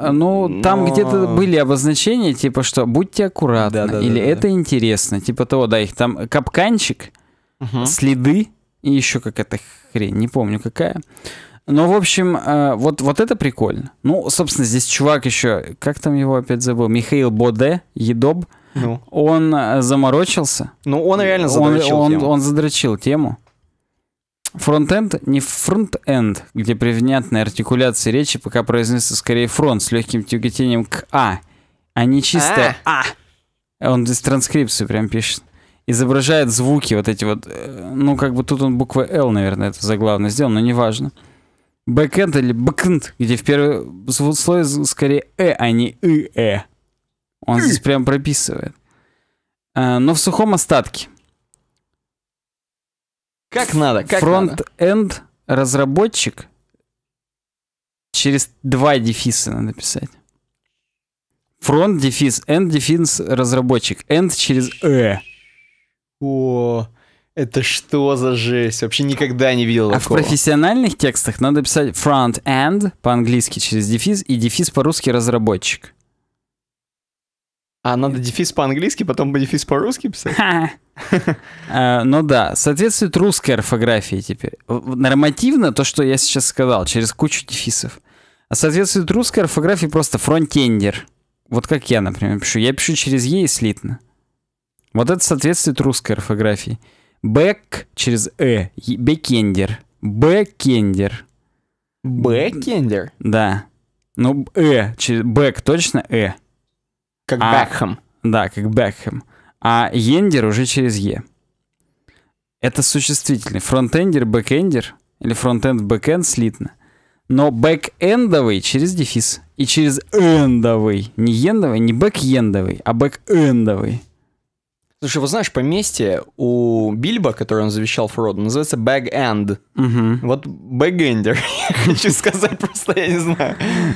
а, ну, там где-то были обозначения, типа, что будьте аккуратны, да, да, или да, это да. интересно, типа того, да, их там капканчик, угу. следы и еще какая-то хрень, не помню какая. Ну, в общем, а, вот, вот это прикольно. Ну, собственно, здесь чувак еще, как там его опять забыл, Михаил Боде, Едоб, ну. он а, заморочился. Ну, он реально задрочил он, тему. Он, он задрочил тему. Фронтенд не фронтенд, где при внятной артикуляции речи пока произносится скорее фронт с легким тяготением к А, а не чисто а. а. Он здесь транскрипцию прям пишет. Изображает звуки вот эти вот. Э, ну, как бы тут он буква L, наверное, это заглавно сделал, но неважно. Бэкэнд или бэкэнд, где в первый слой скорее Э, а не И, Э. Он здесь прям прописывает. Э, но в сухом остатке. Как надо, как Фронт-энд разработчик через два дефиса надо писать. Фронт дефис, энд дефис разработчик. энд через э. О, это что за жесть? Вообще никогда не видел такого. А в профессиональных текстах надо писать фронт-энд по-английски через дефис и дефис по-русски разработчик. А надо дефис по-английски, потом дефис по-русски писать? Э, ну да, соответствует русской орфографии теперь. Нормативно то, что я сейчас сказал, через кучу дефисов. А соответствует русской орфографии просто фронтендер. Вот как я, например, пишу. Я пишу через Е и слитно. Вот это соответствует русской орфографии. Бэк через Э. Бэкендер. Бэкендер. Бэкендер? Да. Ну, Э. Через... Бэк точно Э. Как а, Бекхэм. Да, как Бекхэм. А ендер уже через Е. Это существительный. Фронтендер, бэкендер или фронтенд, бэкенд слитно. Но бэкэндовый через дефис. И через эндовый. Не ендовый, не бэкэндовый, а бэкэндовый. Слушай, вот знаешь, поместье у Бильбо, который он завещал Фроду, называется Bag End. Угу. Вот Bag Ender, хочу сказать, просто я не знаю.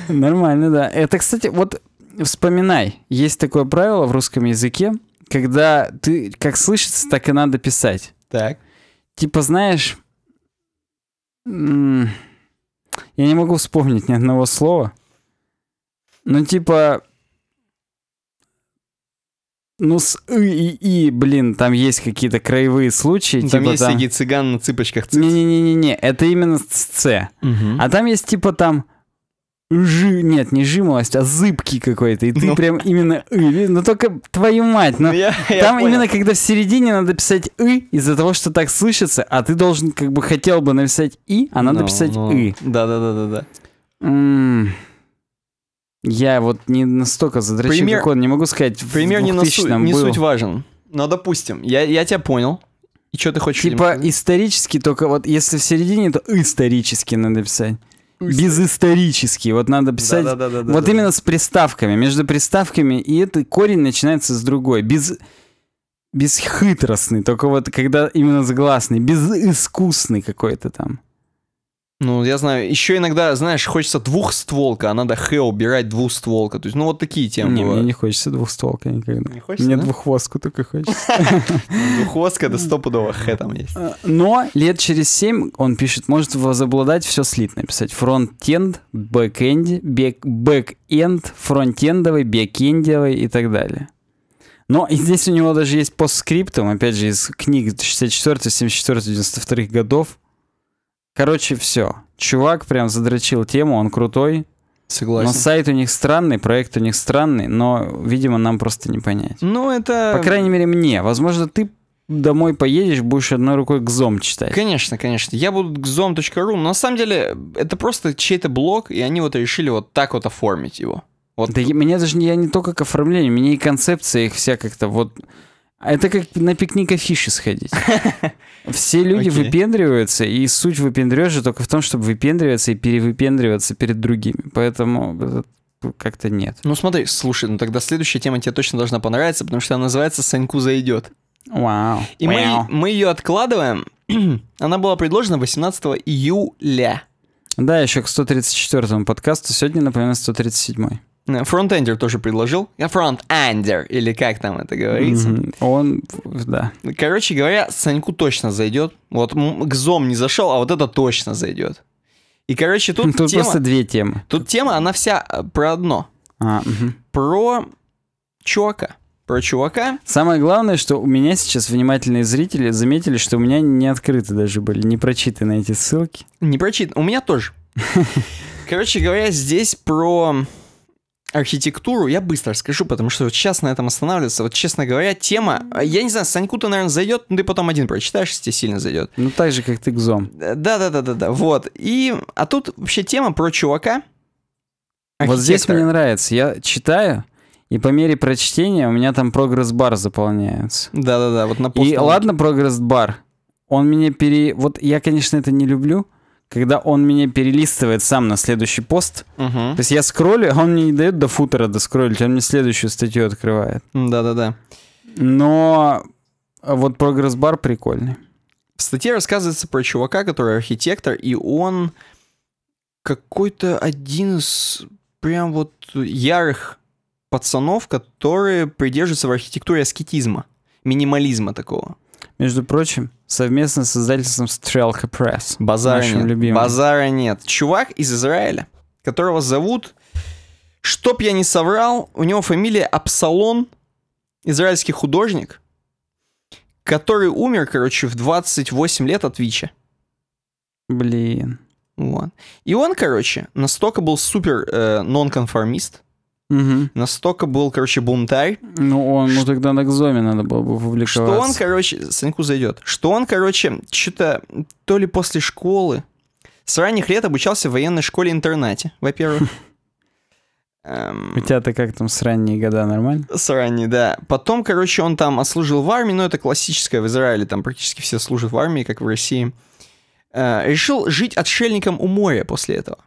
Нормально, да. Это, кстати, вот вспоминай. Есть такое правило в русском языке, когда ты как слышится, так и надо писать. Так. Типа, знаешь, я не могу вспомнить ни одного слова. Ну, типа, ну, с и, и, блин, там есть какие-то краевые случаи. Ну, там типа, есть там... всякие цыган на цыпочках. Не-не-не-не, это именно с С. Угу. А там есть типа там жи... Нет, не жимолость, а зыбкий какой-то. И ты ну. прям именно «ы». Ну только твою мать. Ну, ну я, там я именно понял. когда в середине надо писать и, из из-за того, что так слышится, а ты должен как бы хотел бы написать «и», а надо no, ну, писать no. Ну. «ы». Да-да-да-да-да. Я вот не настолько задрочил, пример, как он, не могу сказать. Пример не, на суть, не суть важен. Но, допустим, я, я тебя понял. И что ты хочешь? Типа исторически, только вот если в середине, то исторически надо писать. Безисторический. Вот надо писать. Да, да, да, да, вот да, именно да. с приставками. Между приставками и это корень начинается с другой. Без безхитростный, только вот когда именно с гласный, безыскусный какой-то там. Ну, я знаю. Еще иногда, знаешь, хочется двухстволка, а надо хэ убирать двухстволка. То есть, ну, вот такие темы Не, мне не хочется двухстволка никогда. Не хочется, Мне да? двухвостку только хочется. Двухвостка — это стопудово хэ там есть. Э, но лет через семь, он пишет, может возобладать все слитно. Писать фронт-энд, бэк-энд, бэк-энд, фронт-эндовый, бэк-эндовый и так далее. Но и здесь у него даже есть постскриптум, опять же, из книг 64, 74, 92 годов, Короче, все. Чувак прям задрочил тему, он крутой. Согласен. Но сайт у них странный, проект у них странный, но, видимо, нам просто не понять. Ну, это... По крайней мере, мне. Возможно, ты домой поедешь, будешь одной рукой гзом читать. Конечно, конечно. Я буду gzom.ru, но на самом деле это просто чей-то блог, и они вот решили вот так вот оформить его. Вот. Да я, меня даже я не только к оформлению, меня и концепция их вся как-то вот... А это как на пикник афиши сходить. Все люди okay. выпендриваются, и суть выпендрежа только в том, чтобы выпендриваться и перевыпендриваться перед другими. Поэтому как-то нет. Ну смотри, слушай, ну тогда следующая тема тебе точно должна понравиться, потому что она называется «Саньку зайдет». Вау. Wow. И wow. мы, мы ее откладываем. она была предложена 18 июля. Да, еще к 134 му подкасту. Сегодня, напоминаю, 137. -й. Э, фронтендер тоже предложил. Я а, фронтендер, или как там это говорится. Mm-hmm. Он, да. Короче говоря, Саньку точно зайдет. Вот к ЗОМ не зашел, а вот это точно зайдет. И, короче, тут Тут тема, просто две темы. Тут тема, она вся э, про одно. А, угу. Про чувака. Про чувака. Самое главное, что у меня сейчас внимательные зрители заметили, что у меня не открыты даже были, не прочитаны эти ссылки. Не прочитаны. У меня тоже. Короче говоря, здесь про архитектуру, я быстро скажу, потому что вот сейчас на этом останавливаться. Вот, честно говоря, тема... А, я не знаю, Саньку-то, наверное, зайдет, но ну, ты потом один прочитаешь, если тебе сильно зайдет. Ну, так же, как ты к ЗОМ. Э, да-да-да-да-да, вот. И... А тут вообще тема про чувака, Вот здесь мне нравится. Я читаю, и по мере прочтения у меня там прогресс-бар заполняется. Да-да-да, вот на И ладно прогресс-бар, он меня пере... Вот я, конечно, это не люблю, когда он меня перелистывает сам на следующий пост. Угу. То есть я скроллю, а он мне не дает до футера доскроллить, он мне следующую статью открывает. Да-да-да. Но а, вот прогресс-бар прикольный. В статье рассказывается про чувака, который архитектор, и он какой-то один из прям вот ярых пацанов, которые придерживаются в архитектуре аскетизма, минимализма такого. Между прочим, совместно с издательством Стрелка Пресс. Базара нет. Любимым. Базара нет. Чувак из Израиля, которого зовут... Чтоб я не соврал, у него фамилия Апсалон, израильский художник, который умер, короче, в 28 лет от ВИЧа. Блин. Вот. И он, короче, настолько был супер э, нонконформист, Угу. Настолько был, короче, бунтарь. Ну, он, ну тогда на экзоме надо было бы публиковаться. Что он, короче, Саньку зайдет. Что он, короче, что-то то ли после школы, с ранних лет обучался в военной школе-интернате, во-первых. Эм. У тебя-то как там с ранние года, нормально? С ранние, да. Потом, короче, он там отслужил в армии, но ну, это классическое в Израиле, там практически все служат в армии, как в России. Э, решил жить отшельником у моря после этого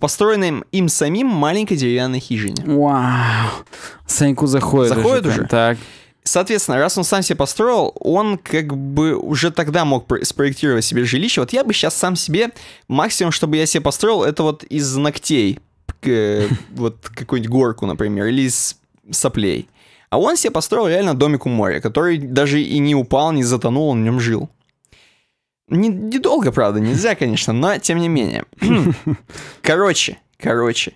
в им самим маленькой деревянной хижине. Вау. Саньку заходит. Заходит уже. уже? Так. Соответственно, раз он сам себе построил, он как бы уже тогда мог спроектировать себе жилище. Вот я бы сейчас сам себе, максимум, чтобы я себе построил, это вот из ногтей, э, вот какую-нибудь горку, например, или из соплей. А он себе построил реально домик у моря, который даже и не упал, не затонул, он в нем жил. Недолго, не правда, нельзя, конечно, но тем не менее. Короче, короче.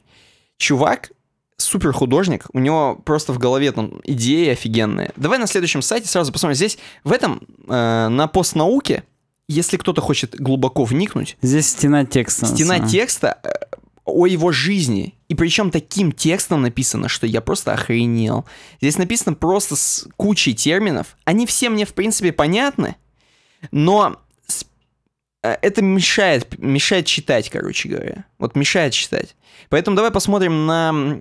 Чувак супер художник, у него просто в голове там идеи офигенные. Давай на следующем сайте сразу посмотрим. Здесь в этом э, на постнауке, если кто-то хочет глубоко вникнуть, здесь стена текста. Стена текста э, о его жизни. И причем таким текстом написано, что я просто охренел. Здесь написано просто с кучей терминов. Они все мне в принципе понятны, но а, это мешает, мешает читать, короче говоря. Вот мешает читать. Поэтому давай посмотрим на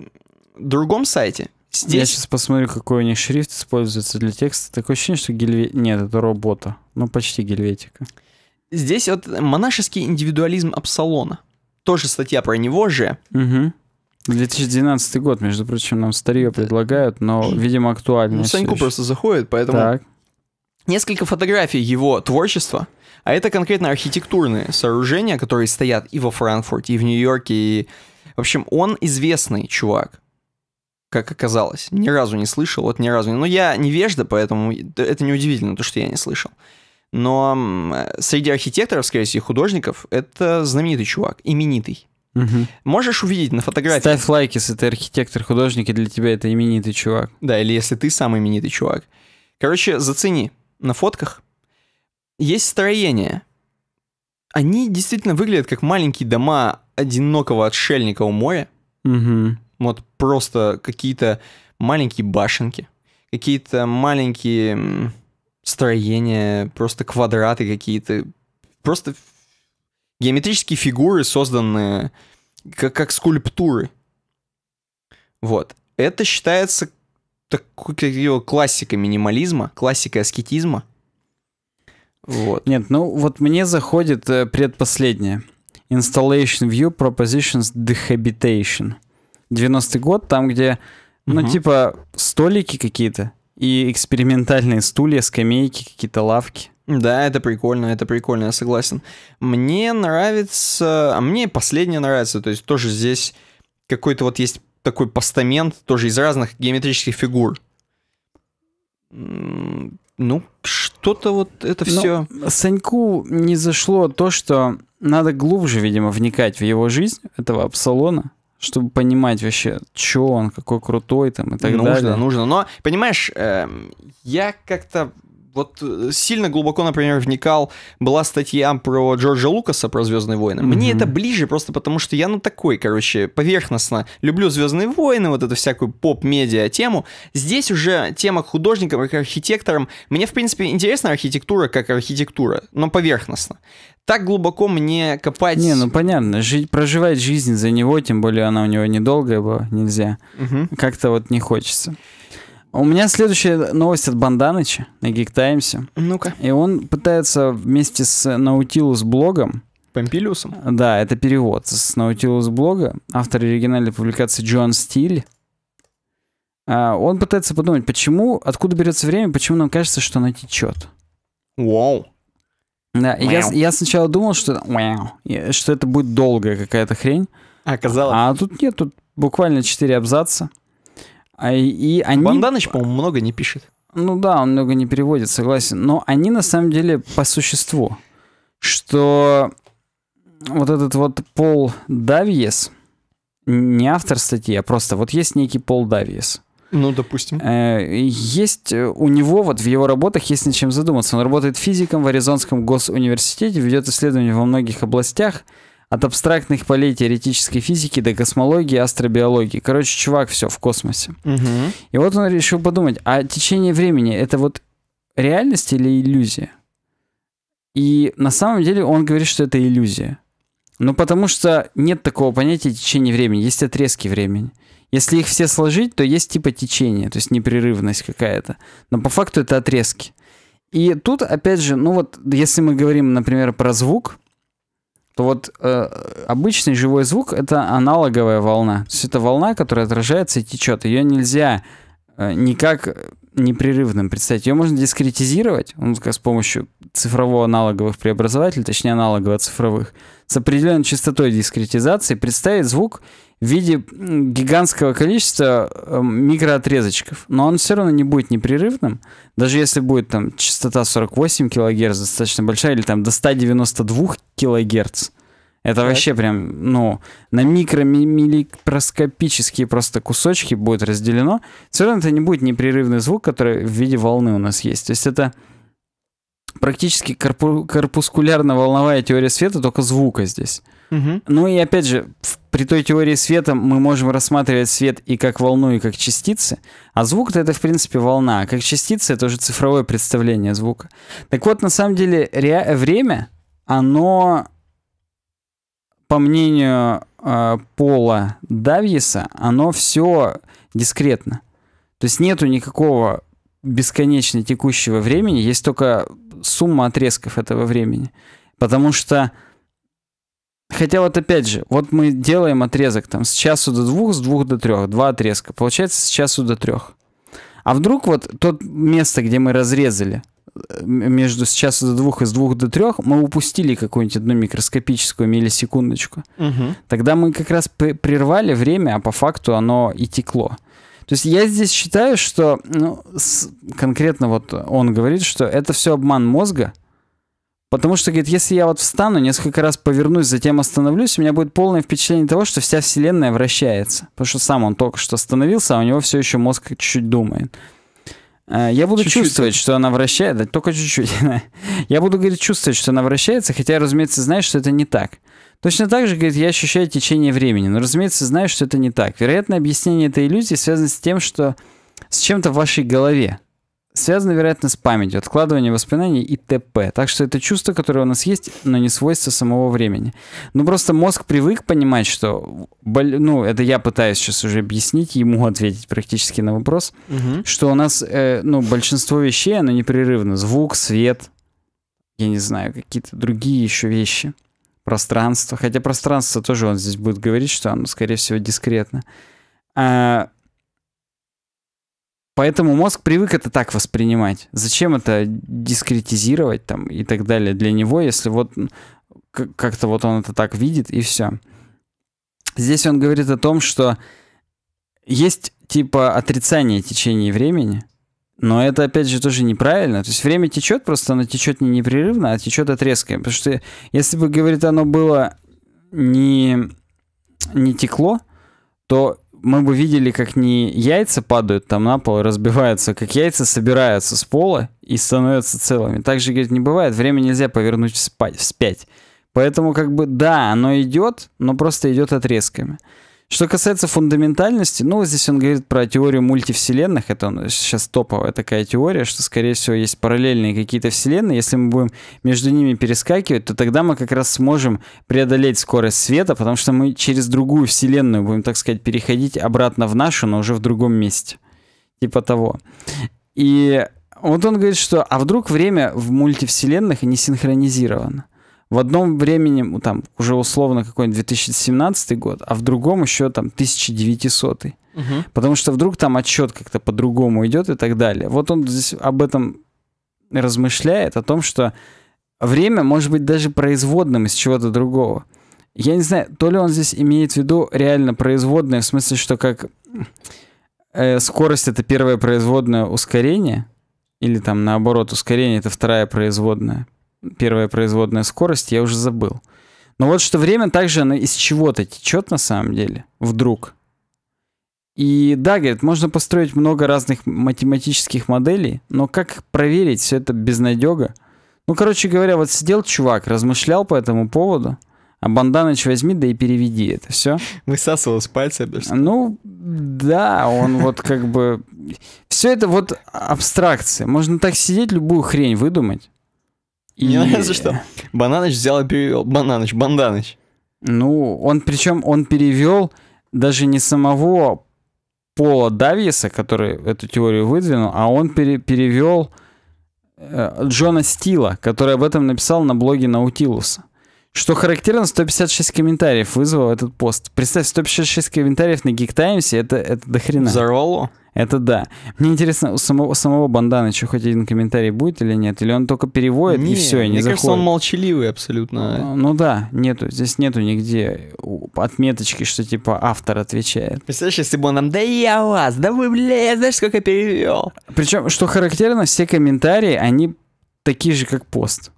другом сайте. Здесь... Я сейчас посмотрю, какой у них шрифт используется для текста. Такое ощущение, что гельветика... Нет, это работа. Ну, почти гельветика. Здесь вот монашеский индивидуализм Апсалона. Тоже статья про него же. Угу. 2012 год, между прочим, нам старье предлагают, но, видимо, актуально. Ну, Саньку просто заходит, поэтому... Так несколько фотографий его творчества, а это конкретно архитектурные сооружения, которые стоят и во Франкфурте, и в Нью-Йорке, и... В общем, он известный чувак, как оказалось. Ни разу не слышал, вот ни разу не... Ну, я невежда, поэтому это неудивительно, то, что я не слышал. Но среди архитекторов, скорее всего, художников, это знаменитый чувак, именитый. Угу. Можешь увидеть на фотографии. Ставь лайк, если ты архитектор, художник, и для тебя это именитый чувак. Да, или если ты сам именитый чувак. Короче, зацени на фотках, есть строения. Они действительно выглядят как маленькие дома одинокого отшельника у моря. Угу. Вот просто какие-то маленькие башенки, какие-то маленькие строения, просто квадраты какие-то, просто геометрические фигуры, созданные как, как скульптуры. Вот. Это считается так, ее классика минимализма, классика аскетизма. Вот. Нет, ну вот мне заходит э, предпоследнее. Installation View Propositions Dehabitation. 90-й год, там, где, ну, угу. типа, столики какие-то и экспериментальные стулья, скамейки, какие-то лавки. Да, это прикольно, это прикольно, я согласен. Мне нравится, а мне последнее нравится, то есть тоже здесь какой-то вот есть такой постамент, тоже из разных геометрических фигур. Ну, что-то вот это Но ну, все. Саньку не зашло то, что надо глубже, видимо, вникать в его жизнь, этого Апсалона, чтобы понимать вообще, что он, какой крутой там и так нужно, далее. Нужно, нужно. Но, понимаешь, э, я как-то вот э, сильно глубоко, например, вникал, была статья про Джорджа Лукаса, про Звездные войны. Mm-hmm. Мне это ближе просто потому, что я, ну, такой, короче, поверхностно люблю Звездные войны, вот эту всякую поп-медиа тему. Здесь уже тема к художникам и к архитекторам. Мне, в принципе, интересна архитектура как архитектура, но поверхностно так глубоко мне копать. Не, ну понятно, жить, проживать жизнь за него, тем более она у него недолгая была, нельзя. Угу. Как-то вот не хочется. А у меня следующая новость от Банданыча на Geek Times. Ну-ка. И он пытается вместе с Nautilus блогом Помпилиусом? Да, это перевод с Nautilus блога. Автор оригинальной публикации Джон Стиль. А, он пытается подумать, почему, откуда берется время, почему нам кажется, что оно течет. Вау. Да, я, я сначала думал, что, wow, что это будет долгая какая-то хрень. Оказалось. А, а тут нет, тут буквально четыре абзаца. А, и они... Банданович, по-моему, много не пишет. Ну да, он много не переводит, согласен. Но они на самом деле по существу, что вот этот вот Пол Давьес, не автор статьи, а просто вот есть некий Пол Давьес. Ну, допустим. Э, есть э, у него, вот в его работах есть над чем задуматься. Он работает физиком в Аризонском госуниверситете, ведет исследования во многих областях – от абстрактных полей теоретической физики до космологии, астробиологии. Короче, чувак, все в космосе. Угу. И вот он решил подумать, а течение времени это вот реальность или иллюзия? И на самом деле он говорит, что это иллюзия. Ну, потому что нет такого понятия течение времени, есть отрезки времени. Если их все сложить, то есть типа течение, то есть непрерывность какая-то. Но по факту это отрезки. И тут, опять же, ну вот, если мы говорим, например, про звук, то вот э, обычный живой звук это аналоговая волна. То есть это волна, которая отражается и течет. Ее нельзя э, никак э, непрерывным представить. Ее можно дискретизировать ну, с помощью цифрово-аналоговых преобразователей, точнее аналогово-цифровых, с определенной частотой дискретизации, представить звук в виде гигантского количества э, микроотрезочков. Но он все равно не будет непрерывным. Даже если будет там частота 48 кГц достаточно большая, или там до 192 кГц. Это так. вообще прям, ну, на микромилликроскопические просто кусочки будет разделено. Все равно это не будет непрерывный звук, который в виде волны у нас есть. То есть это практически корпу корпускулярно-волновая теория света, только звука здесь. Угу. Ну и опять же, при той теории света мы можем рассматривать свет и как волну, и как частицы, а звук-то это, в принципе, волна, а как частица это уже цифровое представление звука. Так вот, на самом деле, ре время, оно, по мнению э, Пола Давьеса, оно все дискретно. То есть нету никакого бесконечно текущего времени, есть только сумма отрезков этого времени. Потому что, хотя вот опять же, вот мы делаем отрезок там с часу до двух, с двух до трех, два отрезка, получается с часу до трех. А вдруг вот тот место, где мы разрезали э, между с часу до двух и с двух до трех, мы упустили какую-нибудь одну микроскопическую миллисекундочку. Угу. Тогда мы как раз прервали время, а по факту оно и текло. То есть я здесь считаю, что ну, с, конкретно вот он говорит, что это все обман мозга, потому что, говорит, если я вот встану, несколько раз повернусь, затем остановлюсь, у меня будет полное впечатление того, что вся вселенная вращается. Потому что сам он только что остановился, а у него все еще мозг чуть-чуть думает. Э, я буду чуть-чуть. чувствовать, что она вращается, да, только чуть-чуть. я буду, говорит, чувствовать, что она вращается, хотя, разумеется, знаешь, что это не так. Точно так же, говорит, я ощущаю течение времени, но, разумеется, знаю, что это не так. Вероятное объяснение этой иллюзии связано с тем, что с чем-то в вашей голове. Связано, вероятно, с памятью, откладыванием воспоминаний и т.п. Так что это чувство, которое у нас есть, но не свойство самого времени. Ну, просто мозг привык понимать, что... Ну, это я пытаюсь сейчас уже объяснить, ему ответить практически на вопрос, угу. что у нас, э, ну, большинство вещей, оно непрерывно. Звук, свет, я не знаю, какие-то другие еще вещи – пространство. Хотя пространство тоже он здесь будет говорить, что оно, скорее всего, дискретно. А... Поэтому мозг привык это так воспринимать. Зачем это дискретизировать там и так далее для него, если вот как-то вот он это так видит и все. Здесь он говорит о том, что есть типа отрицание течения времени, но это, опять же, тоже неправильно. То есть время течет, просто оно течет не непрерывно, а течет отрезками. Потому что если бы, говорит, оно было не, не текло, то мы бы видели, как не яйца падают там на пол и разбиваются, как яйца собираются с пола и становятся целыми. Так же, говорит, не бывает. Время нельзя повернуть вспять. Поэтому, как бы, да, оно идет, но просто идет отрезками. Что касается фундаментальности, ну, здесь он говорит про теорию мультивселенных, это он, сейчас топовая такая теория, что, скорее всего, есть параллельные какие-то вселенные, если мы будем между ними перескакивать, то тогда мы как раз сможем преодолеть скорость света, потому что мы через другую вселенную будем, так сказать, переходить обратно в нашу, но уже в другом месте. Типа того. И вот он говорит, что а вдруг время в мультивселенных не синхронизировано? в одном времени, там, уже условно какой-нибудь 2017 год, а в другом еще там 1900. Угу. Потому что вдруг там отчет как-то по-другому идет и так далее. Вот он здесь об этом размышляет, о том, что время может быть даже производным из чего-то другого. Я не знаю, то ли он здесь имеет в виду реально производное, в смысле, что как э, скорость это первое производное ускорение, или там наоборот, ускорение это вторая производная первая производная скорость, я уже забыл. Но вот что время также оно из чего-то течет на самом деле, вдруг. И да, говорит, можно построить много разных математических моделей, но как проверить все это безнадега? Ну, короче говоря, вот сидел чувак, размышлял по этому поводу, а Банданович возьми, да и переведи это все. Высасывал с пальца. Обычно. Ну, да, он вот как бы... Все это вот абстракция. Можно так сидеть, любую хрень выдумать. И... Мне нравится, что Бананыч взял и перевел. Бананыч, Банданыч. Ну, он причем, он перевел даже не самого Пола Дависа, который эту теорию выдвинул, а он пере перевел э, Джона Стила, который об этом написал на блоге Наутилуса. Что характерно, 156 комментариев вызвал этот пост. Представь, 156 комментариев на Geek Times, это, это дохрена. Взорвало? Это да. Мне интересно, у самого, самого Бандана что, хоть один комментарий будет или нет? Или он только переводит не, и все, и не мне заходит? Мне кажется, он молчаливый абсолютно. Ну, ну да, нету, здесь нету нигде отметочки, что типа автор отвечает. Представляешь, если бы он нам, да я вас, да вы, бля, я знаешь, сколько перевел. Причем, что характерно, все комментарии, они такие же, как пост.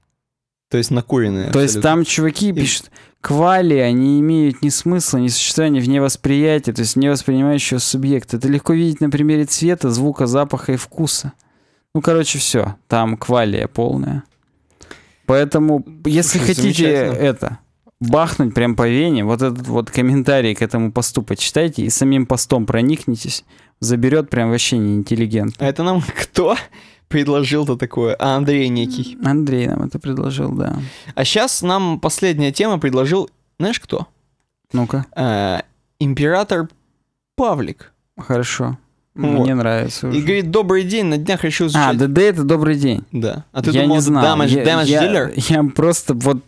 То есть накуренные. То есть там чуваки и... пишут, квали, они имеют ни смысла, ни существования вне восприятия, то есть вне воспринимающего субъекта. Это легко видеть на примере цвета, звука, запаха и вкуса. Ну, короче, все. Там квалия полная. Поэтому, если Слушай, хотите это, бахнуть прям по вене, вот этот вот комментарий к этому посту почитайте и самим постом проникнитесь, заберет прям вообще не интеллигент. А это нам кто? предложил-то такое? А Андрей некий. Андрей нам это предложил, да. А сейчас нам последняя тема предложил, знаешь кто? Ну-ка. А, император Павлик. Хорошо. Вот. Мне нравится. Уже. И говорит, добрый день, на днях решил изучать. А, ДД это добрый день. Да. А ты я думал, не знал. Damage, damage я, dealer? Я просто вот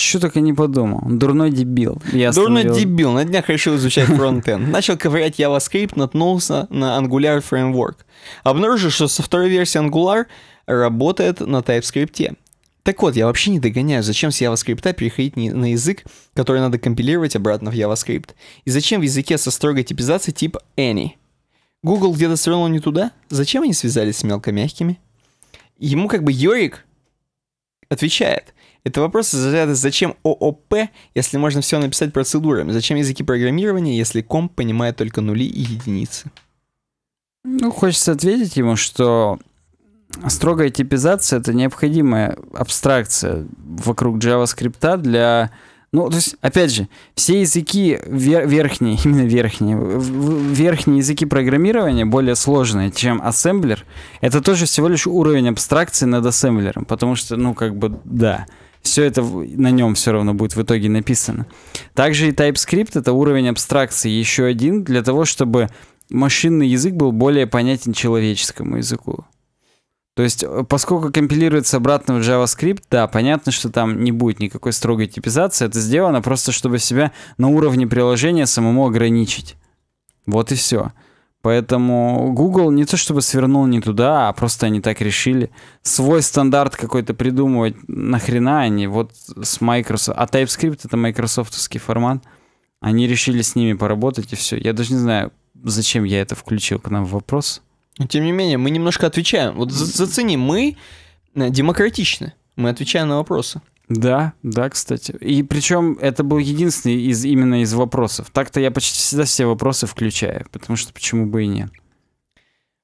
Че только не подумал. Дурной дебил. Я Дурной остановил. дебил. На днях решил изучать фронтенд. Начал ковырять JavaScript, наткнулся на Angular Framework. Обнаружил, что со второй версии Angular работает на TypeScript. Так вот, я вообще не догоняю, зачем с JavaScript переходить на язык, который надо компилировать обратно в JavaScript. И зачем в языке со строгой типизацией типа any. Google где-то свернул не туда? Зачем они связались с мелкомягкими? Ему как бы Йорик отвечает – это вопрос из разряда «Зачем ООП, если можно все написать процедурами? Зачем языки программирования, если комп понимает только нули и единицы?» Ну, хочется ответить ему, что строгая типизация — это необходимая абстракция вокруг JavaScript для ну, то есть, опять же, все языки вер- верхние, именно верхние, верхние языки программирования более сложные, чем ассемблер. Это тоже всего лишь уровень абстракции над ассемблером, потому что, ну, как бы, да все это на нем все равно будет в итоге написано. Также и TypeScript это уровень абстракции еще один для того, чтобы машинный язык был более понятен человеческому языку. То есть, э, поскольку компилируется обратно в JavaScript, да, понятно, что там не будет никакой строгой типизации. Это сделано просто, чтобы себя на уровне приложения самому ограничить. Вот и все. Поэтому Google не то чтобы свернул не туда, а просто они так решили. Свой стандарт какой-то придумывать нахрена они вот с Microsoft. А TypeScript это майкрософтовский формат. Они решили с ними поработать и все. Я даже не знаю, зачем я это включил к нам в вопрос. Тем не менее, мы немножко отвечаем. Вот зацени, мы э, демократичны. Мы отвечаем на вопросы. Да, да, кстати. И причем это был единственный из именно из вопросов. Так-то я почти всегда все вопросы включаю, потому что почему бы и нет.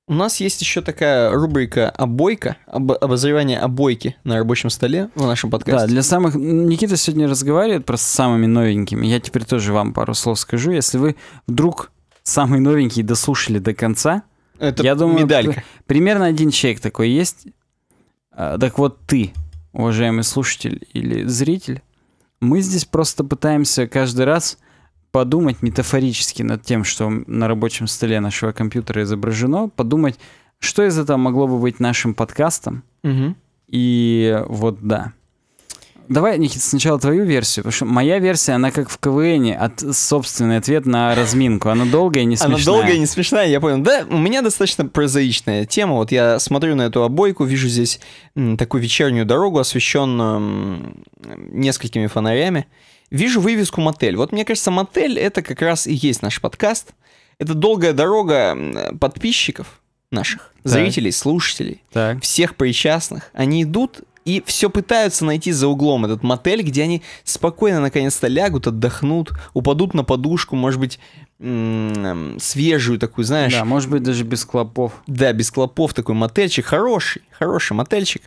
У нас есть еще такая рубрика «Обойка», об, обозревание обойки на рабочем столе в нашем подкасте. Да, для самых... Никита сегодня разговаривает про самыми новенькими. Я теперь тоже вам пару слов скажу. Если вы вдруг самый новенький дослушали до конца, это я думаю, медалька. примерно один человек такой есть. А, так вот ты, уважаемый слушатель или зритель, мы здесь просто пытаемся каждый раз подумать метафорически над тем, что на рабочем столе нашего компьютера изображено, подумать, что из этого могло бы быть нашим подкастом. Угу. И вот да давай, Никит, сначала твою версию, потому что моя версия, она как в КВН, от собственный ответ на разминку. Она долгая и не смешная. Она долгая и не смешная, я понял. Да, у меня достаточно прозаичная тема. Вот я смотрю на эту обойку, вижу здесь такую вечернюю дорогу, освещенную несколькими фонарями. Вижу вывеску «Мотель». Вот мне кажется, «Мотель» — это как раз и есть наш подкаст. Это долгая дорога подписчиков, наших так. зрителей, слушателей, так. всех причастных, они идут и все пытаются найти за углом этот мотель, где они спокойно наконец-то лягут, отдохнут, упадут на подушку, может быть, свежую такую, знаешь. Да, может быть, даже без клопов. Да, без клопов такой мотельчик. Хороший, хороший мотельчик.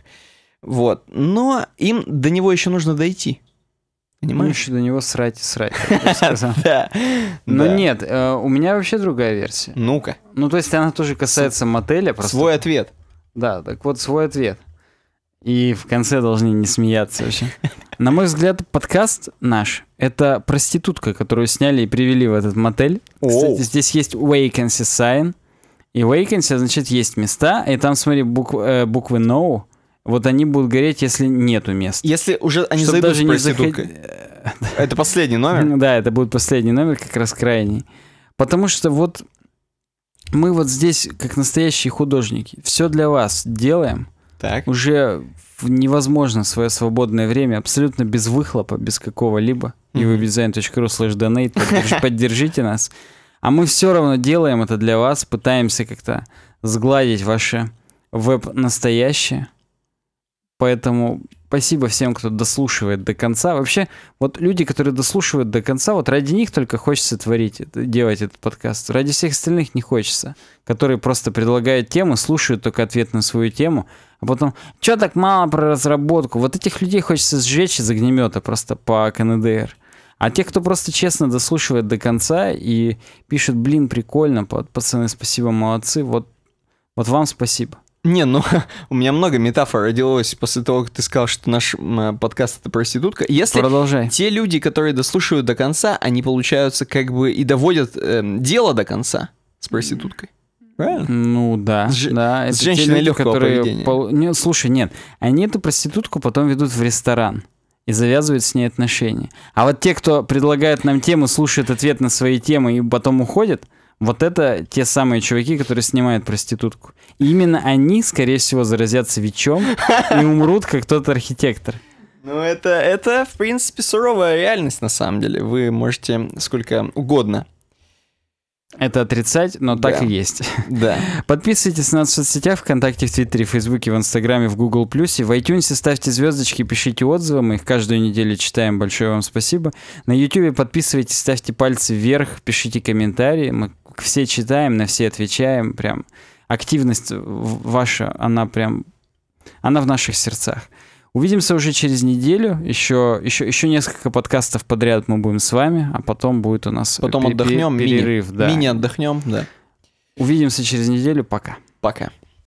Вот. Но им до него еще нужно дойти. Ну, Понимаешь? Ну, еще до него срать и срать, Да. Но нет, э, у меня вообще другая версия. Ну-ка. Ну, то есть она тоже касается мотеля. Свой ответ. Да, так вот свой ответ и в конце должны не смеяться вообще. На мой взгляд, подкаст наш — это проститутка, которую сняли и привели в этот мотель. О. Кстати, здесь есть vacancy sign. И vacancy значит есть места, и там, смотри, бук, э, буквы no, вот они будут гореть, если нету мест. Если уже они Чтоб зайдут даже Не заход... Это последний номер? Да, это будет последний номер, как раз крайний. Потому что вот мы вот здесь, как настоящие художники, все для вас делаем — так. Уже невозможно свое свободное время абсолютно без выхлопа, без какого-либо. Mm-hmm. evobdesign.ru slash donate. Поддержите нас. А мы все равно делаем это для вас, пытаемся как-то сгладить ваше веб-настоящее. Поэтому спасибо всем, кто дослушивает до конца. Вообще, вот люди, которые дослушивают до конца, вот ради них только хочется творить, э, делать этот подкаст. Ради всех остальных не хочется, которые просто предлагают тему, слушают только ответ на свою тему, а потом, что так мало про разработку? Вот этих людей хочется сжечь из огнемета просто по КНДР. А те, кто просто честно дослушивает до конца и пишет, блин, прикольно, пацаны, спасибо, молодцы, вот, вот вам спасибо. Не, ну, у меня много метафор родилось после того, как ты сказал, что наш подкаст — это проститутка. Если Продолжай. те люди, которые дослушивают до конца, они, получаются, как бы и доводят э, дело до конца с проституткой правильно? Ну да, Ж... да. Это женщины люди, легкого которые... Пол... Не, слушай, нет, они эту проститутку потом ведут в ресторан и завязывают с ней отношения. А вот те, кто предлагает нам тему, слушает ответ на свои темы и потом уходят, вот это те самые чуваки, которые снимают проститутку. И именно они, скорее всего, заразятся ВИЧом и умрут, как тот архитектор. Ну, это, это, в принципе, суровая реальность, на самом деле. Вы можете сколько угодно это отрицать, но так да. и есть. Да. Подписывайтесь на нас в соцсетях ВКонтакте, в Твиттере, в Фейсбуке, в Инстаграме, в Google Плюсе, в iTunes ставьте звездочки, пишите отзывы, мы их каждую неделю читаем, большое вам спасибо. На YouTube подписывайтесь, ставьте пальцы вверх, пишите комментарии, мы все читаем, на все отвечаем, прям активность ваша, она прям, она в наших сердцах. Увидимся уже через неделю. Еще, еще, еще несколько подкастов подряд мы будем с вами, а потом будет у нас потом отдохнем, перерыв. Мини, да. мини отдохнем, да. Увидимся через неделю. Пока. Пока.